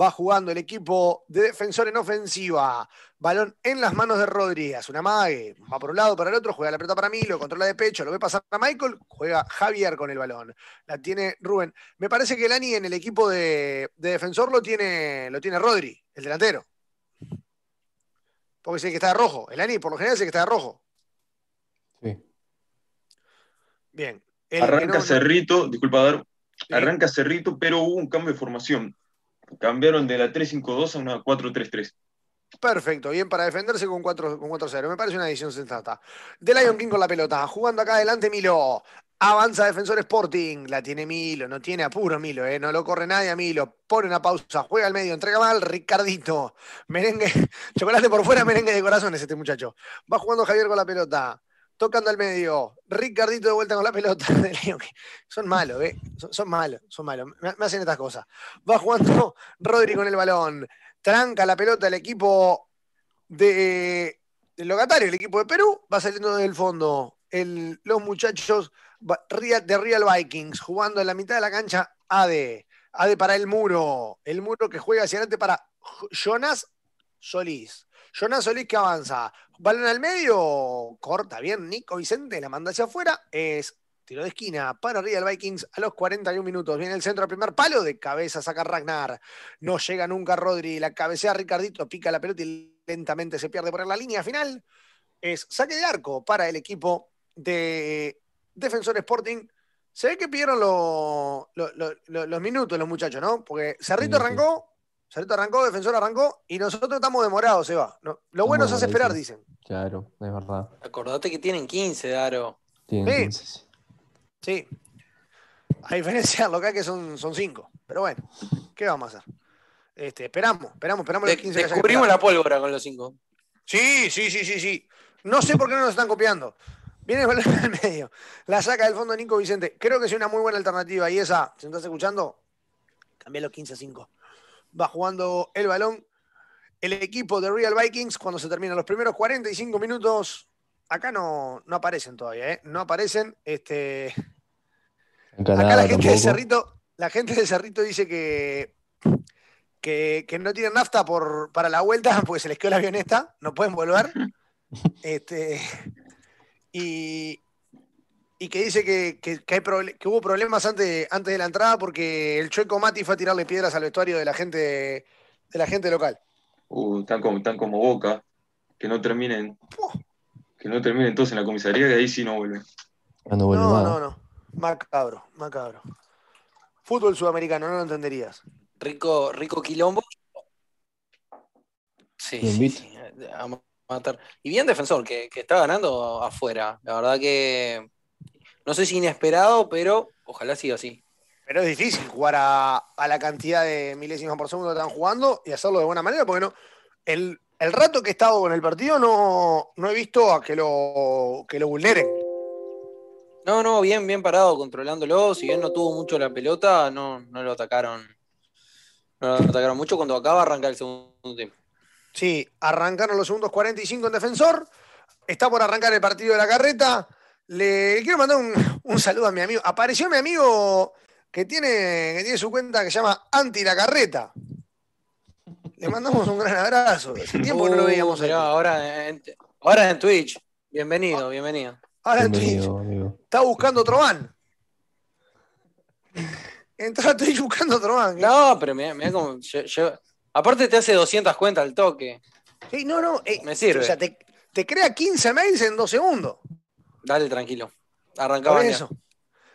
va jugando el equipo de defensor en ofensiva. Balón en las manos de Rodríguez. Una mague. Va por un lado, para el otro. Juega la pelota para mí lo Controla de pecho. Lo ve pasar a Michael. Juega Javier con el balón. La tiene Rubén. Me parece que el Ani en el equipo de, defensor lo tiene, lo tiene Rodri, el delantero. Porque sé que está de rojo. El Ani por lo general, dice que está de rojo. Sí. Bien. arranca Cerrito. Disculpa, Dar. Arranca Cerrito, pero hubo un cambio de formación cambiaron de la 3-5-2 a una 4-3-3. Perfecto, bien para defenderse con 4-0. Me parece una decisión sensata. De Lion King con la pelota, jugando acá adelante Milo. Avanza defensor Sporting, la tiene Milo, no tiene apuro Milo, eh, no lo corre nadie a Milo, pone una pausa, juega al medio, entrega mal, Ricardito, merengue, chocolate por fuera, merengue de corazones este muchacho. Va jugando Javier con la pelota, tocando al medio. Ricardito de vuelta con la pelota. ¿eh? son malos, Son, malos, son malos. Me, hacen estas cosas. Va jugando Rodri con el balón. Tranca la pelota el equipo de, del locatario, el equipo de Perú. Va saliendo del fondo. los muchachos de Real Vikings jugando en la mitad de la cancha Ade Ade para el muro. El muro que juega hacia adelante para Jonas Solís. Jonas Solís que avanza. Balón al medio, corta bien Nico Vicente, la manda hacia afuera. Es tiro de esquina para arriba el Vikings a los 41 minutos. Viene el centro al primer palo, de cabeza saca Ragnar. No llega nunca Rodri, la cabecea Ricardito, pica la pelota y lentamente se pierde por la línea final. Es saque de arco para el equipo de Defensor Sporting. Se ve que pidieron los minutos los muchachos, ¿no? Porque Cerrito arrancó, Sarito arrancó, defensor arrancó y nosotros estamos demorados, se va. lo bueno es hace esperar, dicen. Claro, es verdad. Acordate que tienen 15, Daro. sí. Sí. A diferencia de lo que que son 5. Pero bueno, ¿qué vamos a hacer? Este, esperamos, esperamos, esperamos los 15. Descubrimos la pólvora con los 5. Sí, sí, sí, sí, sí. No sé por qué no nos están copiando. Viene el medio. La saca del fondo Nico Vicente. Creo que es una muy buena alternativa. Y esa, si estás escuchando, cambia los 15 a 5 va jugando el balón el equipo de Real Vikings cuando se terminan los primeros 45 minutos. Acá no, aparecen todavía, ¿eh? No aparecen. Este... Acá la gente de Cerrito, la gente de Cerrito dice que, que, no tienen nafta por, para la vuelta, porque se les quedó la avioneta, no pueden volver. Este, y, y que dice que, hubo problemas antes, antes de la entrada porque el chueco Mati fue a tirarle piedras al vestuario de la gente, de la gente local. Uh, tan como, como Boca, que no terminen. Que no terminen entonces en la comisaría y ahí sí no vuelven. Ah, no, no, no, Macabro, macabro. Fútbol sudamericano, no lo entenderías. Rico, rico quilombo. Sí, sí, Y bien defensor, que está ganando afuera. La verdad que no sé si inesperado, pero ojalá siga así. Pero es difícil jugar a, la cantidad de milésimas por segundo que están jugando y hacerlo de buena manera, porque El, rato que he estado con el partido no, no he visto a que lo, que lo vulneren. No, no, bien, bien parado, controlándolo. Si bien no tuvo mucho la pelota, no, no lo atacaron. No lo atacaron mucho. Cuando acaba, arrancar el segundo tiempo. Sí, arrancaron los segundos 45 en defensor. Está por arrancar el partido de la carreta. Le quiero mandar un, saludo a mi amigo. Apareció mi amigo que tiene, tiene su cuenta que se llama Anti la Carreta. Le mandamos un gran abrazo. Hace tiempo uh, no lo veíamos. ahora, ahora en Twitch. Bienvenido, ah. bienvenido. Ahora en Twitch. Está buscando otro van. Entra a Twitch buscando otro van. No, pero mirá, cómo. Aparte, te hace 200 cuentas al toque. no, no. Eh, Me sirve. O sea, te, te crea 15 mails en dos segundos. Dale, tranquilo. Arrancaba eso.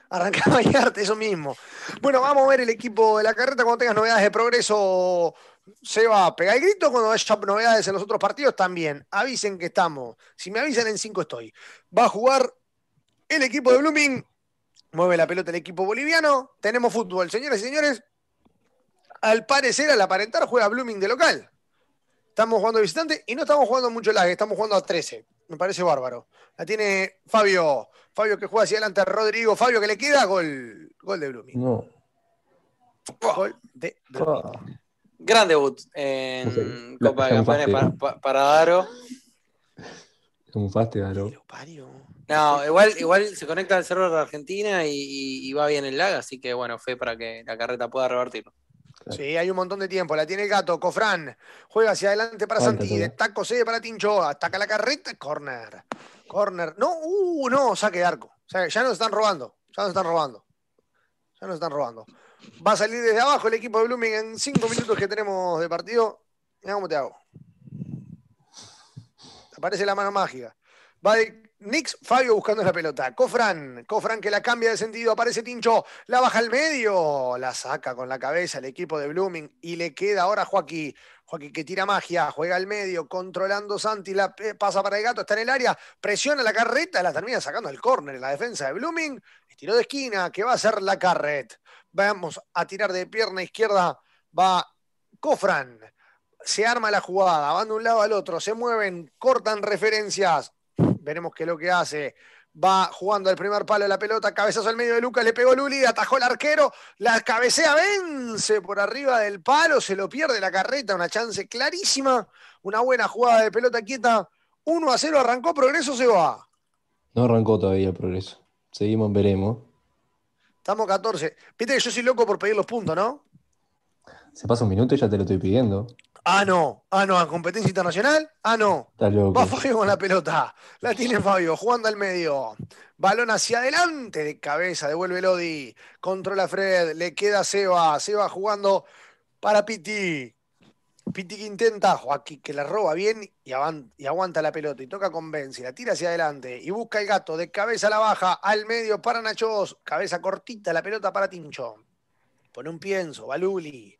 Arrancaba a eso mismo. Bueno, vamos a ver el equipo de la carreta cuando tengas novedades de progreso. Se va a pegar el grito cuando haya novedades en los otros partidos también. Avisen que estamos. Si me avisan, en 5 estoy. Va a jugar el equipo de Blooming. Mueve la pelota el equipo boliviano. Tenemos fútbol, señores y señores. Al parecer, al aparentar, juega Blooming de local. Estamos jugando visitante y no estamos jugando mucho lag, estamos jugando a 13. Me parece bárbaro. La tiene Fabio. Fabio que juega hacia adelante a Rodrigo. Fabio que le queda gol. Gol de Blooming. No. Gol de ah. Gran debut en Copa de Campeones para, Daro. Como Daro. No, igual, igual se conecta al server de Argentina y, y, va bien el lag, así que bueno, fue para que la carreta pueda revertirlo. Sí, hay un montón de tiempo. La tiene el gato. Cofrán juega hacia adelante para Santi. De sede para Tinchoa. Ataca la carreta. Corner. Corner. No, uh, no, saque de arco. O sea, ya nos están robando. Ya nos están robando. Ya nos están robando. Va a salir desde abajo el equipo de Blooming en cinco minutos que tenemos de partido. Mira cómo te hago. Aparece la mano mágica. Va Nix, Fabio buscando la pelota. Cofran, Cofran que la cambia de sentido, aparece Tincho, la baja al medio, la saca con la cabeza el equipo de Blooming y le queda ahora Joaquín. Joaquín que tira magia, juega al medio, controlando Santi, la eh, pasa para el gato, está en el área, presiona la carreta, la termina sacando al córner, la defensa de Blooming, estiró de esquina, que va a ser la carreta. Vamos a tirar de pierna izquierda, va Cofran. Se arma la jugada, van de un lado al otro, se mueven, cortan referencias, veremos qué es lo que hace. Va jugando al primer palo de la pelota, cabezazo al medio de Lucas, le pegó Luli, atajó el arquero, la cabecea vence por arriba del palo, se lo pierde la carreta, una chance clarísima, una buena jugada de pelota quieta, 1 a 0, arrancó Progreso, se va. No arrancó todavía el Progreso, seguimos, veremos. Estamos 14. Viste que yo soy loco por pedir los puntos, ¿no? Se pasa un minuto y ya te lo estoy pidiendo. Ah, no. Ah, no. A competencia internacional. Ah, no. Va Fabio con la pelota. La tiene Fabio. Jugando al medio. Balón hacia adelante. De cabeza. Devuelve Lodi. Controla Fred. Le queda Seba. Seba jugando para Piti. Piti que intenta, Joaquín que la roba bien y, aguanta la pelota y toca con Benzi, la tira hacia adelante y busca el gato, de cabeza a la baja, al medio para Nachos, cabeza cortita, la pelota para Tincho. Pone un pienso, Baluli,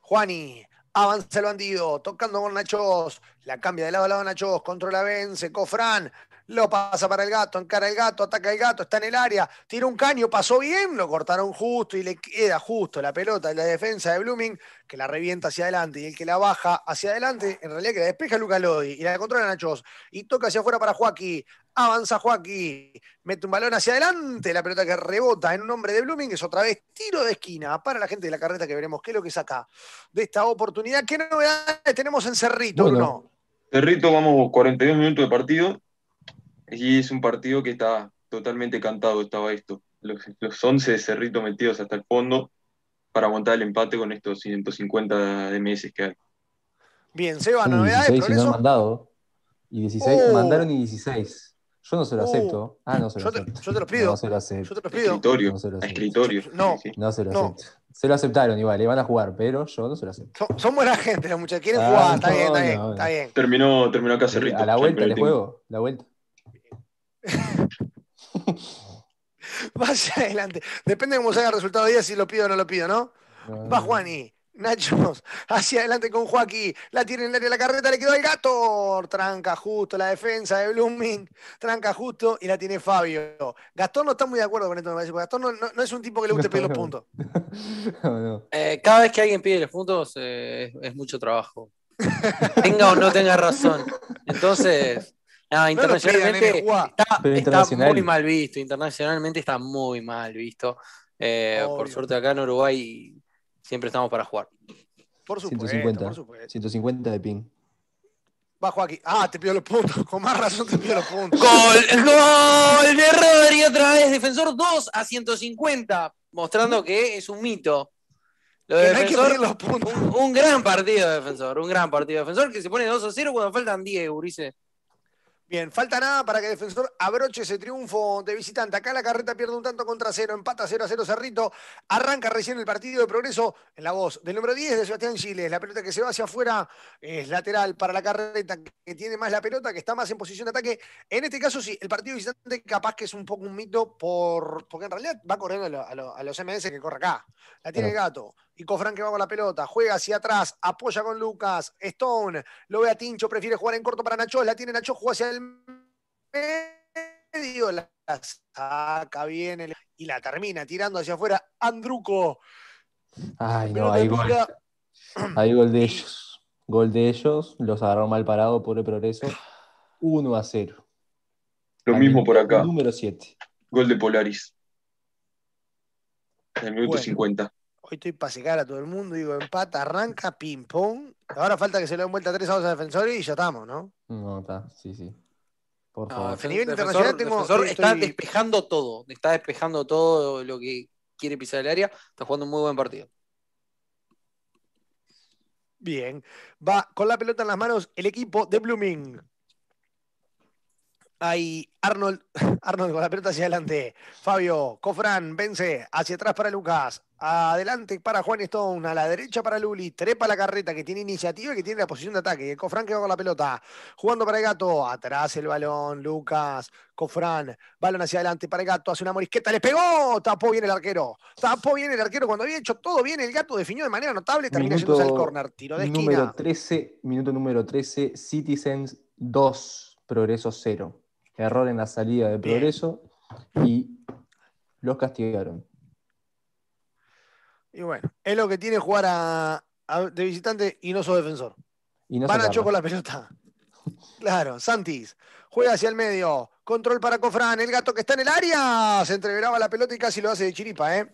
Juani, Avanza el bandido, tocando con Nachos, la cambia de lado a lado Nachos, controla Vence, Cofran, lo pasa para el gato, encara el gato, ataca el gato, está en el área, tira un caño, pasó bien, lo cortaron justo y le queda justo la pelota en la defensa de Blooming, que la revienta hacia adelante y el que la baja hacia adelante, en realidad que la despeja Luca Lodi y la controla Nachos y toca hacia afuera para Joaquín, avanza Joaquín, mete un balón hacia adelante, la pelota que rebota en un hombre de Blooming, es otra vez tiro de esquina para la gente de la carreta que veremos qué es lo que saca de esta oportunidad. ¿Qué novedades tenemos en Cerrito, no Cerrito, vamos 42 minutos de partido y es un partido que está totalmente cantado, estaba esto. Los, 11 de Cerrito metidos hasta el fondo para aguantar el empate con estos 150 de meses que hay. Bien, Seba, novedades, 16 progreso? No han mandado. Y 16, mandaron y 16. Yo no se lo oh. acepto. Ah, no se lo yo acepto. Te, yo te los pido. No se lo acepto. Yo te los pido. Escritorio. No se lo acepto. escritorio. No. No se lo acepto. Se lo aceptaron igual, le eh, van a jugar, pero yo no se lo acepto. Son, buena gente los muchachos. Quieren ah, jugar, está bien, está bien, está bien. Terminó, terminó acá eh, Cerrito. A la vuelta le juego, la vuelta hacia adelante. Depende de cómo salga el resultado de día, si lo pido o no lo pido, ¿no? Va Juani. Nachos, hacia adelante con Joaquín. La tiene en el área de la carreta, le quedó al gato. Tranca justo la defensa de Blooming. Tranca justo y la tiene Fabio. Gastón no está muy de acuerdo con esto, me parece. Gastón no, es un tipo que le guste pedir los puntos. Eh, cada vez que alguien pide los puntos eh, es, es, mucho trabajo. tenga o no tenga razón. Entonces, Ah, internacionalmente está, muy mal visto. Internacionalmente está muy mal visto. Eh, por suerte acá en Uruguay siempre estamos para jugar. Por supuesto, 150, de ping. Bajo aquí. Ah, te pido los puntos. Con más razón te pido los puntos. Gol, gol de Rodri otra vez. Defensor 2 a 150. Mostrando que es un mito. un, un, gran partido defensor. Un gran partido defensor que se pone 2 a 0 cuando faltan 10, Urice. Bien, falta nada para que el Defensor abroche ese triunfo de visitante. Acá la carreta pierde un tanto contra cero, empata 0 a 0 Cerrito. Arranca recién el partido de progreso en la voz del número 10 de Sebastián Giles. La pelota que se va hacia afuera es lateral para la carreta, que tiene más la pelota, que está más en posición de ataque. En este caso, sí, el partido visitante capaz que es un poco un mito, por porque en realidad va corriendo a, los MS que corre acá. La tiene el gato y Cofran que va con la pelota, juega hacia atrás, apoya con Lucas, Stone, lo ve a Tincho, prefiere jugar en corto para Nacho, la tiene Nacho, juega hacia el medio, la saca bien y la termina tirando hacia afuera Andruco. Ay, no, hay gol. Hay gol de ellos. Gol de ellos, los agarró mal parado, el progreso. 1 a 0. Lo mismo por acá. Número 7. Gol de Polaris. En el minuto 50. Hoy estoy para secar a todo el mundo, digo, empata, arranca, ping pong. Ahora falta que se le den vuelta tres a dos a defensores y ya estamos, ¿no? No, está, sí, sí. Por favor. a nivel defensor, eh, está despejando todo, está despejando todo lo que quiere pisar el área, está jugando un muy buen partido. Bien, va con la pelota en las manos el equipo de Blooming. Ahí Arnold, Arnold con la pelota hacia adelante. Fabio, Cofran, vence. Hacia atrás para Lucas. Adelante para Juan Stone. A la derecha para Luli. Trepa la carreta que tiene iniciativa y que tiene la posición de ataque. Cofran que va con la pelota. Jugando para el gato. Atrás el balón. Lucas. Cofran. Balón hacia adelante para el gato. Hace una morisqueta. Le pegó. Tapó bien el arquero. Tapó bien el arquero. Cuando había hecho todo bien, el gato definió de manera notable. Termina yéndose al córner. Tiro de esquina. Número 13, minuto número 13. Citizens 2. Progreso 0 error en la salida de progreso y los castigaron. Y bueno, es lo que tiene jugar de visitante y no sos defensor. Y no Van a choco la pelota. Claro, Santis juega hacia el medio. Control para Cofrán. El gato que está en el área. Se entreveraba la pelota y casi lo hace de chiripa, ¿eh?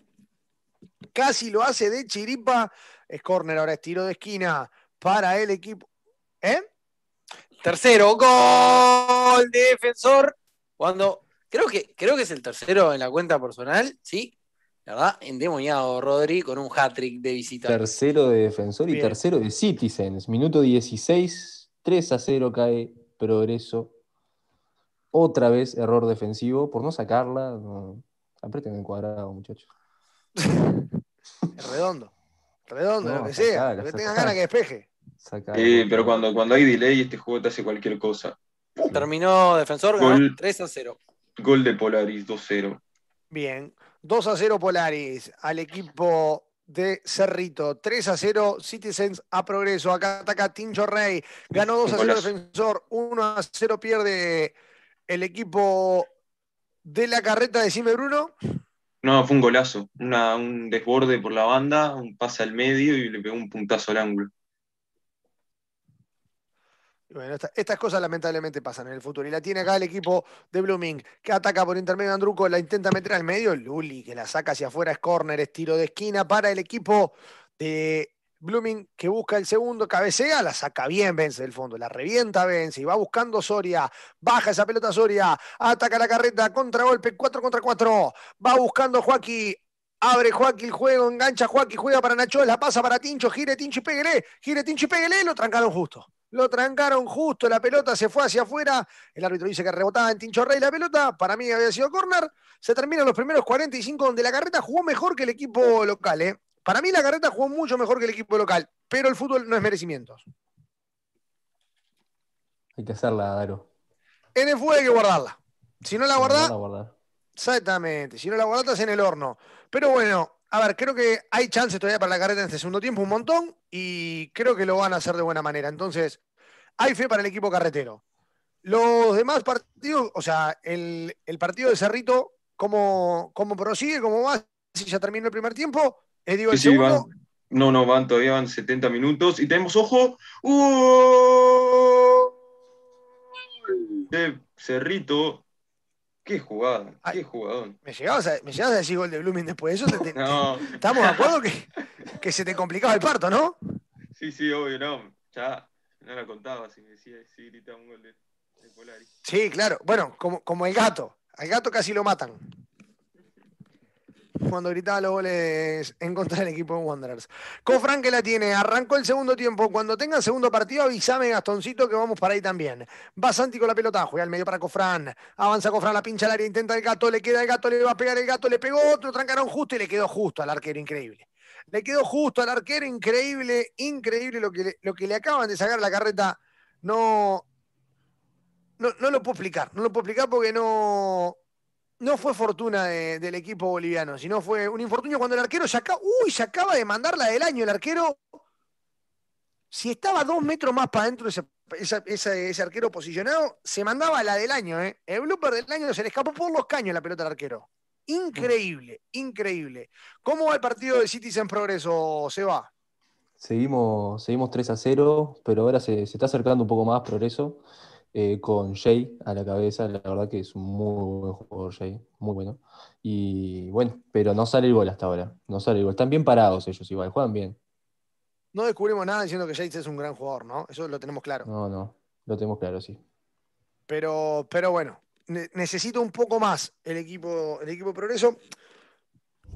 Casi lo hace de chiripa. Es córner ahora, es tiro de esquina para el equipo. ¿Eh? Tercero, gol de defensor. Cuando creo que, creo que es el tercero en la cuenta personal, ¿sí? La verdad, endemoniado Rodri con un hat-trick de visita. Tercero de defensor y tercero de Citizens. Minuto 16, 3 a 0 cae Progreso. Otra vez error defensivo por no sacarla. Apreten el cuadrado, muchachos. redondo. Redondo, lo que sea. lo que tengas ganas que despeje. Eh, pero cuando, cuando hay delay, este juego te hace cualquier cosa. Terminó Defensor, gol, 3 a 0. Gol de Polaris, 2-0. Bien, 2 a 0 Polaris al equipo de Cerrito. 3 a 0 Citizens a progreso. Acá ataca Tincho Rey. Ganó 2 a 0 Defensor. 1 a 0 pierde el equipo de la carreta. Decime, Bruno. No, fue un golazo. un desborde por la banda, un pase al medio y le pegó un puntazo al ángulo bueno, estas cosas lamentablemente pasan en el futuro. Y la tiene acá el equipo de Blooming, que ataca por intermedio de Andruco, la intenta meter al medio. Luli, que la saca hacia afuera, es córner, es tiro de esquina para el equipo de Blooming, que busca el segundo, cabecea, la saca bien Vence del fondo, la revienta Vence y va buscando Soria, baja esa pelota Soria, ataca la carreta, contragolpe, 4 contra 4, va buscando Joaquín, Abre Joaquín el juego, engancha Joaquín, juega para Nacho, la pasa para Tincho, gire Tincho y pégale, gire Tincho y pégale, lo trancaron justo. Lo trancaron justo, la pelota se fue hacia afuera. El árbitro dice que rebotaba en Tincho Rey la pelota. Para mí había sido córner. Se terminan los primeros 45 donde la carreta jugó mejor que el equipo local. ¿eh? Para mí la carreta jugó mucho mejor que el equipo local, pero el fútbol no es merecimientos. Hay que hacerla, Daro. En el fútbol hay que guardarla. Si no la guardás. Exactamente. Si no la guardas en el horno. Pero bueno, a ver, creo que hay chances todavía para la carrera en este segundo tiempo, un montón, y creo que lo van a hacer de buena manera. Entonces, hay fe para el equipo carretero. Los demás partidos, o sea, el, partido de Cerrito, ¿cómo, cómo prosigue? ¿Cómo va? Si ya terminó el primer tiempo, eh, digo, no, no, van, todavía van 70 minutos. Y tenemos, ojo, de Cerrito, Qué jugada, qué jugadón. ¿me llegabas, a, ¿Me decir gol de Blooming después de eso? no. estamos de acuerdo que, que, se te complicaba el parto, ¿no? Sí, sí, obvio, no. Ya, no la contaba si me decía, si gritaba un gol de, de Polari. Sí, claro. Bueno, como, como el gato. Al gato casi lo matan cuando gritaba los goles en contra del equipo de Wanderers. Cofran que la tiene, arrancó el segundo tiempo. Cuando tenga segundo partido, avísame, Gastoncito, que vamos para ahí también. Va Santi con la pelota, juega al medio para Cofran. Avanza Cofran, la pincha al área, intenta el gato, le queda el gato, le va a pegar el gato, le pegó otro, trancaron justo y le quedó justo al arquero, increíble. Le quedó justo al arquero, increíble, increíble lo que le, lo que le acaban de sacar la carreta. No, no, no lo puedo explicar, no lo puedo explicar porque no, no fue fortuna del equipo boliviano, sino fue un infortunio cuando el arquero se acaba, uy, se acaba de mandar la del año. El arquero, si estaba dos metros más para adentro ese, ese, arquero posicionado, se mandaba la del año. ¿eh? El blooper del año se le escapó por los caños la pelota al arquero. Increíble, increíble. ¿Cómo va el partido de Cities en progreso, Seba? Seguimos, seguimos 3 a 0, pero ahora se, se está acercando un poco más progreso. Eh, con Jay a la cabeza, la verdad que es un muy buen jugador Jay, muy bueno. Y bueno, pero no sale el gol hasta ahora, no sale el gol. Están bien parados ellos igual, juegan bien. No descubrimos nada diciendo que Jay es un gran jugador, ¿no? Eso lo tenemos claro. No, no, lo tenemos claro, sí. Pero, pero bueno, Necesito un poco más el equipo, el equipo Progreso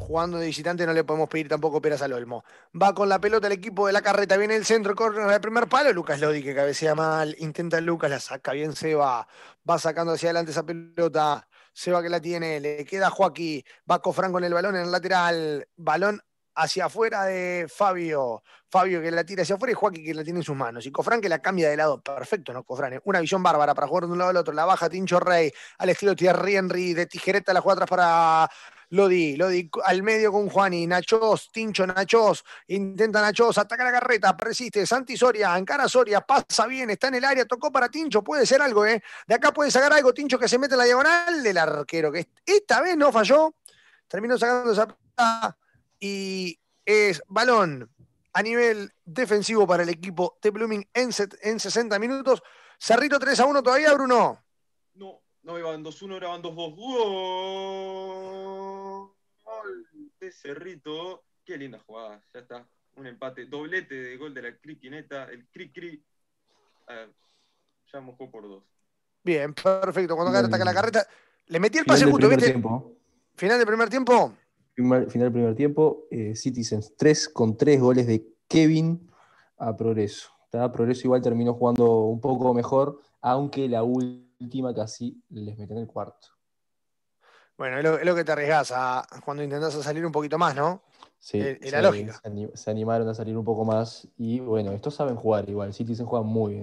jugando de visitante no le podemos pedir tampoco peras al Olmo. Va con la pelota el equipo de la carreta, viene el centro, corre el primer palo, Lucas Lodi que cabecea mal, intenta Lucas, la saca bien Seba, va sacando hacia adelante esa pelota, Seba que la tiene, le queda Joaquín, va Cofran con el balón en el lateral, balón hacia afuera de Fabio. Fabio que la tira hacia afuera y Joaquín que la tiene en sus manos. Y Cofran que la cambia de lado. Perfecto, ¿no? Cofran. ¿eh? Una visión bárbara para jugar de un lado al otro. La baja Tincho Rey al estilo Thierry Henry. De tijereta la juega atrás para lo di, lo di al medio con Juan y Nachos, Tincho Nachos, intenta Nachos, ataca la carreta, persiste, Santi Soria, encara Soria, pasa bien, está en el área, tocó para Tincho, puede ser algo, ¿eh? De acá puede sacar algo Tincho que se mete en la diagonal del arquero, que esta vez no falló, terminó sacando esa y es balón a nivel defensivo para el equipo de Blooming en, en 60 minutos. Cerrito 3 a 1 todavía, Bruno. No, no iban 2-1, iban 2-2 gol de Cerrito. Qué linda jugada, ya está. Un empate, doblete de gol de la Criquineta, el Cricri. -cri. ya mojó por dos. Bien, perfecto. Cuando ataca la carreta, le metí el pase justo, ¿viste? Final del primer tiempo. Final, de primer tiempo, eh, Citizens 3 con 3 goles de Kevin a Progreso. Progreso igual terminó jugando un poco mejor, aunque la última casi les meten el cuarto. Bueno, es lo, que te arriesgas a, cuando intentas salir un poquito más, ¿no? Sí, era eh, se, lógica. Se, animaron a salir un poco más y bueno, estos saben jugar igual, se juega muy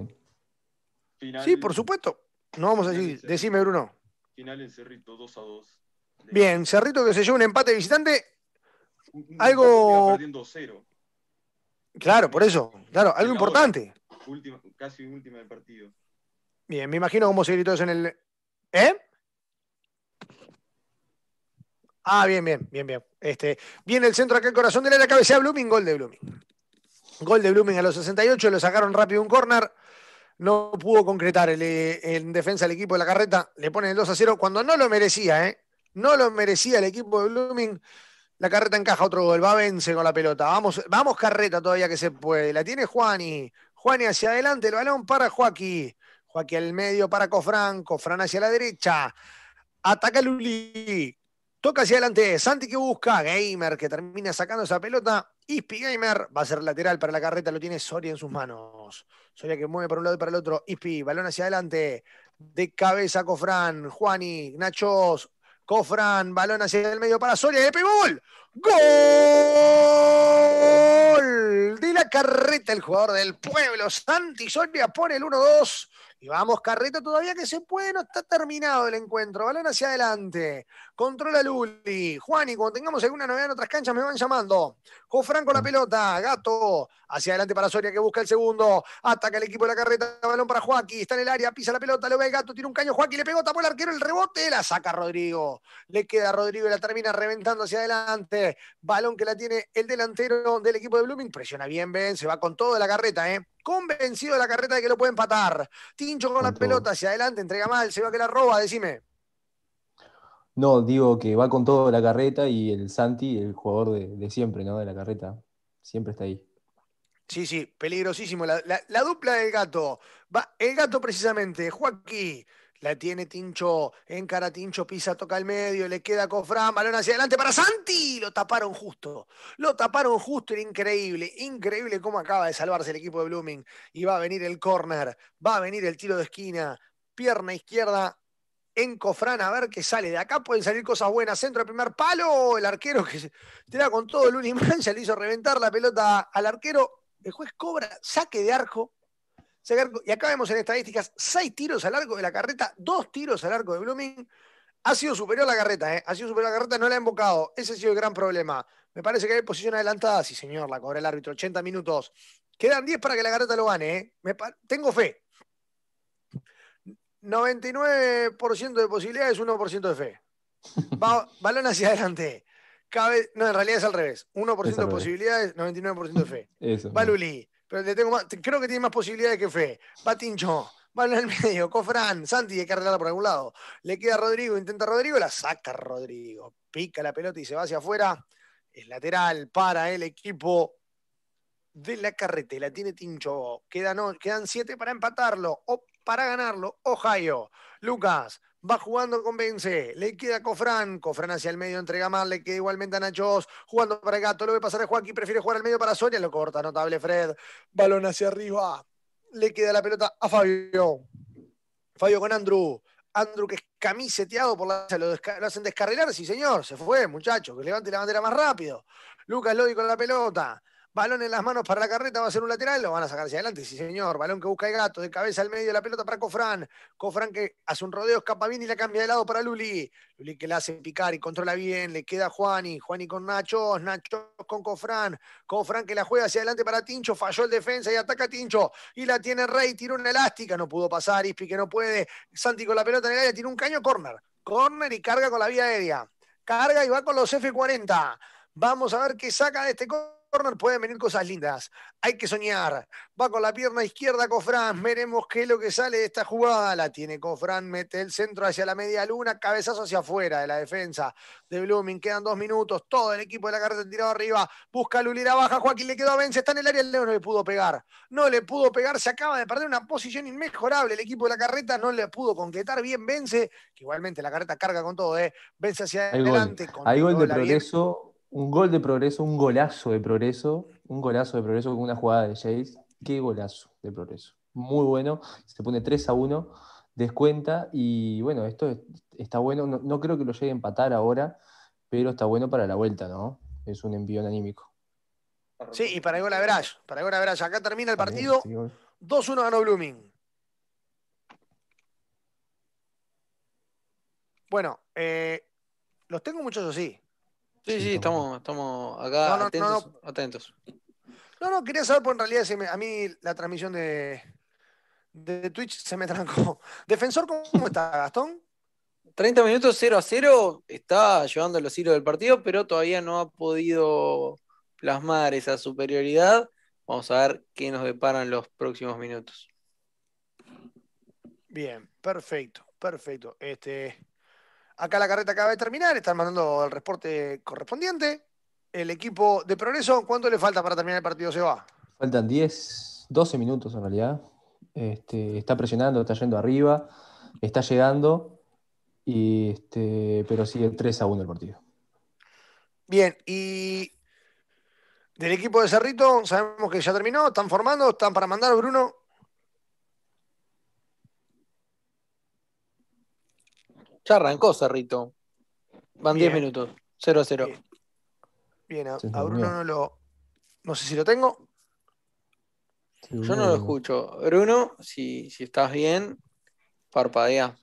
bien. sí, por supuesto. No vamos a decir, decime Bruno. Final en Cerrito 2 a 2. Bien, Cerrito que se lleva un empate visitante. algo. Perdiendo cero. Claro, por eso. Claro, algo importante. Última, casi última del partido. Bien, me imagino cómo se gritó eso en el. ¿Eh? Ah, bien, bien, bien, bien. Este, viene el centro acá el corazón de la cabeza Blooming, gol de Blooming. Gol de Blooming a los 68, lo sacaron rápido un córner No pudo concretar el, eh, en defensa el equipo de la carreta. Le ponen el 2 a 0 cuando no lo merecía, ¿eh? No lo merecía el equipo de Blooming. La carreta encaja otro gol, va a Vence con la pelota. Vamos, vamos carreta todavía que se puede. La tiene Juani. Juani hacia adelante, el balón para Joaquín. Joaquín al medio para Cofran. Cofran hacia la derecha. Ataca Luli. Toca hacia adelante Santi que busca. Gamer que termina sacando esa pelota. Ispi Gamer va a ser lateral para la carreta. Lo tiene Soria en sus manos. Soria que mueve para un lado y para el otro. Ispi, balón hacia adelante. De cabeza Cofran. Juani, Nachos. Cofran, balón hacia el medio para Soria. de pegó gol. ¡Gol! De la carreta el jugador del pueblo. Santi Soria pone el 1-2. Y vamos, Carreta, todavía que se puede, no está terminado el encuentro. Balón hacia adelante. Controla Luli. Juan, y cuando tengamos alguna novedad en otras canchas, me van llamando. Jo con la mm. pelota. Gato. Hacia adelante para Soria que busca el segundo. Ataca el equipo de la carreta. Balón para Joaquín. Está en el área. Pisa la pelota. Lo ve el gato. tira un caño. Joaquín le pegó. Tapó el arquero. El rebote. La saca Rodrigo. Le queda Rodrigo y la termina reventando hacia adelante. Balón que la tiene el delantero del equipo de Blooming. Presiona bien, ven, Se va con todo la carreta, ¿eh? Convencido de la carreta de que lo puede empatar. Tincho con la pelota hacia adelante, entrega mal, se va que la roba, decime. No, digo que va con todo la carreta y el Santi, el jugador de, siempre, ¿no? De la carreta. Siempre está ahí. Sí, sí, peligrosísimo. La, dupla del gato. Va, el gato precisamente, Joaquín la tiene Tincho, encara Tincho, pisa, toca el medio, le queda Cofrán, balón hacia adelante para Santi. Lo taparon justo, lo taparon justo, era increíble, increíble cómo acaba de salvarse el equipo de Blooming. Y va a venir el córner, va a venir el tiro de esquina, pierna izquierda en Cofrán, a ver qué sale. De acá pueden salir cosas buenas. Centro de primer palo, el arquero que da con todo el se le hizo reventar la pelota al arquero. El juez cobra, saque de arco y acá vemos en estadísticas, seis tiros al arco de la carreta, dos tiros al arco de Blooming. Ha sido superior la carreta, ¿eh? ha sido superior la carreta, no la ha invocado, Ese ha sido el gran problema. Me parece que hay posición adelantada, sí señor, la cobra el árbitro, 80 minutos. Quedan 10 para que la carreta lo gane, ¿eh? tengo fe. 99% de posibilidades, 1% de fe. balón hacia adelante. Cabe, no, en realidad es al revés. 1% de posibilidades, 99% de fe. Eso pero tengo creo que tiene más posibilidades que Fe. Va Tincho, va en el medio, Cofran, Santi, hay que por algún lado. Le queda Rodrigo, intenta Rodrigo, la saca Rodrigo. Pica la pelota y se va hacia afuera. Es lateral para el equipo de la carretera. Tiene Tincho. Quedan, quedan siete para empatarlo o para ganarlo. Ohio. Lucas va jugando con Vence, le queda Cofrán, Cofrán hacia el medio, entrega más, le queda igualmente a Nachos, jugando para el Gato, lo ve pasar a Joaquín, prefiere jugar al medio para Sonia, lo corta, notable Fred, balón hacia arriba, le queda la pelota a Fabio, Fabio con Andrew, Andrew que es camiseteado por la... Lo, hacen descarrilar, sí señor, se fue muchacho, que levante la bandera más rápido, Lucas Lodi con la pelota, balón en las manos para la carreta, va a ser un lateral, lo van a sacar hacia adelante, sí señor, balón que busca el gato, de cabeza al medio de la pelota para Cofrán, Cofrán que hace un rodeo, escapa bien y la cambia de lado para Luli, Luli que la hace picar y controla bien, le queda Juani, Juani con nacho nacho con Cofrán, Cofrán que la juega hacia adelante para Tincho, falló el defensa y ataca Tincho, y la tiene Rey, tiró una elástica, no pudo pasar, Ispi que no puede, Santi con la pelota en el área, tiene un caño, corner, corner y carga con la vía aérea, carga y va con los F40, vamos a ver qué saca de este corner, pueden venir cosas lindas. Hay que soñar. Va con la pierna izquierda Cofrán. Veremos qué es lo que sale de esta jugada. La tiene Cofran, Mete el centro hacia la media luna. Cabezazo hacia afuera de la defensa de Blooming. Quedan dos minutos. Todo el equipo de la carreta tirado arriba. Busca Lulira baja. Joaquín le quedó a Vence. Está en el área. El Leo no le pudo pegar. No le pudo pegar. Se acaba de perder una posición inmejorable. El equipo de la carreta no le pudo concretar bien. Vence. Que igualmente la carreta carga con todo. ¿eh? Vence hacia adelante. Hay gol de progreso un gol de progreso, un golazo de progreso, un golazo de progreso con una jugada de Jace. Qué golazo de progreso. Muy bueno. Se pone 3 a 1, descuenta y bueno, esto está bueno. No, creo que lo llegue a empatar ahora, pero está bueno para la vuelta, ¿no? Es un envío anímico. Sí, y para el gol a para el gol Acá termina el partido. 2-1 este ganó Blooming. Bueno, eh, los tengo muchos así. Sí, sí, estamos, estamos acá atentos, no, no, quería saber, por pues, en realidad a mí la transmisión de, de Twitch se me trancó. Defensor, ¿cómo está, Gastón? 30 minutos 0 a 0, está llevando los hilos del partido, pero todavía no ha podido plasmar esa superioridad. Vamos a ver qué nos deparan los próximos minutos. Bien, perfecto, perfecto. Este, Acá la carreta acaba de terminar, están mandando el reporte correspondiente. El equipo de progreso, ¿cuánto le falta para terminar el partido, Se va. Faltan 10, 12 minutos en realidad. Este, está presionando, está yendo arriba, está llegando, este, pero sigue 3 a 1 el partido. Bien, y del equipo de Cerrito, sabemos que ya terminó, están formando, están para mandar, Bruno. Ya arrancó Cerrito. Van 10 minutos. 0 a 0. Bien, a, Bruno no lo. No sé si lo tengo. Yo no lo escucho. Bruno, si, si estás bien, parpadea.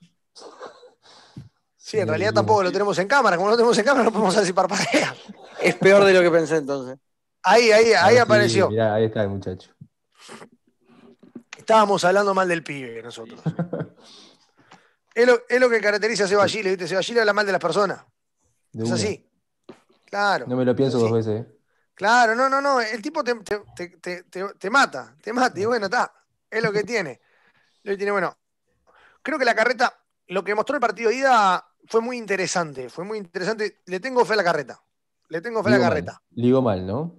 Sí, en realidad tampoco lo tenemos en cámara. Como no lo tenemos en cámara, no podemos decir si parpadea. Es peor de lo que pensé entonces. Ahí, ahí, ahí apareció. ahí está el muchacho. Estábamos hablando mal del pibe nosotros. Es lo, que caracteriza a Seba ¿viste? Seba habla mal de las personas. es así. Claro. No me lo pienso dos veces. ¿eh? Claro, no, no, no. El tipo te, mata, te mata. Y bueno, está. Es lo que tiene. tiene, bueno. Creo que la carreta, lo que mostró el partido de ida fue muy interesante. Fue muy interesante. Le tengo fe a la carreta. Le tengo fe a la carreta. Mal. mal, ¿no?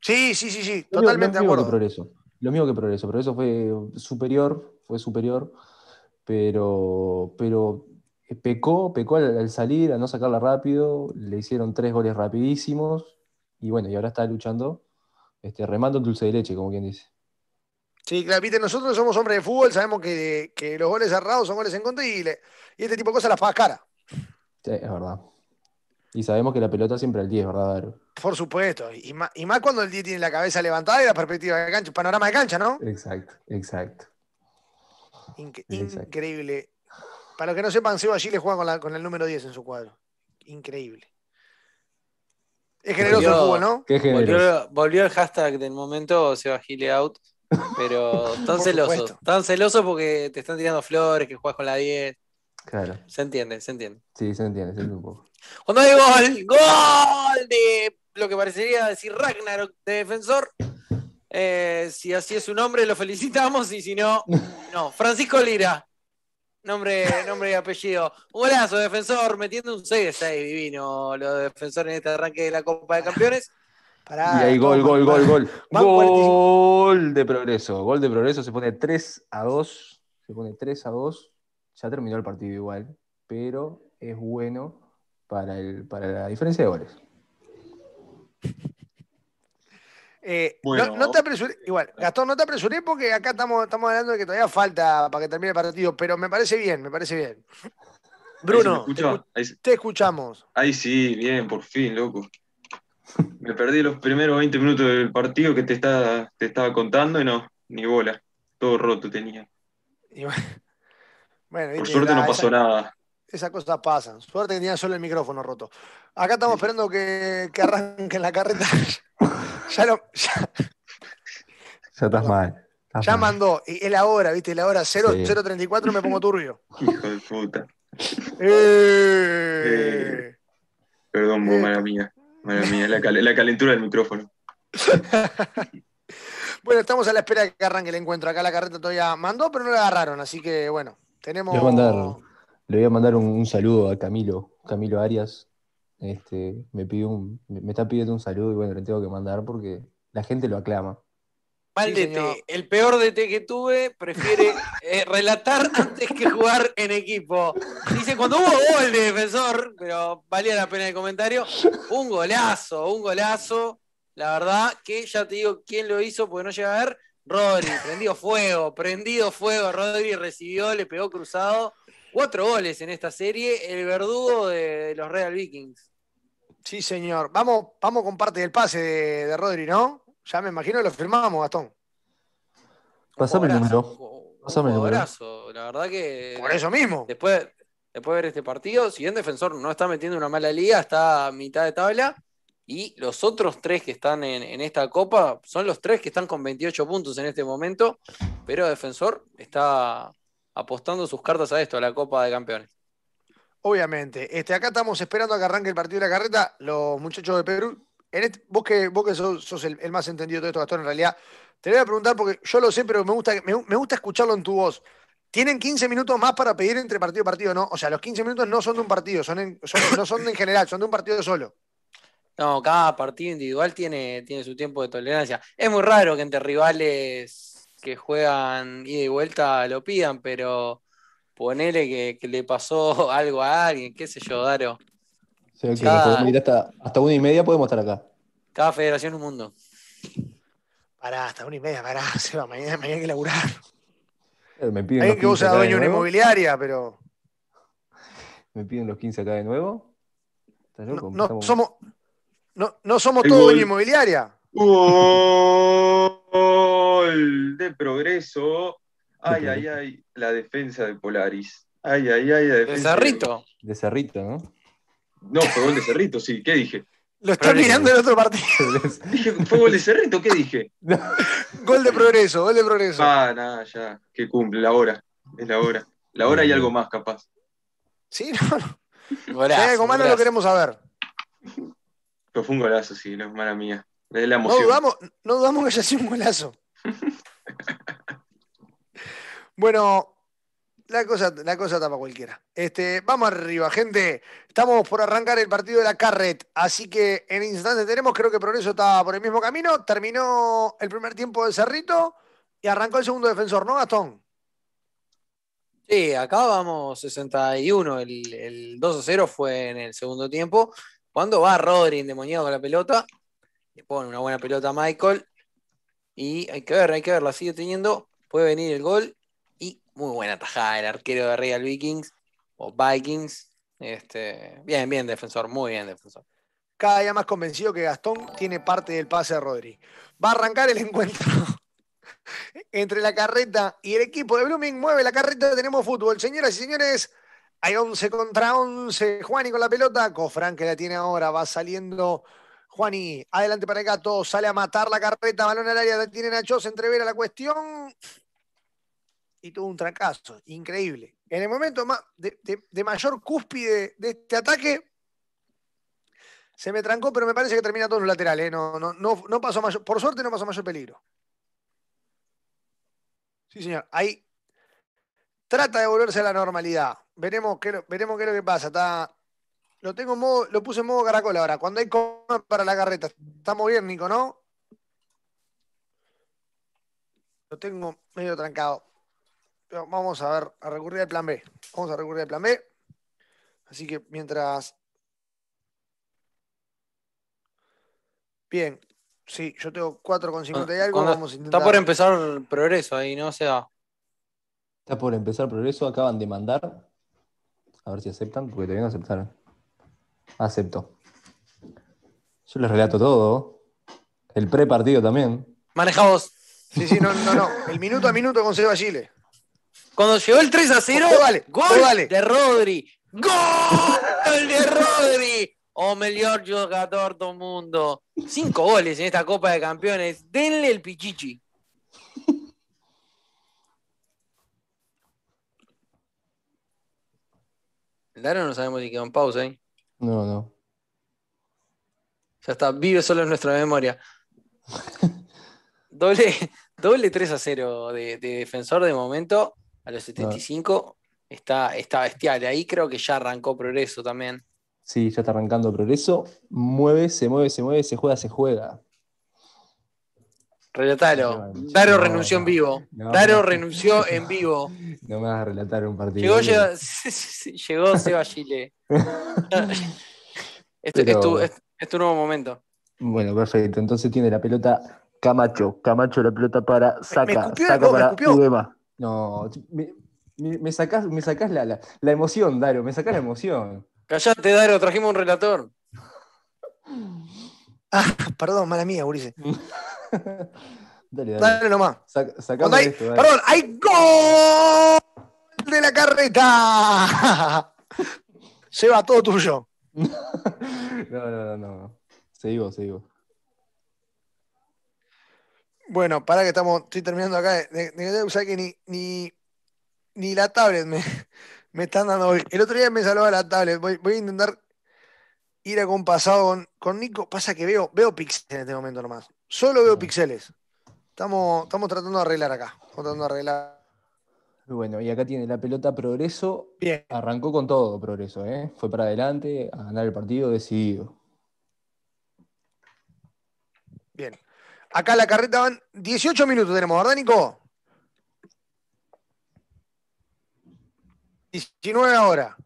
Sí, sí, sí, sí. totalmente de acuerdo. progreso. Lo mismo que progreso. Progreso fue superior, fue superior pero, pero eh, pecó, pecó al, salir, al no sacarla rápido, le hicieron tres goles rapidísimos y bueno, y ahora está luchando, este, remando el dulce de leche, como quien dice. Sí, claro, nosotros somos hombres de fútbol, sabemos que, los goles cerrados son goles en contra y, este tipo de cosas las pagas cara. Sí, es verdad. Y sabemos que la pelota siempre al 10, ¿verdad, Daru? Por supuesto, y más, y más cuando el 10 tiene la cabeza levantada y la perspectiva de cancha, panorama de cancha, ¿no? Exacto, exacto. Increíble. Para los que no sepan, Seba Gile juega con, con el número 10 en su cuadro. Increíble. Es generoso el juego, ¿no? volvió, el hashtag del momento Seba Gile out, pero tan celoso. Tan celoso porque te están tirando flores, que juegas con la 10. Claro. Se entiende, se entiende. Sí, se entiende, se entiende un poco. Cuando hay gol, gol de lo que parecería decir Ragnarok de defensor, eh, si así es su nombre, lo felicitamos y si no, no. Francisco Lira, nombre, nombre y apellido. Un golazo, defensor, metiendo un 6-6 divino, los defensores en este arranque de la Copa de Campeones. y ahí gol, gol, gol, gol. Gol de progreso. Gol de progreso. Se pone 3 a 2. Se pone 3 a 2. Ya terminó el partido igual. Pero es bueno para, el, para la diferencia de goles. Eh, no, te apresuré, igual, Gastón, no te apresuré porque acá estamos, estamos hablando de que todavía falta para que termine el partido, pero me parece bien, me parece bien. Bruno, te, escuchamos. Ahí sí, bien, por fin, loco. Me perdí los primeros 20 minutos del partido que te, te estaba contando y no, ni bola. Todo roto tenía. por suerte no pasó nada. Esas cosas pasan. Suerte tenía solo el micrófono roto. Acá estamos esperando que, que arranquen la carreta. ya lo. Ya, estás mal. ya mandó. Y es la hora, ¿viste? la hora 0, 034 me pongo turbio. Hijo de puta. Eh. Eh, perdón, vos, eh. mía. Mala mía, la, calentura del micrófono. bueno, estamos a la espera de que arranque el encuentro. Acá la carreta todavía mandó, pero no la agarraron, así que bueno, tenemos. Le voy a mandar, un, un, saludo a Camilo, Camilo Arias, este, me, pide un, me está pidiendo un saludo y bueno, le tengo que mandar porque la gente lo aclama. Mal el peor DT que tuve, prefiere eh, relatar antes que jugar en equipo. Dice, cuando hubo gol de defensor, pero valía la pena el comentario, un golazo, un golazo. La verdad que ya te digo quién lo hizo, porque no llega a ver. Rodri, prendido fuego, prendido fuego. Rodri recibió, le pegó cruzado. Cuatro goles en esta serie, el verdugo de los Real Vikings. Sí, señor. Vamos, vamos con parte del pase de, de Rodri, ¿no? Ya me imagino lo firmamos, Gastón. Pasame el número. Pásame. el número. La verdad que. Por eso mismo. Después, después de ver este partido, si bien defensor no está metiendo una mala liga, está a mitad de tabla. Y los otros tres que están en, en, esta copa son los tres que están con 28 puntos en este momento, pero Defensor está apostando sus cartas a esto, a la Copa de Campeones. Obviamente. Este, acá estamos esperando a que arranque el partido de la carreta. Los muchachos de Perú. En vos que, sos, el, más entendido de todo esto, Gastón, en realidad. Te voy a preguntar porque yo lo sé, pero me gusta, me, gusta escucharlo en tu voz. Tienen 15 minutos más para pedir entre partido y partido, ¿no? O sea, los 15 minutos no son de un partido, son, son no son en general, son de un partido solo. No, cada partido individual tiene, tiene su tiempo de tolerancia. Es muy raro que entre rivales que juegan ida y vuelta lo pidan, pero ponele que, que le pasó algo a alguien, qué sé yo, Daro. hasta, hasta, una y media podemos estar acá. Cada federación un mundo. Pará, hasta una y media, pará, se va, mañana, mañana hay que laburar. Eh, me piden hay que usar dueño de una inmobiliaria, pero. Me piden los 15 acá de nuevo. ¿Estás No, somos, no, somos todos dueño inmobiliaria. Oh gol de progreso. Ay, ay, ay, la defensa de Polaris. Ay, ay, ay, la defensa. De Cerrito. De Cerrito, ¿no? No, fue gol de Cerrito, sí. ¿Qué dije? Lo estoy mirando en otro partido. Dije, fue gol de Cerrito, ¿qué dije? gol de progreso, gol de progreso. Ah, nada, ya, que cumple, la hora. Es la hora. La hora y algo más, capaz. Sí, no. Golazo, si algo más no lo queremos saber. Pero fue un golazo, sí, no es mala mía. La emoción. No no dudamos que haya sido un golazo bueno, la cosa, la cosa tapa cualquiera. Este, vamos arriba, gente. Estamos por arrancar el partido de la Carret. Así que en instantes tenemos, creo que Progreso está por el mismo camino. Terminó el primer tiempo de Cerrito y arrancó el segundo defensor, ¿no, Gastón? Sí, acá vamos 61. El, el 2 a 0 fue en el segundo tiempo. Cuando va Rodri endemoniado con la pelota, le pone una buena pelota a Michael y hay que ver, hay que ver, sigue teniendo. Puede venir el gol. Y muy buena tajada el arquero de Real Vikings o Vikings. Este, bien, bien, defensor, muy bien, defensor. Cada día más convencido que Gastón tiene parte del pase de Rodri. Va a arrancar el encuentro entre la carreta y el equipo de Blooming. Mueve la carreta, tenemos fútbol. Señoras y señores, hay 11 contra 11. Juani con la pelota. Cofran que la tiene ahora, va saliendo Juani, adelante para el gato, sale a matar la carpeta, balón al área, tiene Nacho, se entrevera la cuestión y tuvo un trancazo, increíble. En el momento de, mayor cúspide de este ataque, se me trancó, pero me parece que termina todos los laterales. ¿eh? No, no, pasó por suerte no pasó mayor peligro. Sí, señor. Ahí trata de volverse a la normalidad. Veremos qué, veremos qué es lo que pasa. Está, lo tengo modo, lo puse en modo caracol ahora. Cuando hay coma para la carreta. Estamos bien, Nico, ¿no? Lo tengo medio trancado. Pero vamos a ver, a recurrir al plan B. Vamos a recurrir al plan B. Así que mientras. Bien. Sí, yo tengo 4,50 y ah, algo. Está por empezar progreso ahí, ¿no? O sea. Está por empezar progreso. Acaban de mandar. A ver si aceptan, porque también aceptaron. Acepto. Yo les relato todo. El pre-partido también. Maneja Sí, sí, no, no, El minuto a minuto con Seba Chile. Cuando llegó el 3 a 0, vale, gol de Rodri. ¡Gol de Rodri! O oh, mejor jugador del mundo. Cinco goles en esta Copa de Campeones. Denle el pichichi. Claro, no sabemos si quedó en pausa, ¿eh? No, no. Ya está, vive solo en nuestra memoria. doble, doble 3 a 0 de, defensor de momento, a los 75. Está, está bestial. Ahí creo que ya arrancó progreso también. Sí, ya está arrancando progreso. Mueve, se mueve, se mueve, se juega, se juega. Relatalo. Daro renunció en vivo. Daro renunció en vivo. No me vas a relatar un partido. Llegó, Seba Chile. Este, este, este es, tu, nuevo momento. Bueno, perfecto. Entonces tiene la pelota Camacho. Camacho la pelota para Saca. Me, saca No, me, me, sacás, me la, emoción, Daro. Me sacás la emoción. Callate, Daro. Trajimos un relator. Ah, perdón, mala mía, Ulises. dale, dale. Dale nomás. Perdón, hay gol de la carreta. Se va todo tuyo. no, no, no, no. Seguimos, seguimos. Bueno, para que estamos, estoy terminando acá. De, de, o sea que ni, ni, ni la tablet me, me están dando hoy. El otro día me salvaba la tablet. Voy, voy a intentar ir a con, con Nico. Pasa que veo, veo píxeles en este momento nomás. Solo veo píxeles. Estamos, estamos tratando de arreglar acá. tratando arreglar. Bueno, y acá tiene la pelota Progreso. Bien. Arrancó con todo Progreso, ¿eh? Fue para adelante a ganar el partido decidido. Bien. Acá la carreta van 18 minutos tenemos, ¿verdad, Nico? 19 ahora.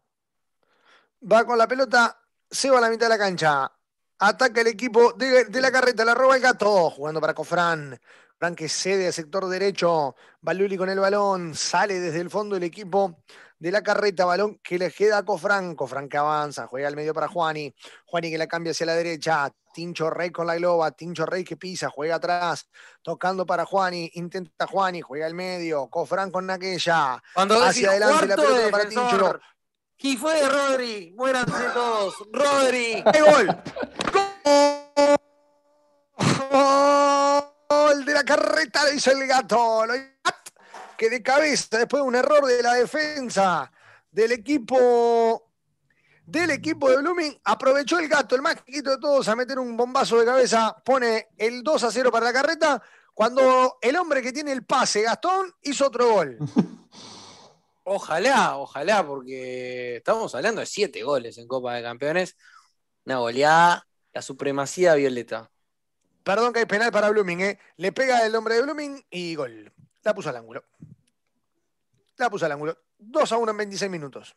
Va con la pelota se va a la mitad de la cancha. Ataca el equipo de, la carreta, la roba el gato, jugando para Cofrán. Fran que cede al sector derecho. Baluli con el balón. Sale desde el fondo el equipo de la carreta. Balón que le queda a Cofrán, Cofrán que avanza. Juega al medio para Juani. Juani que la cambia hacia la derecha. Tincho Rey con la globa. Tincho Rey que pisa. Juega atrás. Tocando para Juani. Intenta Juani. Juega al medio. Cofrán con aquella. hacia adelante la pelota para Tincho. Y fue de Rodri. Muéranse todos. Rodri. ¡Qué gol! ¡Gol! De la carreta lo hizo el gato. Que de cabeza, después de un error de la defensa del equipo del equipo de Blooming. Aprovechó el gato, el más chiquito de todos, a meter un bombazo de cabeza. Pone el 2 a 0 para la carreta. Cuando el hombre que tiene el pase, Gastón, hizo otro gol. Ojalá, ojalá, porque estamos hablando de siete goles en Copa de Campeones. Una goleada, la supremacía violeta. Perdón que hay penal para Blooming, ¿eh? Le pega el nombre de Blooming y gol. La puso al ángulo. La puso al ángulo. 2 a 1 en 26 minutos.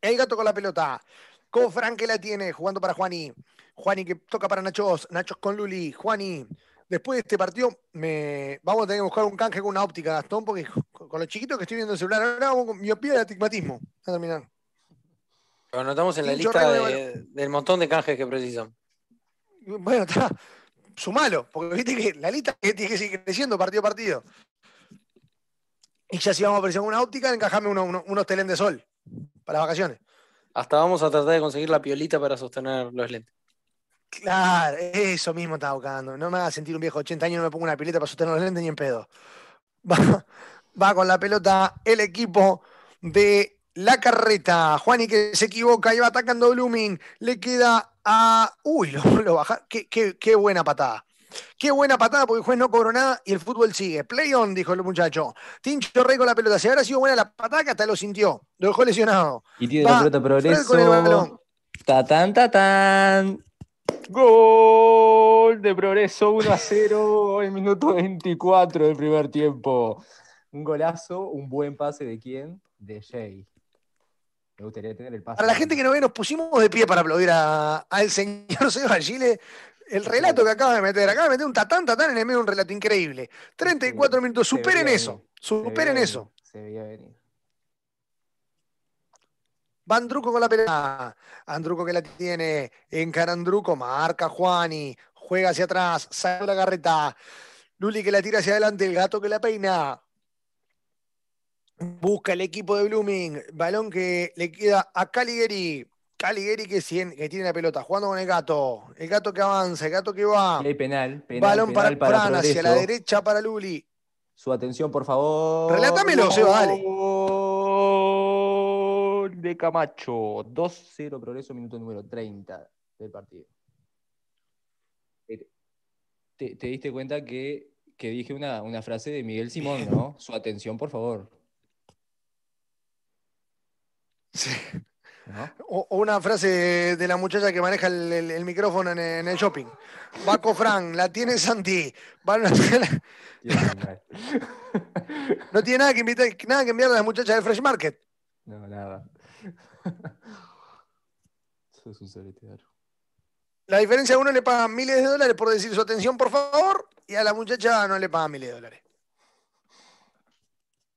El gato con la pelota. Cofran que la tiene, jugando para Juani. Juani que toca para Nachos. Nachos con Luli. Juani después de este partido me, vamos a tener que buscar un canje con una óptica, Gastón, porque con los chiquitos que estoy viendo el celular ahora vamos con miopía y astigmatismo. A terminar. Lo anotamos en la lista del montón de canjes que precisan. Bueno, está. Sumalo, porque viste que la lista tiene que seguir creciendo partido a partido. Y ya si vamos a precisar una óptica, encajame unos telén de sol para vacaciones. Hasta vamos a tratar de conseguir la piolita para sostener los lentes. Claro, eso mismo estaba buscando. No me a sentir un viejo de 80 años, no me pongo una pileta para sostener los lentes ni en pedo. Va, con la pelota el equipo de la carreta. Juani que se equivoca y va atacando Blooming. Le queda a. Uy, lo, baja. Qué, buena patada. Qué buena patada porque el juez no cobró nada y el fútbol sigue. Play on, dijo el muchacho. Tincho Rey con la pelota. Si habrá sido buena la patada, que hasta lo sintió. Lo dejó lesionado. Y tiene de la pelota progreso. Con Tatán, tatán. Gol de progreso 1 a 0 en minuto 24 del primer tiempo. Un golazo, un buen pase de quién? De Jay. Me gustaría tener el pase. Para la gente que no ve, nos pusimos de pie para aplaudir al señor Seba Chile. El relato que acaba de meter, acaba de meter un tatán, tatán en el medio un relato increíble. 34 minutos, superen eso, superen eso. Se veía venir. Va Andruco con la pelota. Andruco que la tiene. cara, Andruco. Marca Juani. Juega hacia atrás. Sale la carreta Luli que la tira hacia adelante. El gato que la peina. Busca el equipo de Blooming. Balón que le queda a Caligueri Caligueri que, tiene la pelota, jugando con el gato. El gato que avanza, el gato que va. penal, Balón para para, Pran hacia la derecha para Luli. Su atención, por favor. Relátamelo, dale de Camacho. 2-0 progreso, minuto número 30 del partido. Eh, te, diste cuenta que, dije una, frase de Miguel Simón, ¿no? Su atención, por favor. O, una frase de la muchacha que maneja el, micrófono en, el shopping. Paco Fran, la tiene Santi. no tiene nada que, invitar, nada que enviar a la muchacha del Fresh Market. No, nada. Eso es un La diferencia a uno le paga miles de dólares por decir su atención, por favor, y a la muchacha no le paga miles de dólares.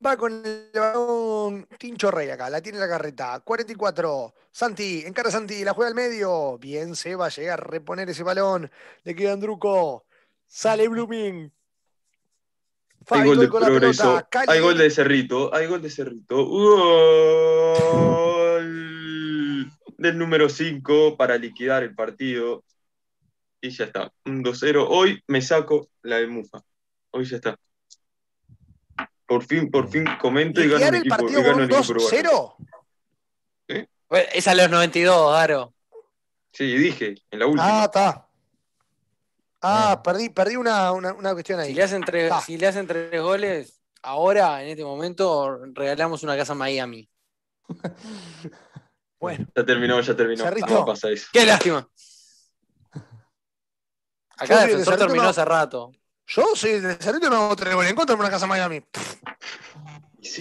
Va con el balón Tincho Rey acá, la tiene la carreta. 44. Santi, encara Santi, la juega al medio. Bien, se va a llegar a reponer ese balón. Le queda Andruco. Sale Blooming. hay gol de Hay gol de Cerrito. Hay gol de Cerrito del número 5 para liquidar el partido. Y ya está. Un 2-0. Hoy me saco la de Mufa. Hoy ya está. Por fin, por fin comento y gano el, equipo, partido el el 2-0? Es a los 92, Garo. Sí, dije, en la última. Ah, está. Ah, ah. perdí, perdí una, cuestión ahí. Si le, hacen tres, le hacen goles, ahora, en este momento, regalamos una casa a Miami. Bueno. Ya terminó, ya terminó. Qué lástima. Acá el defensor terminó hace rato. Yo Sí, de Cerrito no te en por una casa en Miami.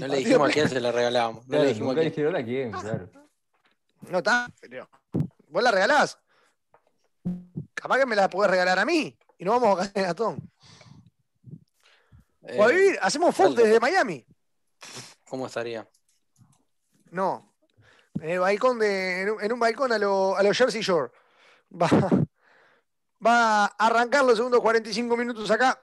no le dijimos a quién se la regalábamos. No le dijimos a quién. claro. No está, pero. ¿Vos la regalás? Capaz que me la podés regalar a mí y no vamos a ganar en el Eh, vivir, hacemos fotos desde Miami. ¿Cómo estaría? No, en un, balcón a los Jersey Shore. Va, a arrancar los segundos 45 minutos acá.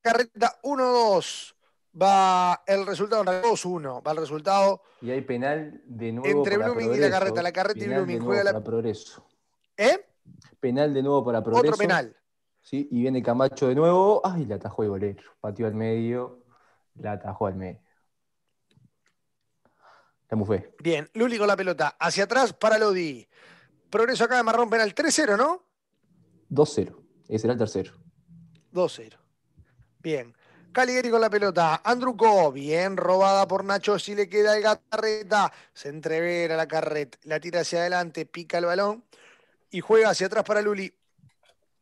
Carreta 1-2. Va el resultado, 2-1. Va el resultado. Y hay penal de nuevo. Entre Blooming y la carreta. La carreta y Blooming juega la. Progreso. ¿Eh? Penal de nuevo para Progreso. Otro penal. Sí, y viene Camacho de nuevo. Ay, la atajó el bolero. Patió al medio. La atajó al medio fe. Bien, Luli con la pelota. Hacia atrás para Lodi. Progreso acá de Marrón Penal. 3-0, ¿no? 2-0. Ese era el tercero. 2-0. Bien. Caligari con la pelota. Andruco, bien robada por Nacho. Si le queda el gatarreta, se entrevera la carreta. La tira hacia adelante, pica el balón y juega hacia atrás para Luli.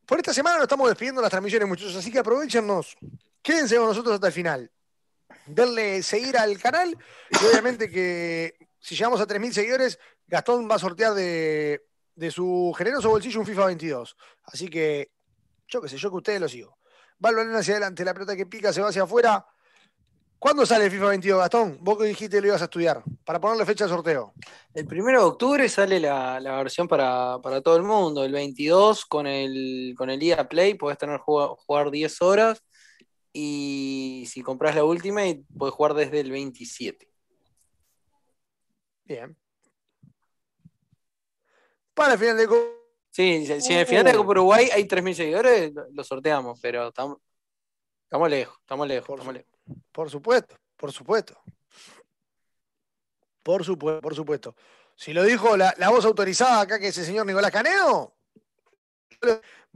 Por esta semana nos estamos despidiendo las transmisiones, muchachos, así que aprovechennos. Quédense con nosotros hasta el final. Verle seguir al canal. Y obviamente que si llegamos a 3.000 seguidores, Gastón va a sortear de, su generoso bolsillo un FIFA 22. Así que yo qué sé, yo que ustedes lo sigo. Va el hacia adelante, la pelota que pica se va hacia afuera. ¿Cuándo sale el FIFA 22, Gastón? Vos que dijiste lo ibas a estudiar, para ponerle fecha de sorteo. El 1 de octubre sale la, versión para, para, todo el mundo. El 22 con el, con el EA Play podés tener, jugar, jugar 10 horas. Y si compras la y puedes jugar desde el 27. Bien. Para el final de Copa. Sí, si en el final de Copa Uruguay hay 3.000 seguidores, lo sorteamos, pero estamos lejos, estamos lejos, por, estamos lejos. Por supuesto, por supuesto. Por supuesto, por supuesto. Si lo dijo la, la voz autorizada acá, que es el señor Nicolás Caneo,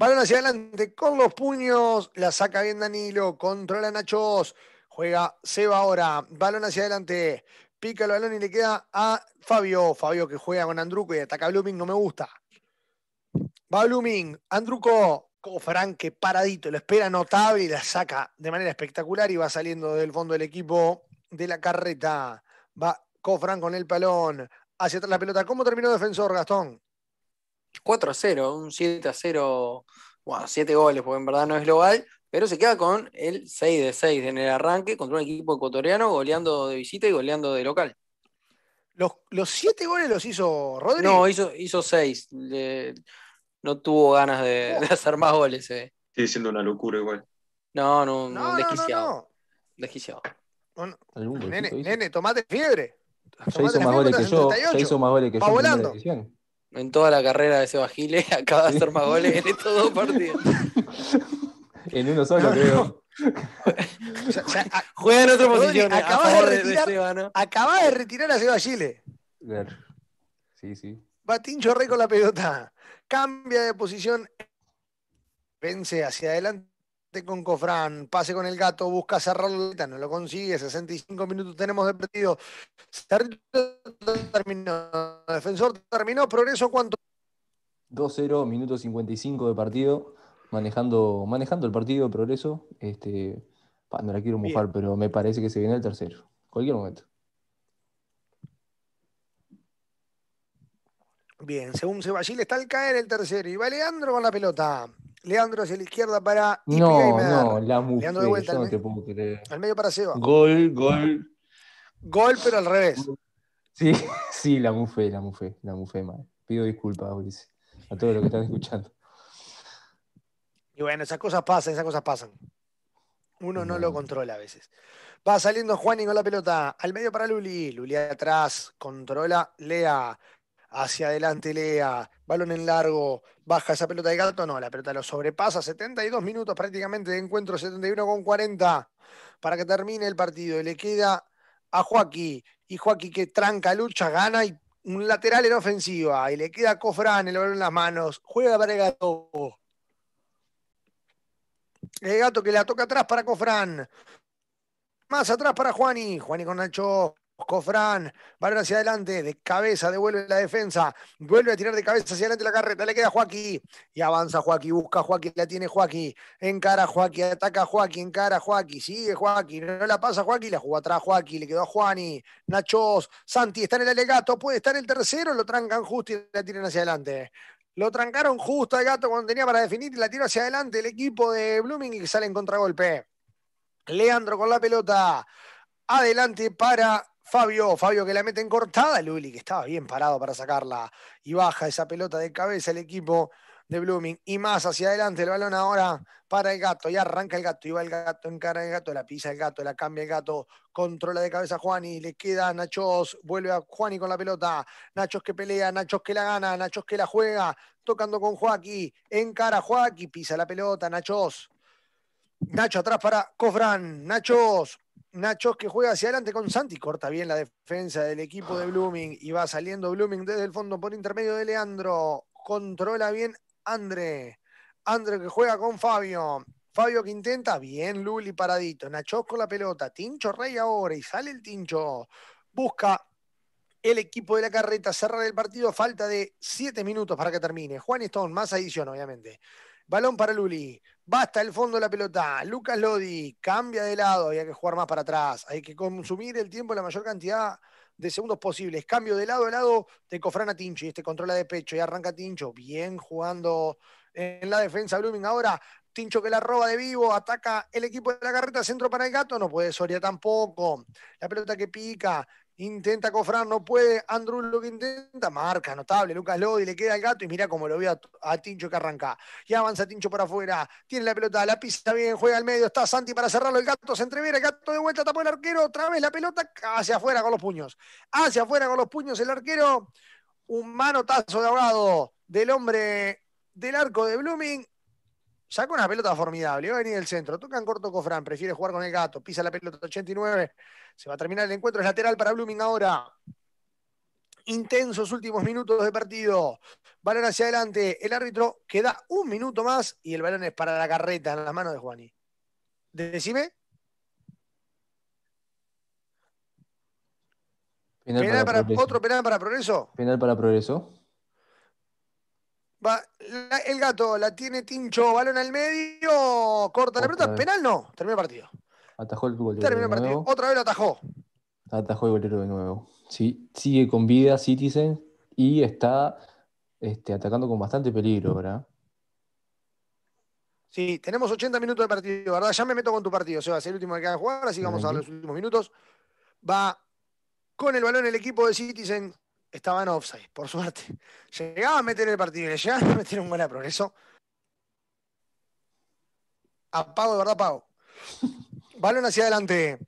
Balón hacia adelante con los puños. La saca bien Danilo. Controla Nachos. Juega Seba ahora. Balón hacia adelante. Pica el balón y le queda a Fabio. Fabio que juega con Andruco y ataca a Blooming. No me gusta. Va Blooming. Andruco. Cofran que paradito. Lo espera notable y la saca de manera espectacular y va saliendo del fondo del equipo de la carreta. Va Cofran con el palón. Hacia atrás la pelota. ¿Cómo terminó defensor, Gastón? 4 a 0, un 7 a 0, bueno, 7 goles, porque en verdad no es global, pero se queda con el 6 de 6 en el arranque contra un equipo ecuatoriano goleando de visita y goleando de local. ¿Los, los goles los hizo Rodríguez? No, hizo, hizo no tuvo ganas de, oh. hacer más goles. Eh. Sigue siendo una locura igual. No, no, no, desquiciado. Desquiciado. Nene, nene, tomate fiebre. Se hizo más goles que yo. Se hizo Va volando en toda la carrera de Seba Gile acaba de hacer más goles en estos dos partidos. en uno solo, creo. Juega en otra posición. Eh, acaba de, retirar, acaba de retirar a Seba Gile. Sí, sí. Batincho Rey con la pelota. Cambia de posición. Vence hacia adelante con Cofrán, pase con el gato, busca cerrarlo, no lo consigue, 65 minutos tenemos de partido. terminó, defensor terminó, progreso cuánto. 2-0, minuto 55 de partido, manejando, manejando el partido progreso. Este, no la quiero mojar, pero me parece que se viene el tercero, cualquier momento. Bien, según Sebastián, está al caer el tercero y va Leandro con la pelota. Leandro hacia la izquierda para No, no, la mufe. Leandro de vuelta, al, medio para Seba. Gol, gol. Gol, pero al revés. Sí, sí, la mufé, la mufe. la mufé mal. Pido disculpas, a todos los que están escuchando. Y bueno, esas cosas pasan, esas cosas pasan. Uno no lo controla a veces. Va saliendo Juan y con la pelota. Al medio para Luli. Luli atrás. Controla. Lea hacia adelante Lea, balón en largo, baja esa pelota de gato, no, la pelota lo sobrepasa, 72 minutos prácticamente de encuentro, 71 con 40 para que termine el partido. Y le queda a Joaquín, y Joaquín que tranca, lucha, gana y un lateral en ofensiva, y le queda a Cofrán el balón en las manos, juega para el gato. El gato que la toca atrás para Cofrán. Más atrás para Juani. Juani con Nacho. Cofrán, van hacia adelante, de cabeza, devuelve la defensa, vuelve a tirar de cabeza hacia adelante la carreta, le queda Joaquín, y avanza Joaquín, busca Joaquín, la tiene Joaquín, encara Joaquín, ataca Joaquín, encara Joaquín, sigue Joaquín, no la pasa Joaquín, la jugó atrás Joaquín, le quedó a Juani, Nachos, Santi, está en el alegato, puede estar el tercero, lo trancan justo y la tiran hacia adelante. Lo trancaron justo el gato cuando tenía para definir y la tira hacia adelante el equipo de Blooming y sale en contragolpe. Leandro con la pelota. Adelante para Fabio, Fabio que la mete en cortada, Luli que estaba bien parado para sacarla y baja esa pelota de cabeza el equipo de Blooming y más hacia adelante el balón ahora para el gato y arranca el gato y va el gato en cara gato, la pisa el gato, la cambia el gato, controla de cabeza Juan y le queda Nachos, vuelve a Juan y con la pelota, Nachos que pelea, Nachos que la gana, Nachos que la juega, tocando con Joaquín, encara cara Joaquín, pisa la pelota, Nachos. Nacho atrás para Cofran, Nachos, Nachos que juega hacia adelante con Santi, corta bien la defensa del equipo de Blooming y va saliendo Blooming desde el fondo por intermedio de Leandro. Controla bien Andre. André que juega con Fabio. Fabio que intenta, bien Luli paradito. Nachos con la pelota. Tincho Rey ahora y sale el Tincho. Busca el equipo de la carreta cerrar el partido. Falta de 7 minutos para que termine. Juan Stone, más adición obviamente. Balón para Luli. Basta el fondo de la pelota. Lucas Lodi cambia de lado. Había que jugar más para atrás. Hay que consumir el tiempo la mayor cantidad de segundos posibles. Cambio de lado a lado de Cofrana Tincho. Y este controla de pecho y arranca Tincho. Bien jugando en la defensa Blooming. Ahora Tincho que la roba de vivo, ataca el equipo de la carreta, centro para el gato, no puede Soria tampoco. La pelota que pica, Intenta cofrar, no puede. Andrew lo que intenta, marca, notable. Lucas Lodi le queda al gato y mira cómo lo ve a, Tincho que arranca. Y avanza Tincho para afuera. Tiene la pelota, la pisa bien, juega al medio. Está Santi para cerrarlo. El gato se entrevera, el gato de vuelta, tapó el arquero. Otra vez la pelota hacia afuera con los puños. Hacia afuera con los puños el arquero. Un manotazo de ahogado del hombre del arco de Blooming saca una pelota formidable, va a venir del centro, toca en corto Cofrán, prefiere jugar con el gato, pisa la pelota 89, se va a terminar el encuentro, es lateral para Blooming ahora. Intensos últimos minutos de partido. Balón hacia adelante. El árbitro queda un minuto más y el balón es para la carreta en las manos de Juani. Decime. otro penal para progreso. Penal para progreso el gato la tiene Tincho, balón al medio, corta la pelota, penal no, termina el partido. Atajó el golero. Terminó el partido, otra vez lo atajó. Atajó el golero de nuevo. Sí, sigue con vida Citizen y está este, atacando con bastante peligro, ¿verdad? Sí, tenemos 80 minutos de partido, ¿verdad? Ya me meto con tu partido, Es el último que queda de jugar, así que vamos a ver los últimos minutos. Va con el balón el equipo de Citizen estaba en offside, por suerte. Llegaba a meter el partido y le llegaba a meter un gol a progreso. Apago, de verdad, apago. Balón hacia adelante.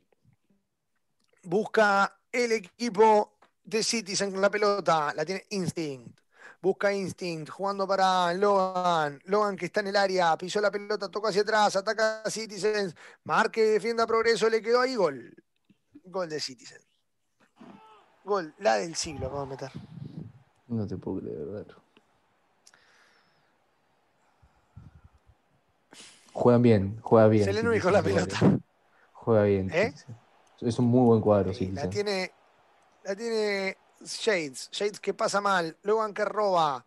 Busca el equipo de Citizen con la pelota. La tiene Instinct. Busca Instinct, jugando para Logan. Logan que está en el área, pisó la pelota, toca hacia atrás, ataca a Citizen, Marque, defienda progreso, le quedó ahí gol. Gol de Citizen. Gol, la del siglo vamos a meter. No te puedo creer, verdad. Juegan bien, juega bien. Se le dijo la pelota. Juega bien. ¿Eh? Es un muy buen cuadro, sí. la tiene, la tiene Shades. Shades que pasa mal. Logan que roba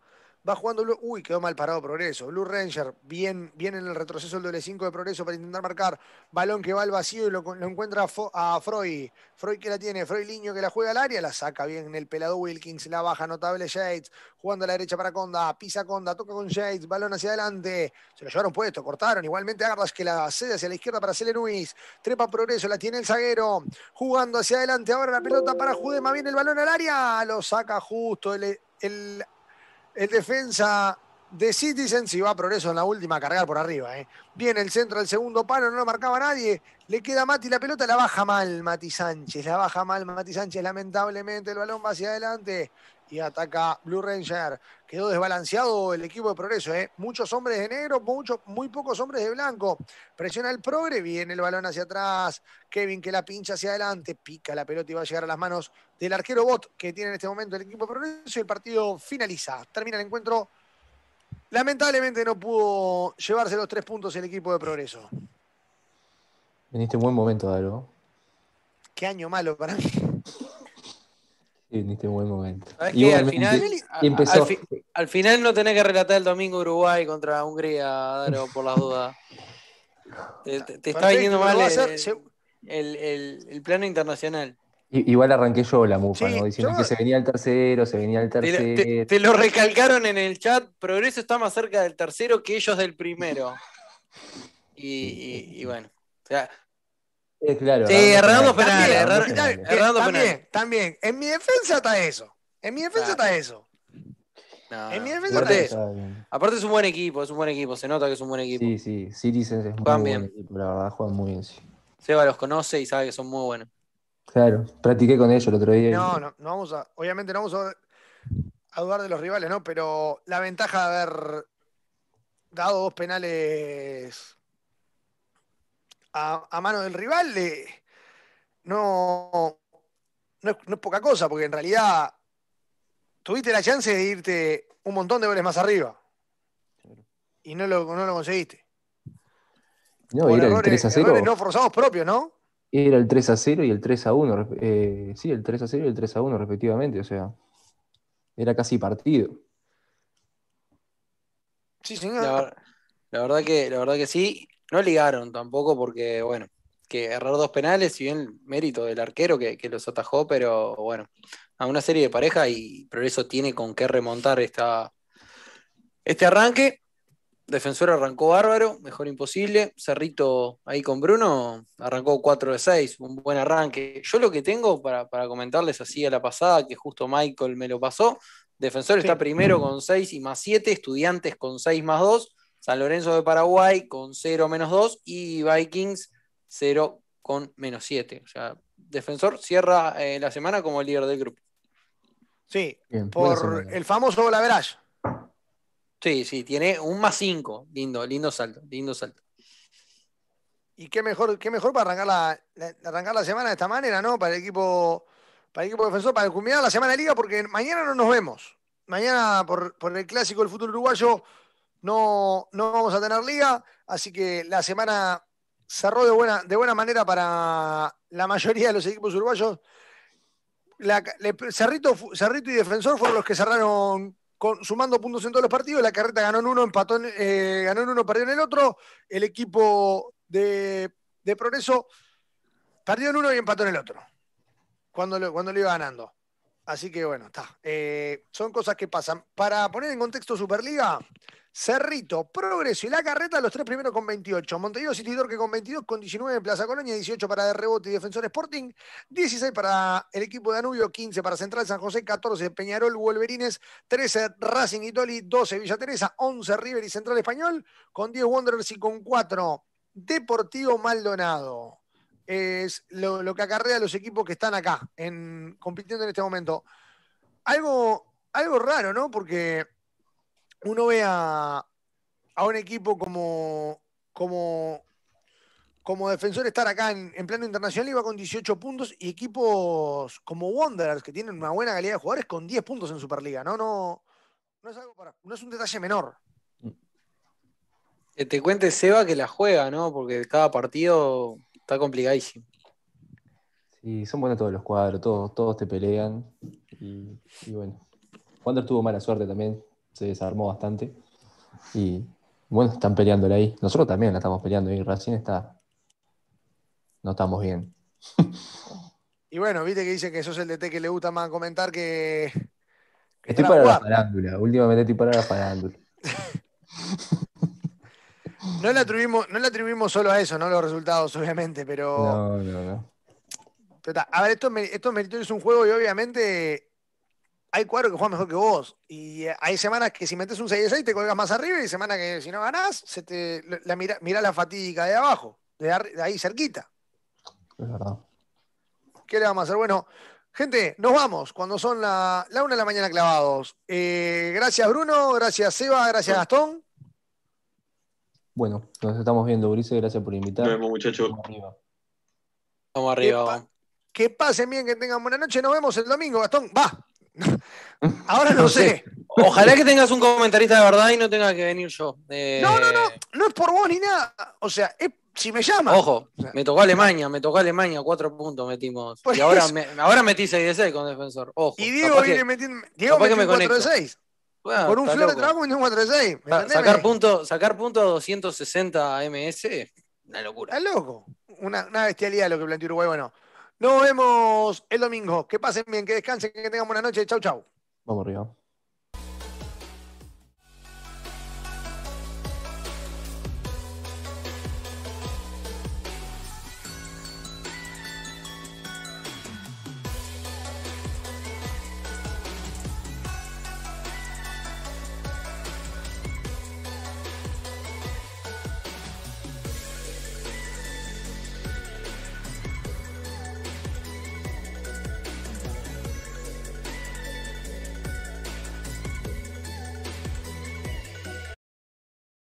va jugando. Uy, quedó mal parado Progreso. Blue Ranger, bien, viene en el retroceso el doble 5 de Progreso para intentar marcar. Balón que va al vacío y lo, encuentra a, Freud. Freud que la tiene, Freud Liño que la juega al área, la saca bien en el pelado Wilkins, la baja notable Shades. jugando a la derecha para Conda, pisa Conda, toca con Shades. balón hacia adelante. Se lo llevaron puesto, cortaron. Igualmente agarras que la cede hacia la izquierda para Selenuis. Trepa Progreso, la tiene el zaguero, jugando hacia adelante. Ahora la pelota para Judema, viene el balón al área, lo saca justo el, el el defensa de Citizens y va progreso en la última, a cargar por arriba. ¿eh? Viene el centro del segundo palo, no lo marcaba nadie. Le queda Mati la pelota, la baja mal Mati Sánchez, la baja mal Mati Sánchez, lamentablemente. El balón va hacia adelante y ataca Blue Ranger. Quedó desbalanceado el equipo de Progreso, ¿eh? Muchos hombres de negro, muchos, muy pocos hombres de blanco. Presiona el Progre, viene el balón hacia atrás. Kevin que la pincha hacia adelante, pica la pelota y va a llegar a las manos del arquero Bot que tiene en este momento el equipo de Progreso y el partido finaliza. Termina el encuentro. Lamentablemente no pudo llevarse los tres puntos el equipo de Progreso. En este buen momento, Dalo. Qué año malo para mí en este buen momento. Y al, final, no tenés que relatar el domingo Uruguay contra Hungría, Daro, por las dudas. te, está viniendo mal el, plano internacional. Igual arranqué yo la mufa, ¿no? Diciendo que se venía el tercero, se venía el tercero. Te, lo recalcaron en el chat, Progreso está más cerca del tercero que ellos del primero. Y, y bueno, o sea, eh, claro, sí, errando penales. También, también. En mi defensa está eso. En mi defensa está eso. en mi defensa aparte, está eso. Aparte es un buen equipo, es un buen equipo. Se nota que es un buen equipo. Sí, sí. sí es muy buen equipo, la verdad, juegan muy bien. Sí. Seba los conoce y sabe que son muy buenos. Claro, practiqué con ellos el otro día. No, no, no vamos a, obviamente no vamos a, a, dudar de los rivales, ¿no? Pero la ventaja de haber dado dos penales a, mano del rival no, no es, poca cosa, porque en realidad tuviste la chance de irte un montón de goles más arriba. Y no lo, conseguiste. No, era el 3 a 0. no forzados propios, ¿no? Era el 3 a 0 y el 3 a 1. Eh, sí, el 3 a 0 y el 3 a 1 respectivamente. O sea, era casi partido. Sí, señor. la, verdad, que, la verdad que sí no ligaron tampoco porque, bueno, que errar dos penales, y bien mérito del arquero que, los atajó, pero bueno, a una serie de pareja y Progreso tiene con qué remontar esta, este arranque. Defensor arrancó bárbaro, mejor imposible. Cerrito ahí con Bruno arrancó 4 de 6, un buen arranque. Yo lo que tengo para, comentarles así a la pasada, que justo Michael me lo pasó, Defensor está primero con 6 y más 7, Estudiantes con 6 más 2, San Lorenzo de Paraguay con 0 menos 2 y Vikings 0 con menos 7. O sea, Defensor cierra eh, la semana como líder del grupo. Sí, por el famoso Laverage. Sí, sí, tiene un más 5. Lindo, lindo salto, lindo salto. Y qué mejor, qué mejor para arrancar la, arrancar la semana de esta manera, ¿no? Para el equipo, para el equipo defensor, para culminar la semana de liga, porque mañana no nos vemos. Mañana por, por el clásico del fútbol uruguayo no, vamos a tener liga, así que la semana cerró de buena, de buena manera para la mayoría de los equipos uruguayos. Cerrito, Cerrito, y Defensor fueron los que cerraron sumando puntos en todos los partidos. La carreta ganó en uno, empató eh, ganó uno, perdió en el otro. El equipo de, Progreso perdió en uno y empató en el otro. Cuando lo, cuando lo iba ganando. Así que bueno, está. Eh, son cosas que pasan. Para poner en contexto Superliga, Cerrito, Progreso y La Carreta, los tres primeros con 28. Montevideo City Dorque con 22, con 19 en Plaza Colonia, 18 para de rebote y Defensor Sporting, 16 para el equipo de Anubio, 15 para Central San José, 14 Peñarol, Wolverines, 13 Racing y Toli, 12 Villa Teresa, 11 River y Central Español, con 10 Wanderers y con 4 Deportivo Maldonado. Es lo, que acarrea a los equipos que están acá, en, compitiendo en este momento. Algo, algo raro, ¿no? Porque uno ve a, un equipo como, como, como defensor estar acá en, plano internacional va con 18 puntos y equipos como Wanderers, que tienen una buena calidad de jugadores, con 10 puntos en Superliga. No, no, no es algo para, no es un detalle menor. te cuente Seba que la juega, ¿no? Porque cada partido está complicadísimo. Sí, son buenos todos los cuadros, todos, todos te pelean. Y, y bueno, Wander tuvo mala suerte también se desarmó bastante. Y bueno, están peleándole ahí. Nosotros también la estamos peleando y Racine está. No estamos bien. Y bueno, viste que dice que sos el DT que le gusta más comentar que. estoy para la farándula, últimamente estoy para la farándula. no, le atribuimos, solo a eso, no los resultados, obviamente, pero. No, no, no. Tota, a ver, esto, esto es un juego y obviamente hay cuadros que juegan mejor que vos. Y eh, hay semanas que si metes un 6 6 te colgas más arriba y semanas que si no ganás, se te, la, mira, mirá la fatiga de abajo, de, ahí cerquita. Es verdad. ¿Qué le vamos a hacer? Bueno, gente, nos vamos cuando son la, la una de la mañana clavados. Eh, gracias Bruno, gracias Seba, gracias Gastón. Bueno, nos estamos viendo, Brice, gracias por invitar. Nos vemos, muchachos. Vamos arriba. que pasen bien, que tengan buena noche. Nos vemos el domingo, Gastón. Va. Ahora no, sé. Ojalá que tengas un comentarista de verdad y no tenga que venir yo. Eh. No, no, no. No es por vos ni nada. O sea, es si me llama. Ojo, me tocó Alemania, me tocó Alemania, cuatro puntos metimos. y ahora, ahora metí 6 de 6 con defensor. Ojo. Y Diego viene metiendo. metió 4 de 6. Por un flor de trabajo y 4 de 6. Sacar puntos sacar punto a 260 MS, una locura. Está loco. Una, una bestialidad lo que planteó Uruguay. Bueno, nos vemos el domingo. Que pasen bien, que descansen, que tengan buena noche. Chau, chau. Vamos arriba.